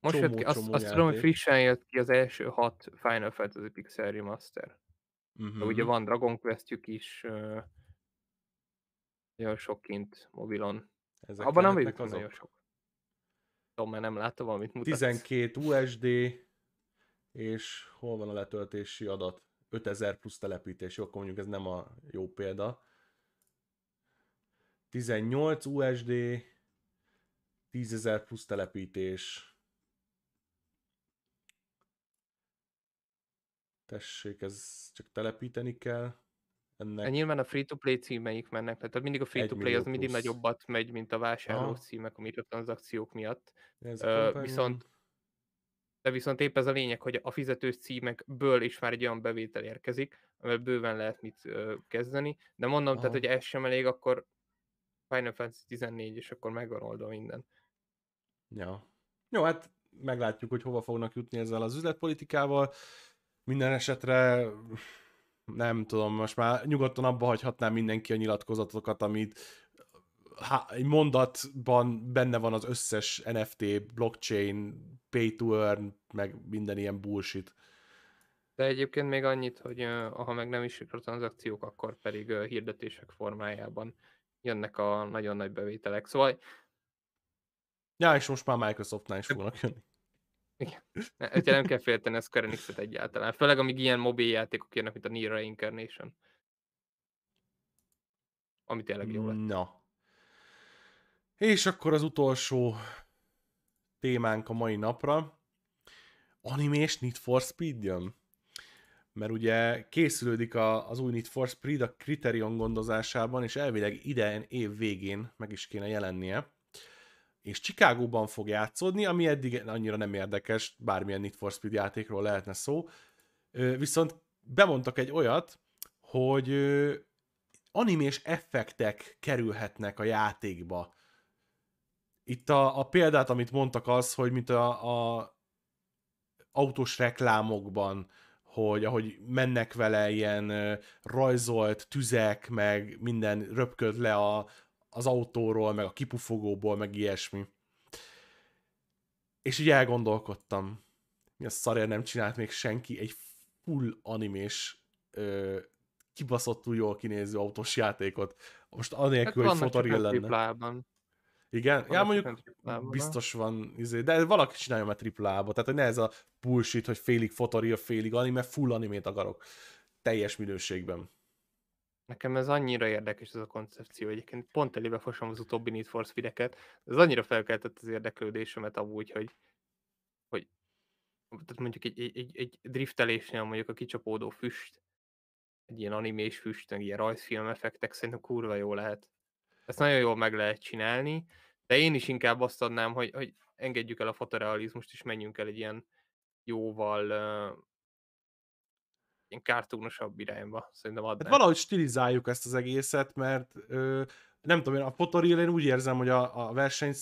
Most csomó, jött ki, azt, azt tudom, hogy frissen jött ki az első hat Final Fantasy Pixel Remaster. Uh-huh. De mhm. ugye van Dragon Questjük is, nagyon sok kint mobilon. Ezek Abban nem vagyunk nagyon sok tudom, mert nem látom, amit mutatsz. 12 USD, és hol van a letöltési adat? 5000 plusz telepítés, jó, akkor mondjuk ez nem a jó példa. 18 USD, 10.000 plusz telepítés. Tessék, ez csak telepíteni kell ennek... Nyilván a free-to-play címeik mennek, tehát mindig a free-to-play az mindig nagyobbat megy, mint a vásárló címek a mikrotranszakciók miatt. Ez uh, viszont, de viszont épp ez a lényeg, hogy a fizetős címekből is már egy olyan bevétel érkezik, amivel bőven lehet mit ö, kezdeni, de mondom, Aha. tehát, hogy ez sem elég, akkor Final Fantasy 14, és akkor megvan oldva minden. Ja. Jó, hát meglátjuk, hogy hova fognak jutni ezzel az üzletpolitikával. Minden esetre nem tudom, most már nyugodtan abba hagyhatnám mindenki a nyilatkozatokat, amit ha egy mondatban benne van az összes NFT, blockchain, pay to earn, meg minden ilyen bullshit. De egyébként még annyit, hogy ha meg nem is tranzakciók, akkor pedig hirdetések formájában jönnek a nagyon nagy bevételek. Szóval... Ja, és most már Microsoftnál is fognak jönni. Igen. Ne, nem kell félteni a Square Enix-et egyáltalán. Főleg, amíg ilyen mobil játékok jönnek, mint a Nier Reincarnation. Ami tényleg jó lett. Na. És akkor az utolsó témánk a mai napra. Animés Need for Speed jön. Mert ugye készülődik a, az új Need for Speed a Criterion gondozásában, és elvileg idén év végén meg is kéne jelennie és Chicagóban fog játszódni, ami eddig annyira nem érdekes, bármilyen Need for Speed játékról lehetne szó, viszont bemondtak egy olyat, hogy animés effektek kerülhetnek a játékba. Itt a, a példát, amit mondtak az, hogy mint a, a autós reklámokban, hogy ahogy mennek vele ilyen rajzolt tüzek, meg minden röpköd le a, az autóról, meg a kipufogóból, meg ilyesmi. És így elgondolkodtam, mi a szarért nem csinált még senki egy full animés ö, kibaszottul jól kinéző autós játékot. Most anélkül, hát hogy fotoril lenne. Igen, van ja, mondjuk biztos van, izé, de valaki csinálja a triplába, tehát hogy ne ez a bullshit, hogy félig fotoril, félig anime, full animét akarok teljes minőségben. Nekem ez annyira érdekes ez a koncepció. Egyébként pont elébe fosom az utóbbi Need for Speed-eket. Ez annyira felkeltett az érdeklődésemet amúgy, hogy, hogy tehát mondjuk egy, egy, egy, egy driftelésnél mondjuk a kicsapódó füst, egy ilyen animés füst, egy ilyen rajzfilm effektek szerintem kurva jó lehet. Ezt nagyon jól meg lehet csinálni, de én is inkább azt adnám, hogy, hogy engedjük el a fotorealizmust, és menjünk el egy ilyen jóval ilyen kártúnosabb irányba, szerintem adnám. Hát valahogy stilizáljuk ezt az egészet, mert ö, nem tudom, én a Potoril én úgy érzem, hogy a, a, verseny,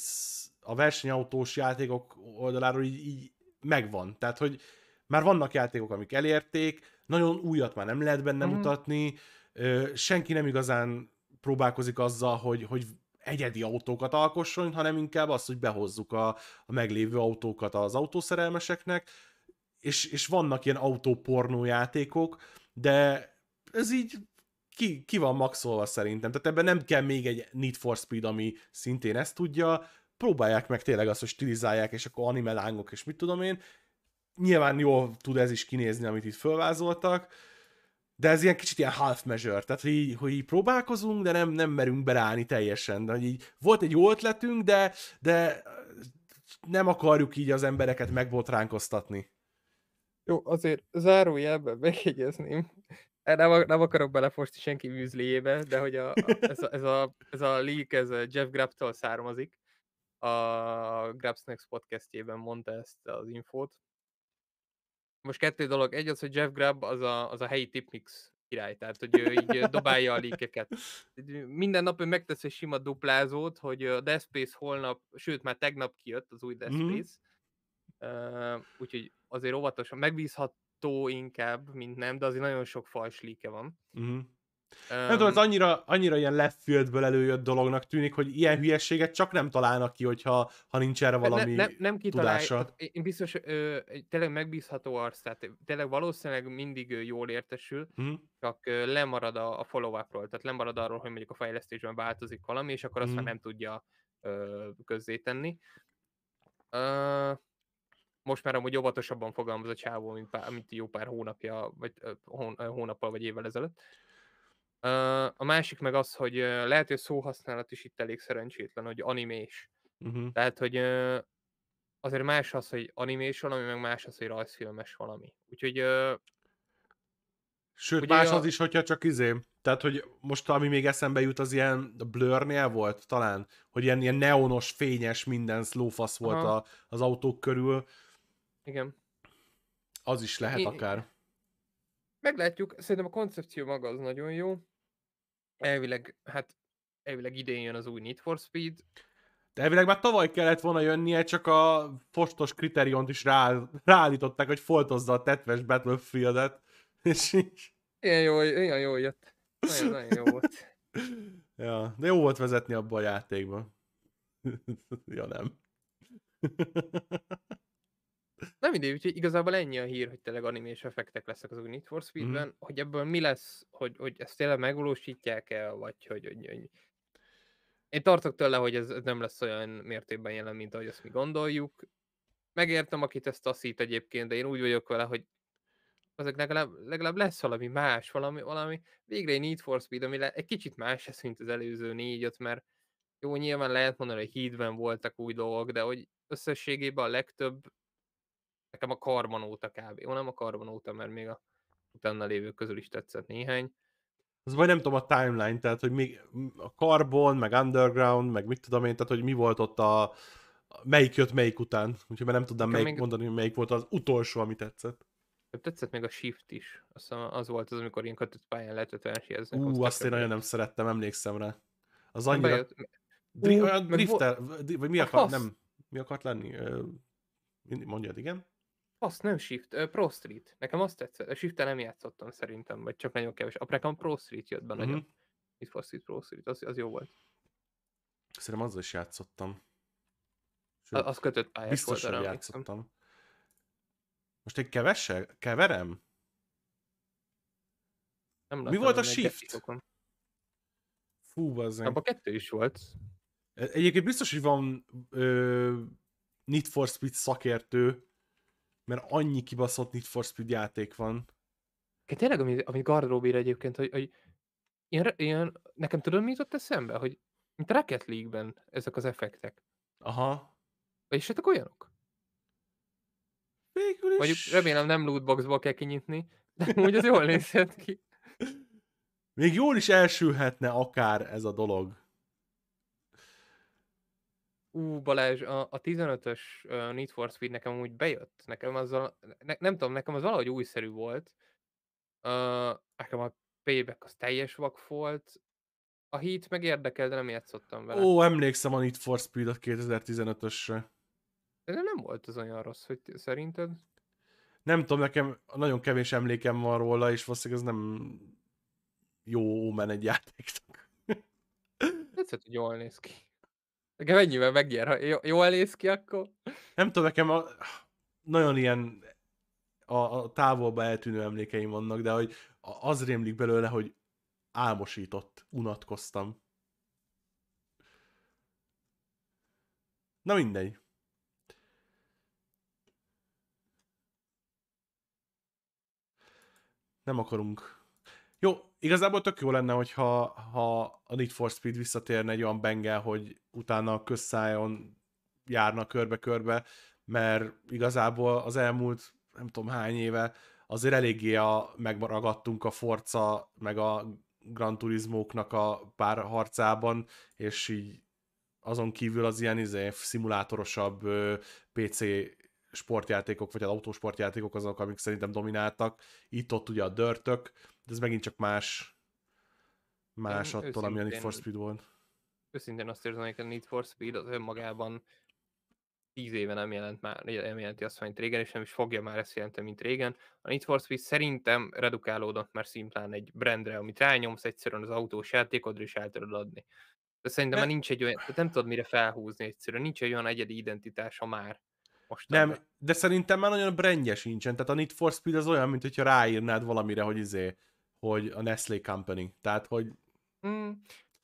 a versenyautós játékok oldaláról így, így megvan. Tehát, hogy már vannak játékok, amik elérték, nagyon újat már nem lehet benne mm. mutatni, ö, senki nem igazán próbálkozik azzal, hogy, hogy egyedi autókat alkosson, hanem inkább azt, hogy behozzuk a, a meglévő autókat az autószerelmeseknek, és, és vannak ilyen autópornó játékok, de ez így ki, ki van maxolva szerintem. Tehát ebben nem kell még egy Need for Speed, ami szintén ezt tudja. Próbálják meg tényleg azt, hogy stilizálják, és akkor anime lángok, és mit tudom én. Nyilván jól tud ez is kinézni, amit itt fölvázoltak, de ez ilyen kicsit ilyen half measure, tehát hogy így, hogy így próbálkozunk, de nem, nem merünk berállni teljesen. De, hogy így, volt egy jó ötletünk, de, de nem akarjuk így az embereket megbotránkoztatni. Jó, azért zárójelben megjegyezném, e, nem, nem akarok belefosni senki műzléjébe, de hogy a, a, ez, a, ez, a, ez a leak, ez a Jeff Grubb-tól származik. A Grubsnacks podcastjében mondta ezt az infót. Most kettő dolog. Egy az, hogy Jeff Grab az a, az a helyi tipmix király, tehát hogy ő így dobálja a líkeket. Minden nap ő megtesz egy sima duplázót, hogy a Death Space holnap, sőt már tegnap kijött az új Death mhm. Space, mm. Uh, úgyhogy azért óvatosan, megbízható inkább, mint nem, de azért nagyon sok falslíke van. Uh-huh. Um, nem tudom, ez annyira, annyira ilyen left fieldből előjött dolognak tűnik, hogy ilyen hülyességet csak nem találnak ki, hogyha, ha nincs erre hát valami ne, ne, nem tudása. Én biztos, ö, tényleg megbízható arc, tehát tényleg valószínűleg mindig jól értesül, hmm. csak ö, lemarad a, a follow-upról, tehát lemarad arról, hogy mondjuk a fejlesztésben változik valami, és akkor azt hmm. már nem tudja ö, közzétenni. Ö, most már amúgy óvatosabban fogalmaz a csávó, mint, pár, mint jó pár hónapja, vagy hónappal, vagy évvel ezelőtt. A másik meg az, hogy lehet, hogy a szóhasználat is itt elég szerencsétlen, hogy animés. Uh-huh. Tehát, hogy azért más az, hogy animés valami, meg más az, hogy rajzfilmes valami. Úgyhogy... Sőt, ugye más a... az is, hogyha csak izé. Tehát, hogy most ami még eszembe jut, az ilyen blurnél volt talán, hogy ilyen, ilyen neonos, fényes minden szlófasz volt a, az autók körül, igen. Az is lehet Én... akár. Meglátjuk, szerintem a koncepció maga az nagyon jó. Elvileg, hát elvileg idén jön az új Need for Speed. De elvileg már tavaly kellett volna jönnie, csak a fostos kritériont is rá, ráállították, hogy foltozza a tetves Battlefield-et. És így... Ilyen jó, ilyen jó jött. Nagyon, nagyon jó volt. ja, de jó volt vezetni abban a játékban. ja, nem. Nem mindegy, úgyhogy igazából ennyi a hír, hogy tényleg animés effektek lesznek az új Need for mm-hmm. Speed-ben, mm. hogy ebből mi lesz, hogy, hogy ezt tényleg megvalósítják el, vagy hogy, hogy, hogy... Én tartok tőle, hogy ez, ez nem lesz olyan mértékben jelen, mint ahogy azt mi gondoljuk. Megértem, akit ezt taszít egyébként, de én úgy vagyok vele, hogy azok legalább, legalább lesz valami más, valami, valami végre egy Need for Speed, ami le, egy kicsit más lesz, mint az előző négy-öt, mert jó, nyilván lehet mondani, hogy hídben voltak új dolgok, de hogy összességében a legtöbb Nekem a karban óta kb. Jó, nem a karban óta, mert még a utána lévő közül is tetszett néhány. Az vagy nem tudom a timeline, tehát hogy még mm, a Carbon, meg Underground, meg mit tudom én, tehát hogy mi volt ott a melyik jött melyik után, úgyhogy már nem tudtam melyik még... mondani, melyik volt az utolsó, ami tetszett. Tetszett még a Shift is. Azt az volt az, amikor én kötött pályán lehetett versenyezni. Ú, azt én nagyon nem szerettem, emlékszem rá. Az annyira... Bejött... drifter, vagy mi akart, nem, mi akart lenni? Mondjad, igen? Azt nem Shift, Pro Street. Nekem azt tetszett. A shift nem játszottam szerintem, vagy csak nagyon kevés. Apre nekem Pro Street jött be uh-huh. nagyon. Itt for street Pro Street, az, az jó volt. Szerintem azzal is játszottam. Sőt, az kötött pályát Biztos, hogy játszottam. Most egy kevese? Keverem? Nem Mi volt a shift? Fú, az. Abba kettő is volt. E, egyébként biztos, hogy van ö, Need for Speed szakértő, mert annyi kibaszott Need for Speed játék van. Tényleg, ami, ami gardrób ír egyébként, hogy, hogy ilyen, ilyen, nekem tudod, mi jutott eszembe? Hogy mint a Rocket League-ben ezek az effektek. Aha. És hát olyanok? Végül is... Mondjuk remélem nem lootboxból kell kinyitni, de úgy az jól nézhet ki. Még jól is elsülhetne akár ez a dolog. Ú, Balázs, a, a 15-ös Need for Speed nekem úgy bejött. Nekem a, ne, nem tudom, nekem az valahogy újszerű volt. Uh, nekem a payback az teljes vak volt. A hit meg érdekel, de nem játszottam vele. Ó, emlékszem a Need for Speed a 2015-ösre. De nem volt az olyan rossz, hogy szerinted? Nem tudom, nekem nagyon kevés emlékem van róla, és valószínűleg ez nem jó men egy játéknak. Tetszett, hogy jól néz ki. Nekem ennyivel megnyer, ha j- jól néz ki, akkor... Nem tudom, nekem a... nagyon ilyen a, a távolba eltűnő emlékeim vannak, de hogy az rémlik belőle, hogy álmosított, unatkoztam. Na mindegy. Nem akarunk. Jó, Igazából tök jó lenne, hogyha ha a Need for Speed visszatérne egy olyan bengel, hogy utána a közszájon járna körbe-körbe, mert igazából az elmúlt nem tudom hány éve azért eléggé a, megmaragadtunk a Forza meg a Gran knak a pár harcában, és így azon kívül az ilyen izé, szimulátorosabb PC sportjátékok, vagy az hát autósportjátékok azok, amik szerintem domináltak. Itt ott ugye a dörtök, de ez megint csak más, más Én attól, ami a Need for Speed volt. Őszintén azt érzem, hogy a Need for Speed az önmagában tíz éve nem jelent már, nem jelenti azt, mint régen, és nem is fogja már ezt jelenteni, mint régen. A Need for Speed szerintem redukálódott már szimplán egy brandre, amit rányomsz egyszerűen az autós játékodra, és el tudod adni. De szerintem már nincs egy olyan, nem tudod mire felhúzni egyszerűen, nincs egy olyan egyedi identitása már. Most nem, de szerintem már nagyon brendje sincsen, tehát a Need for Speed az olyan, mint hogyha ráírnád valamire, hogy izé, hogy a Nestlé Company. Tehát, hogy... Mm.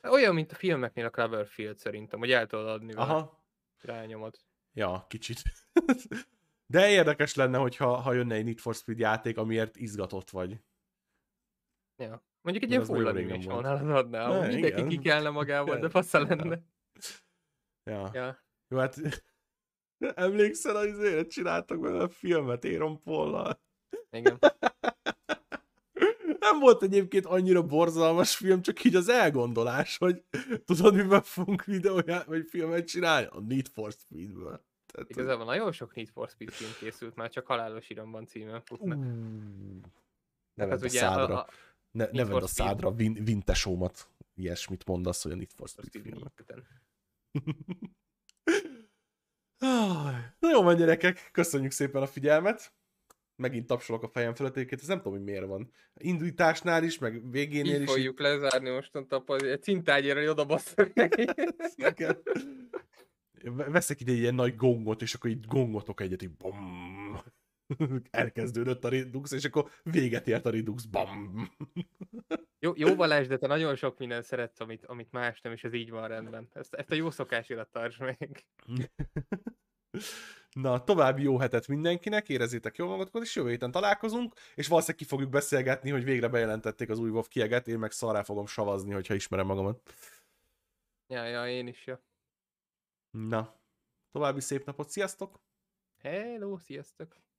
Olyan, mint a filmeknél a Cloverfield szerintem, hogy el tudod adni Aha. irányomat. Ja, kicsit. De érdekes lenne, hogyha, ha jönne egy Need for Speed játék, amiért izgatott vagy. Ja. Mondjuk egy ilyen fullading is van, adnál. Ne, Mindenki igen. kikelne magával, de fasza lenne. Ja. ja. Jó, hát emlékszel, hogy csináltak vele a filmet Aaron paul Igen. nem volt egyébként annyira borzalmas film, csak így az elgondolás, hogy tudod, miben fogunk videóját, vagy filmet csinálni? A Need for Speedből. Tehát, Igazából nagyon sok Need for Speed film készült, már csak halálos iramban címen futnak. Uh, ne hát vedd hát a szádra. a ne, ne vedd a szádra vin, vintesómat. Ilyesmit mondasz, hogy a Need for Speed filmek. Na jó van gyerekek, köszönjük szépen a figyelmet megint tapsolok a fejem fölött, ez nem tudom, hogy miért van. Indításnál is, meg végénél Így is. fogjuk lezárni mostantól, a cintágyéről, hogy oda basszak neki. Veszek ide ilyen nagy gongot, és akkor itt gongotok egyet, így bom. Elkezdődött a Redux, és akkor véget ért a Redux, bam. Jó, jó Balázs, de te nagyon sok minden szeretsz, amit, amit más nem, és ez így van rendben. Ezt, ezt a jó szokás tartsd meg. Na, további jó hetet mindenkinek, érezzétek jól magatokat, és jövő héten találkozunk, és valószínűleg ki fogjuk beszélgetni, hogy végre bejelentették az új WoW kieget, én meg szarrá fogom savazni, hogyha ismerem magamat. Ja, ja, én is, ja. Na, további szép napot, sziasztok! Hello, sziasztok!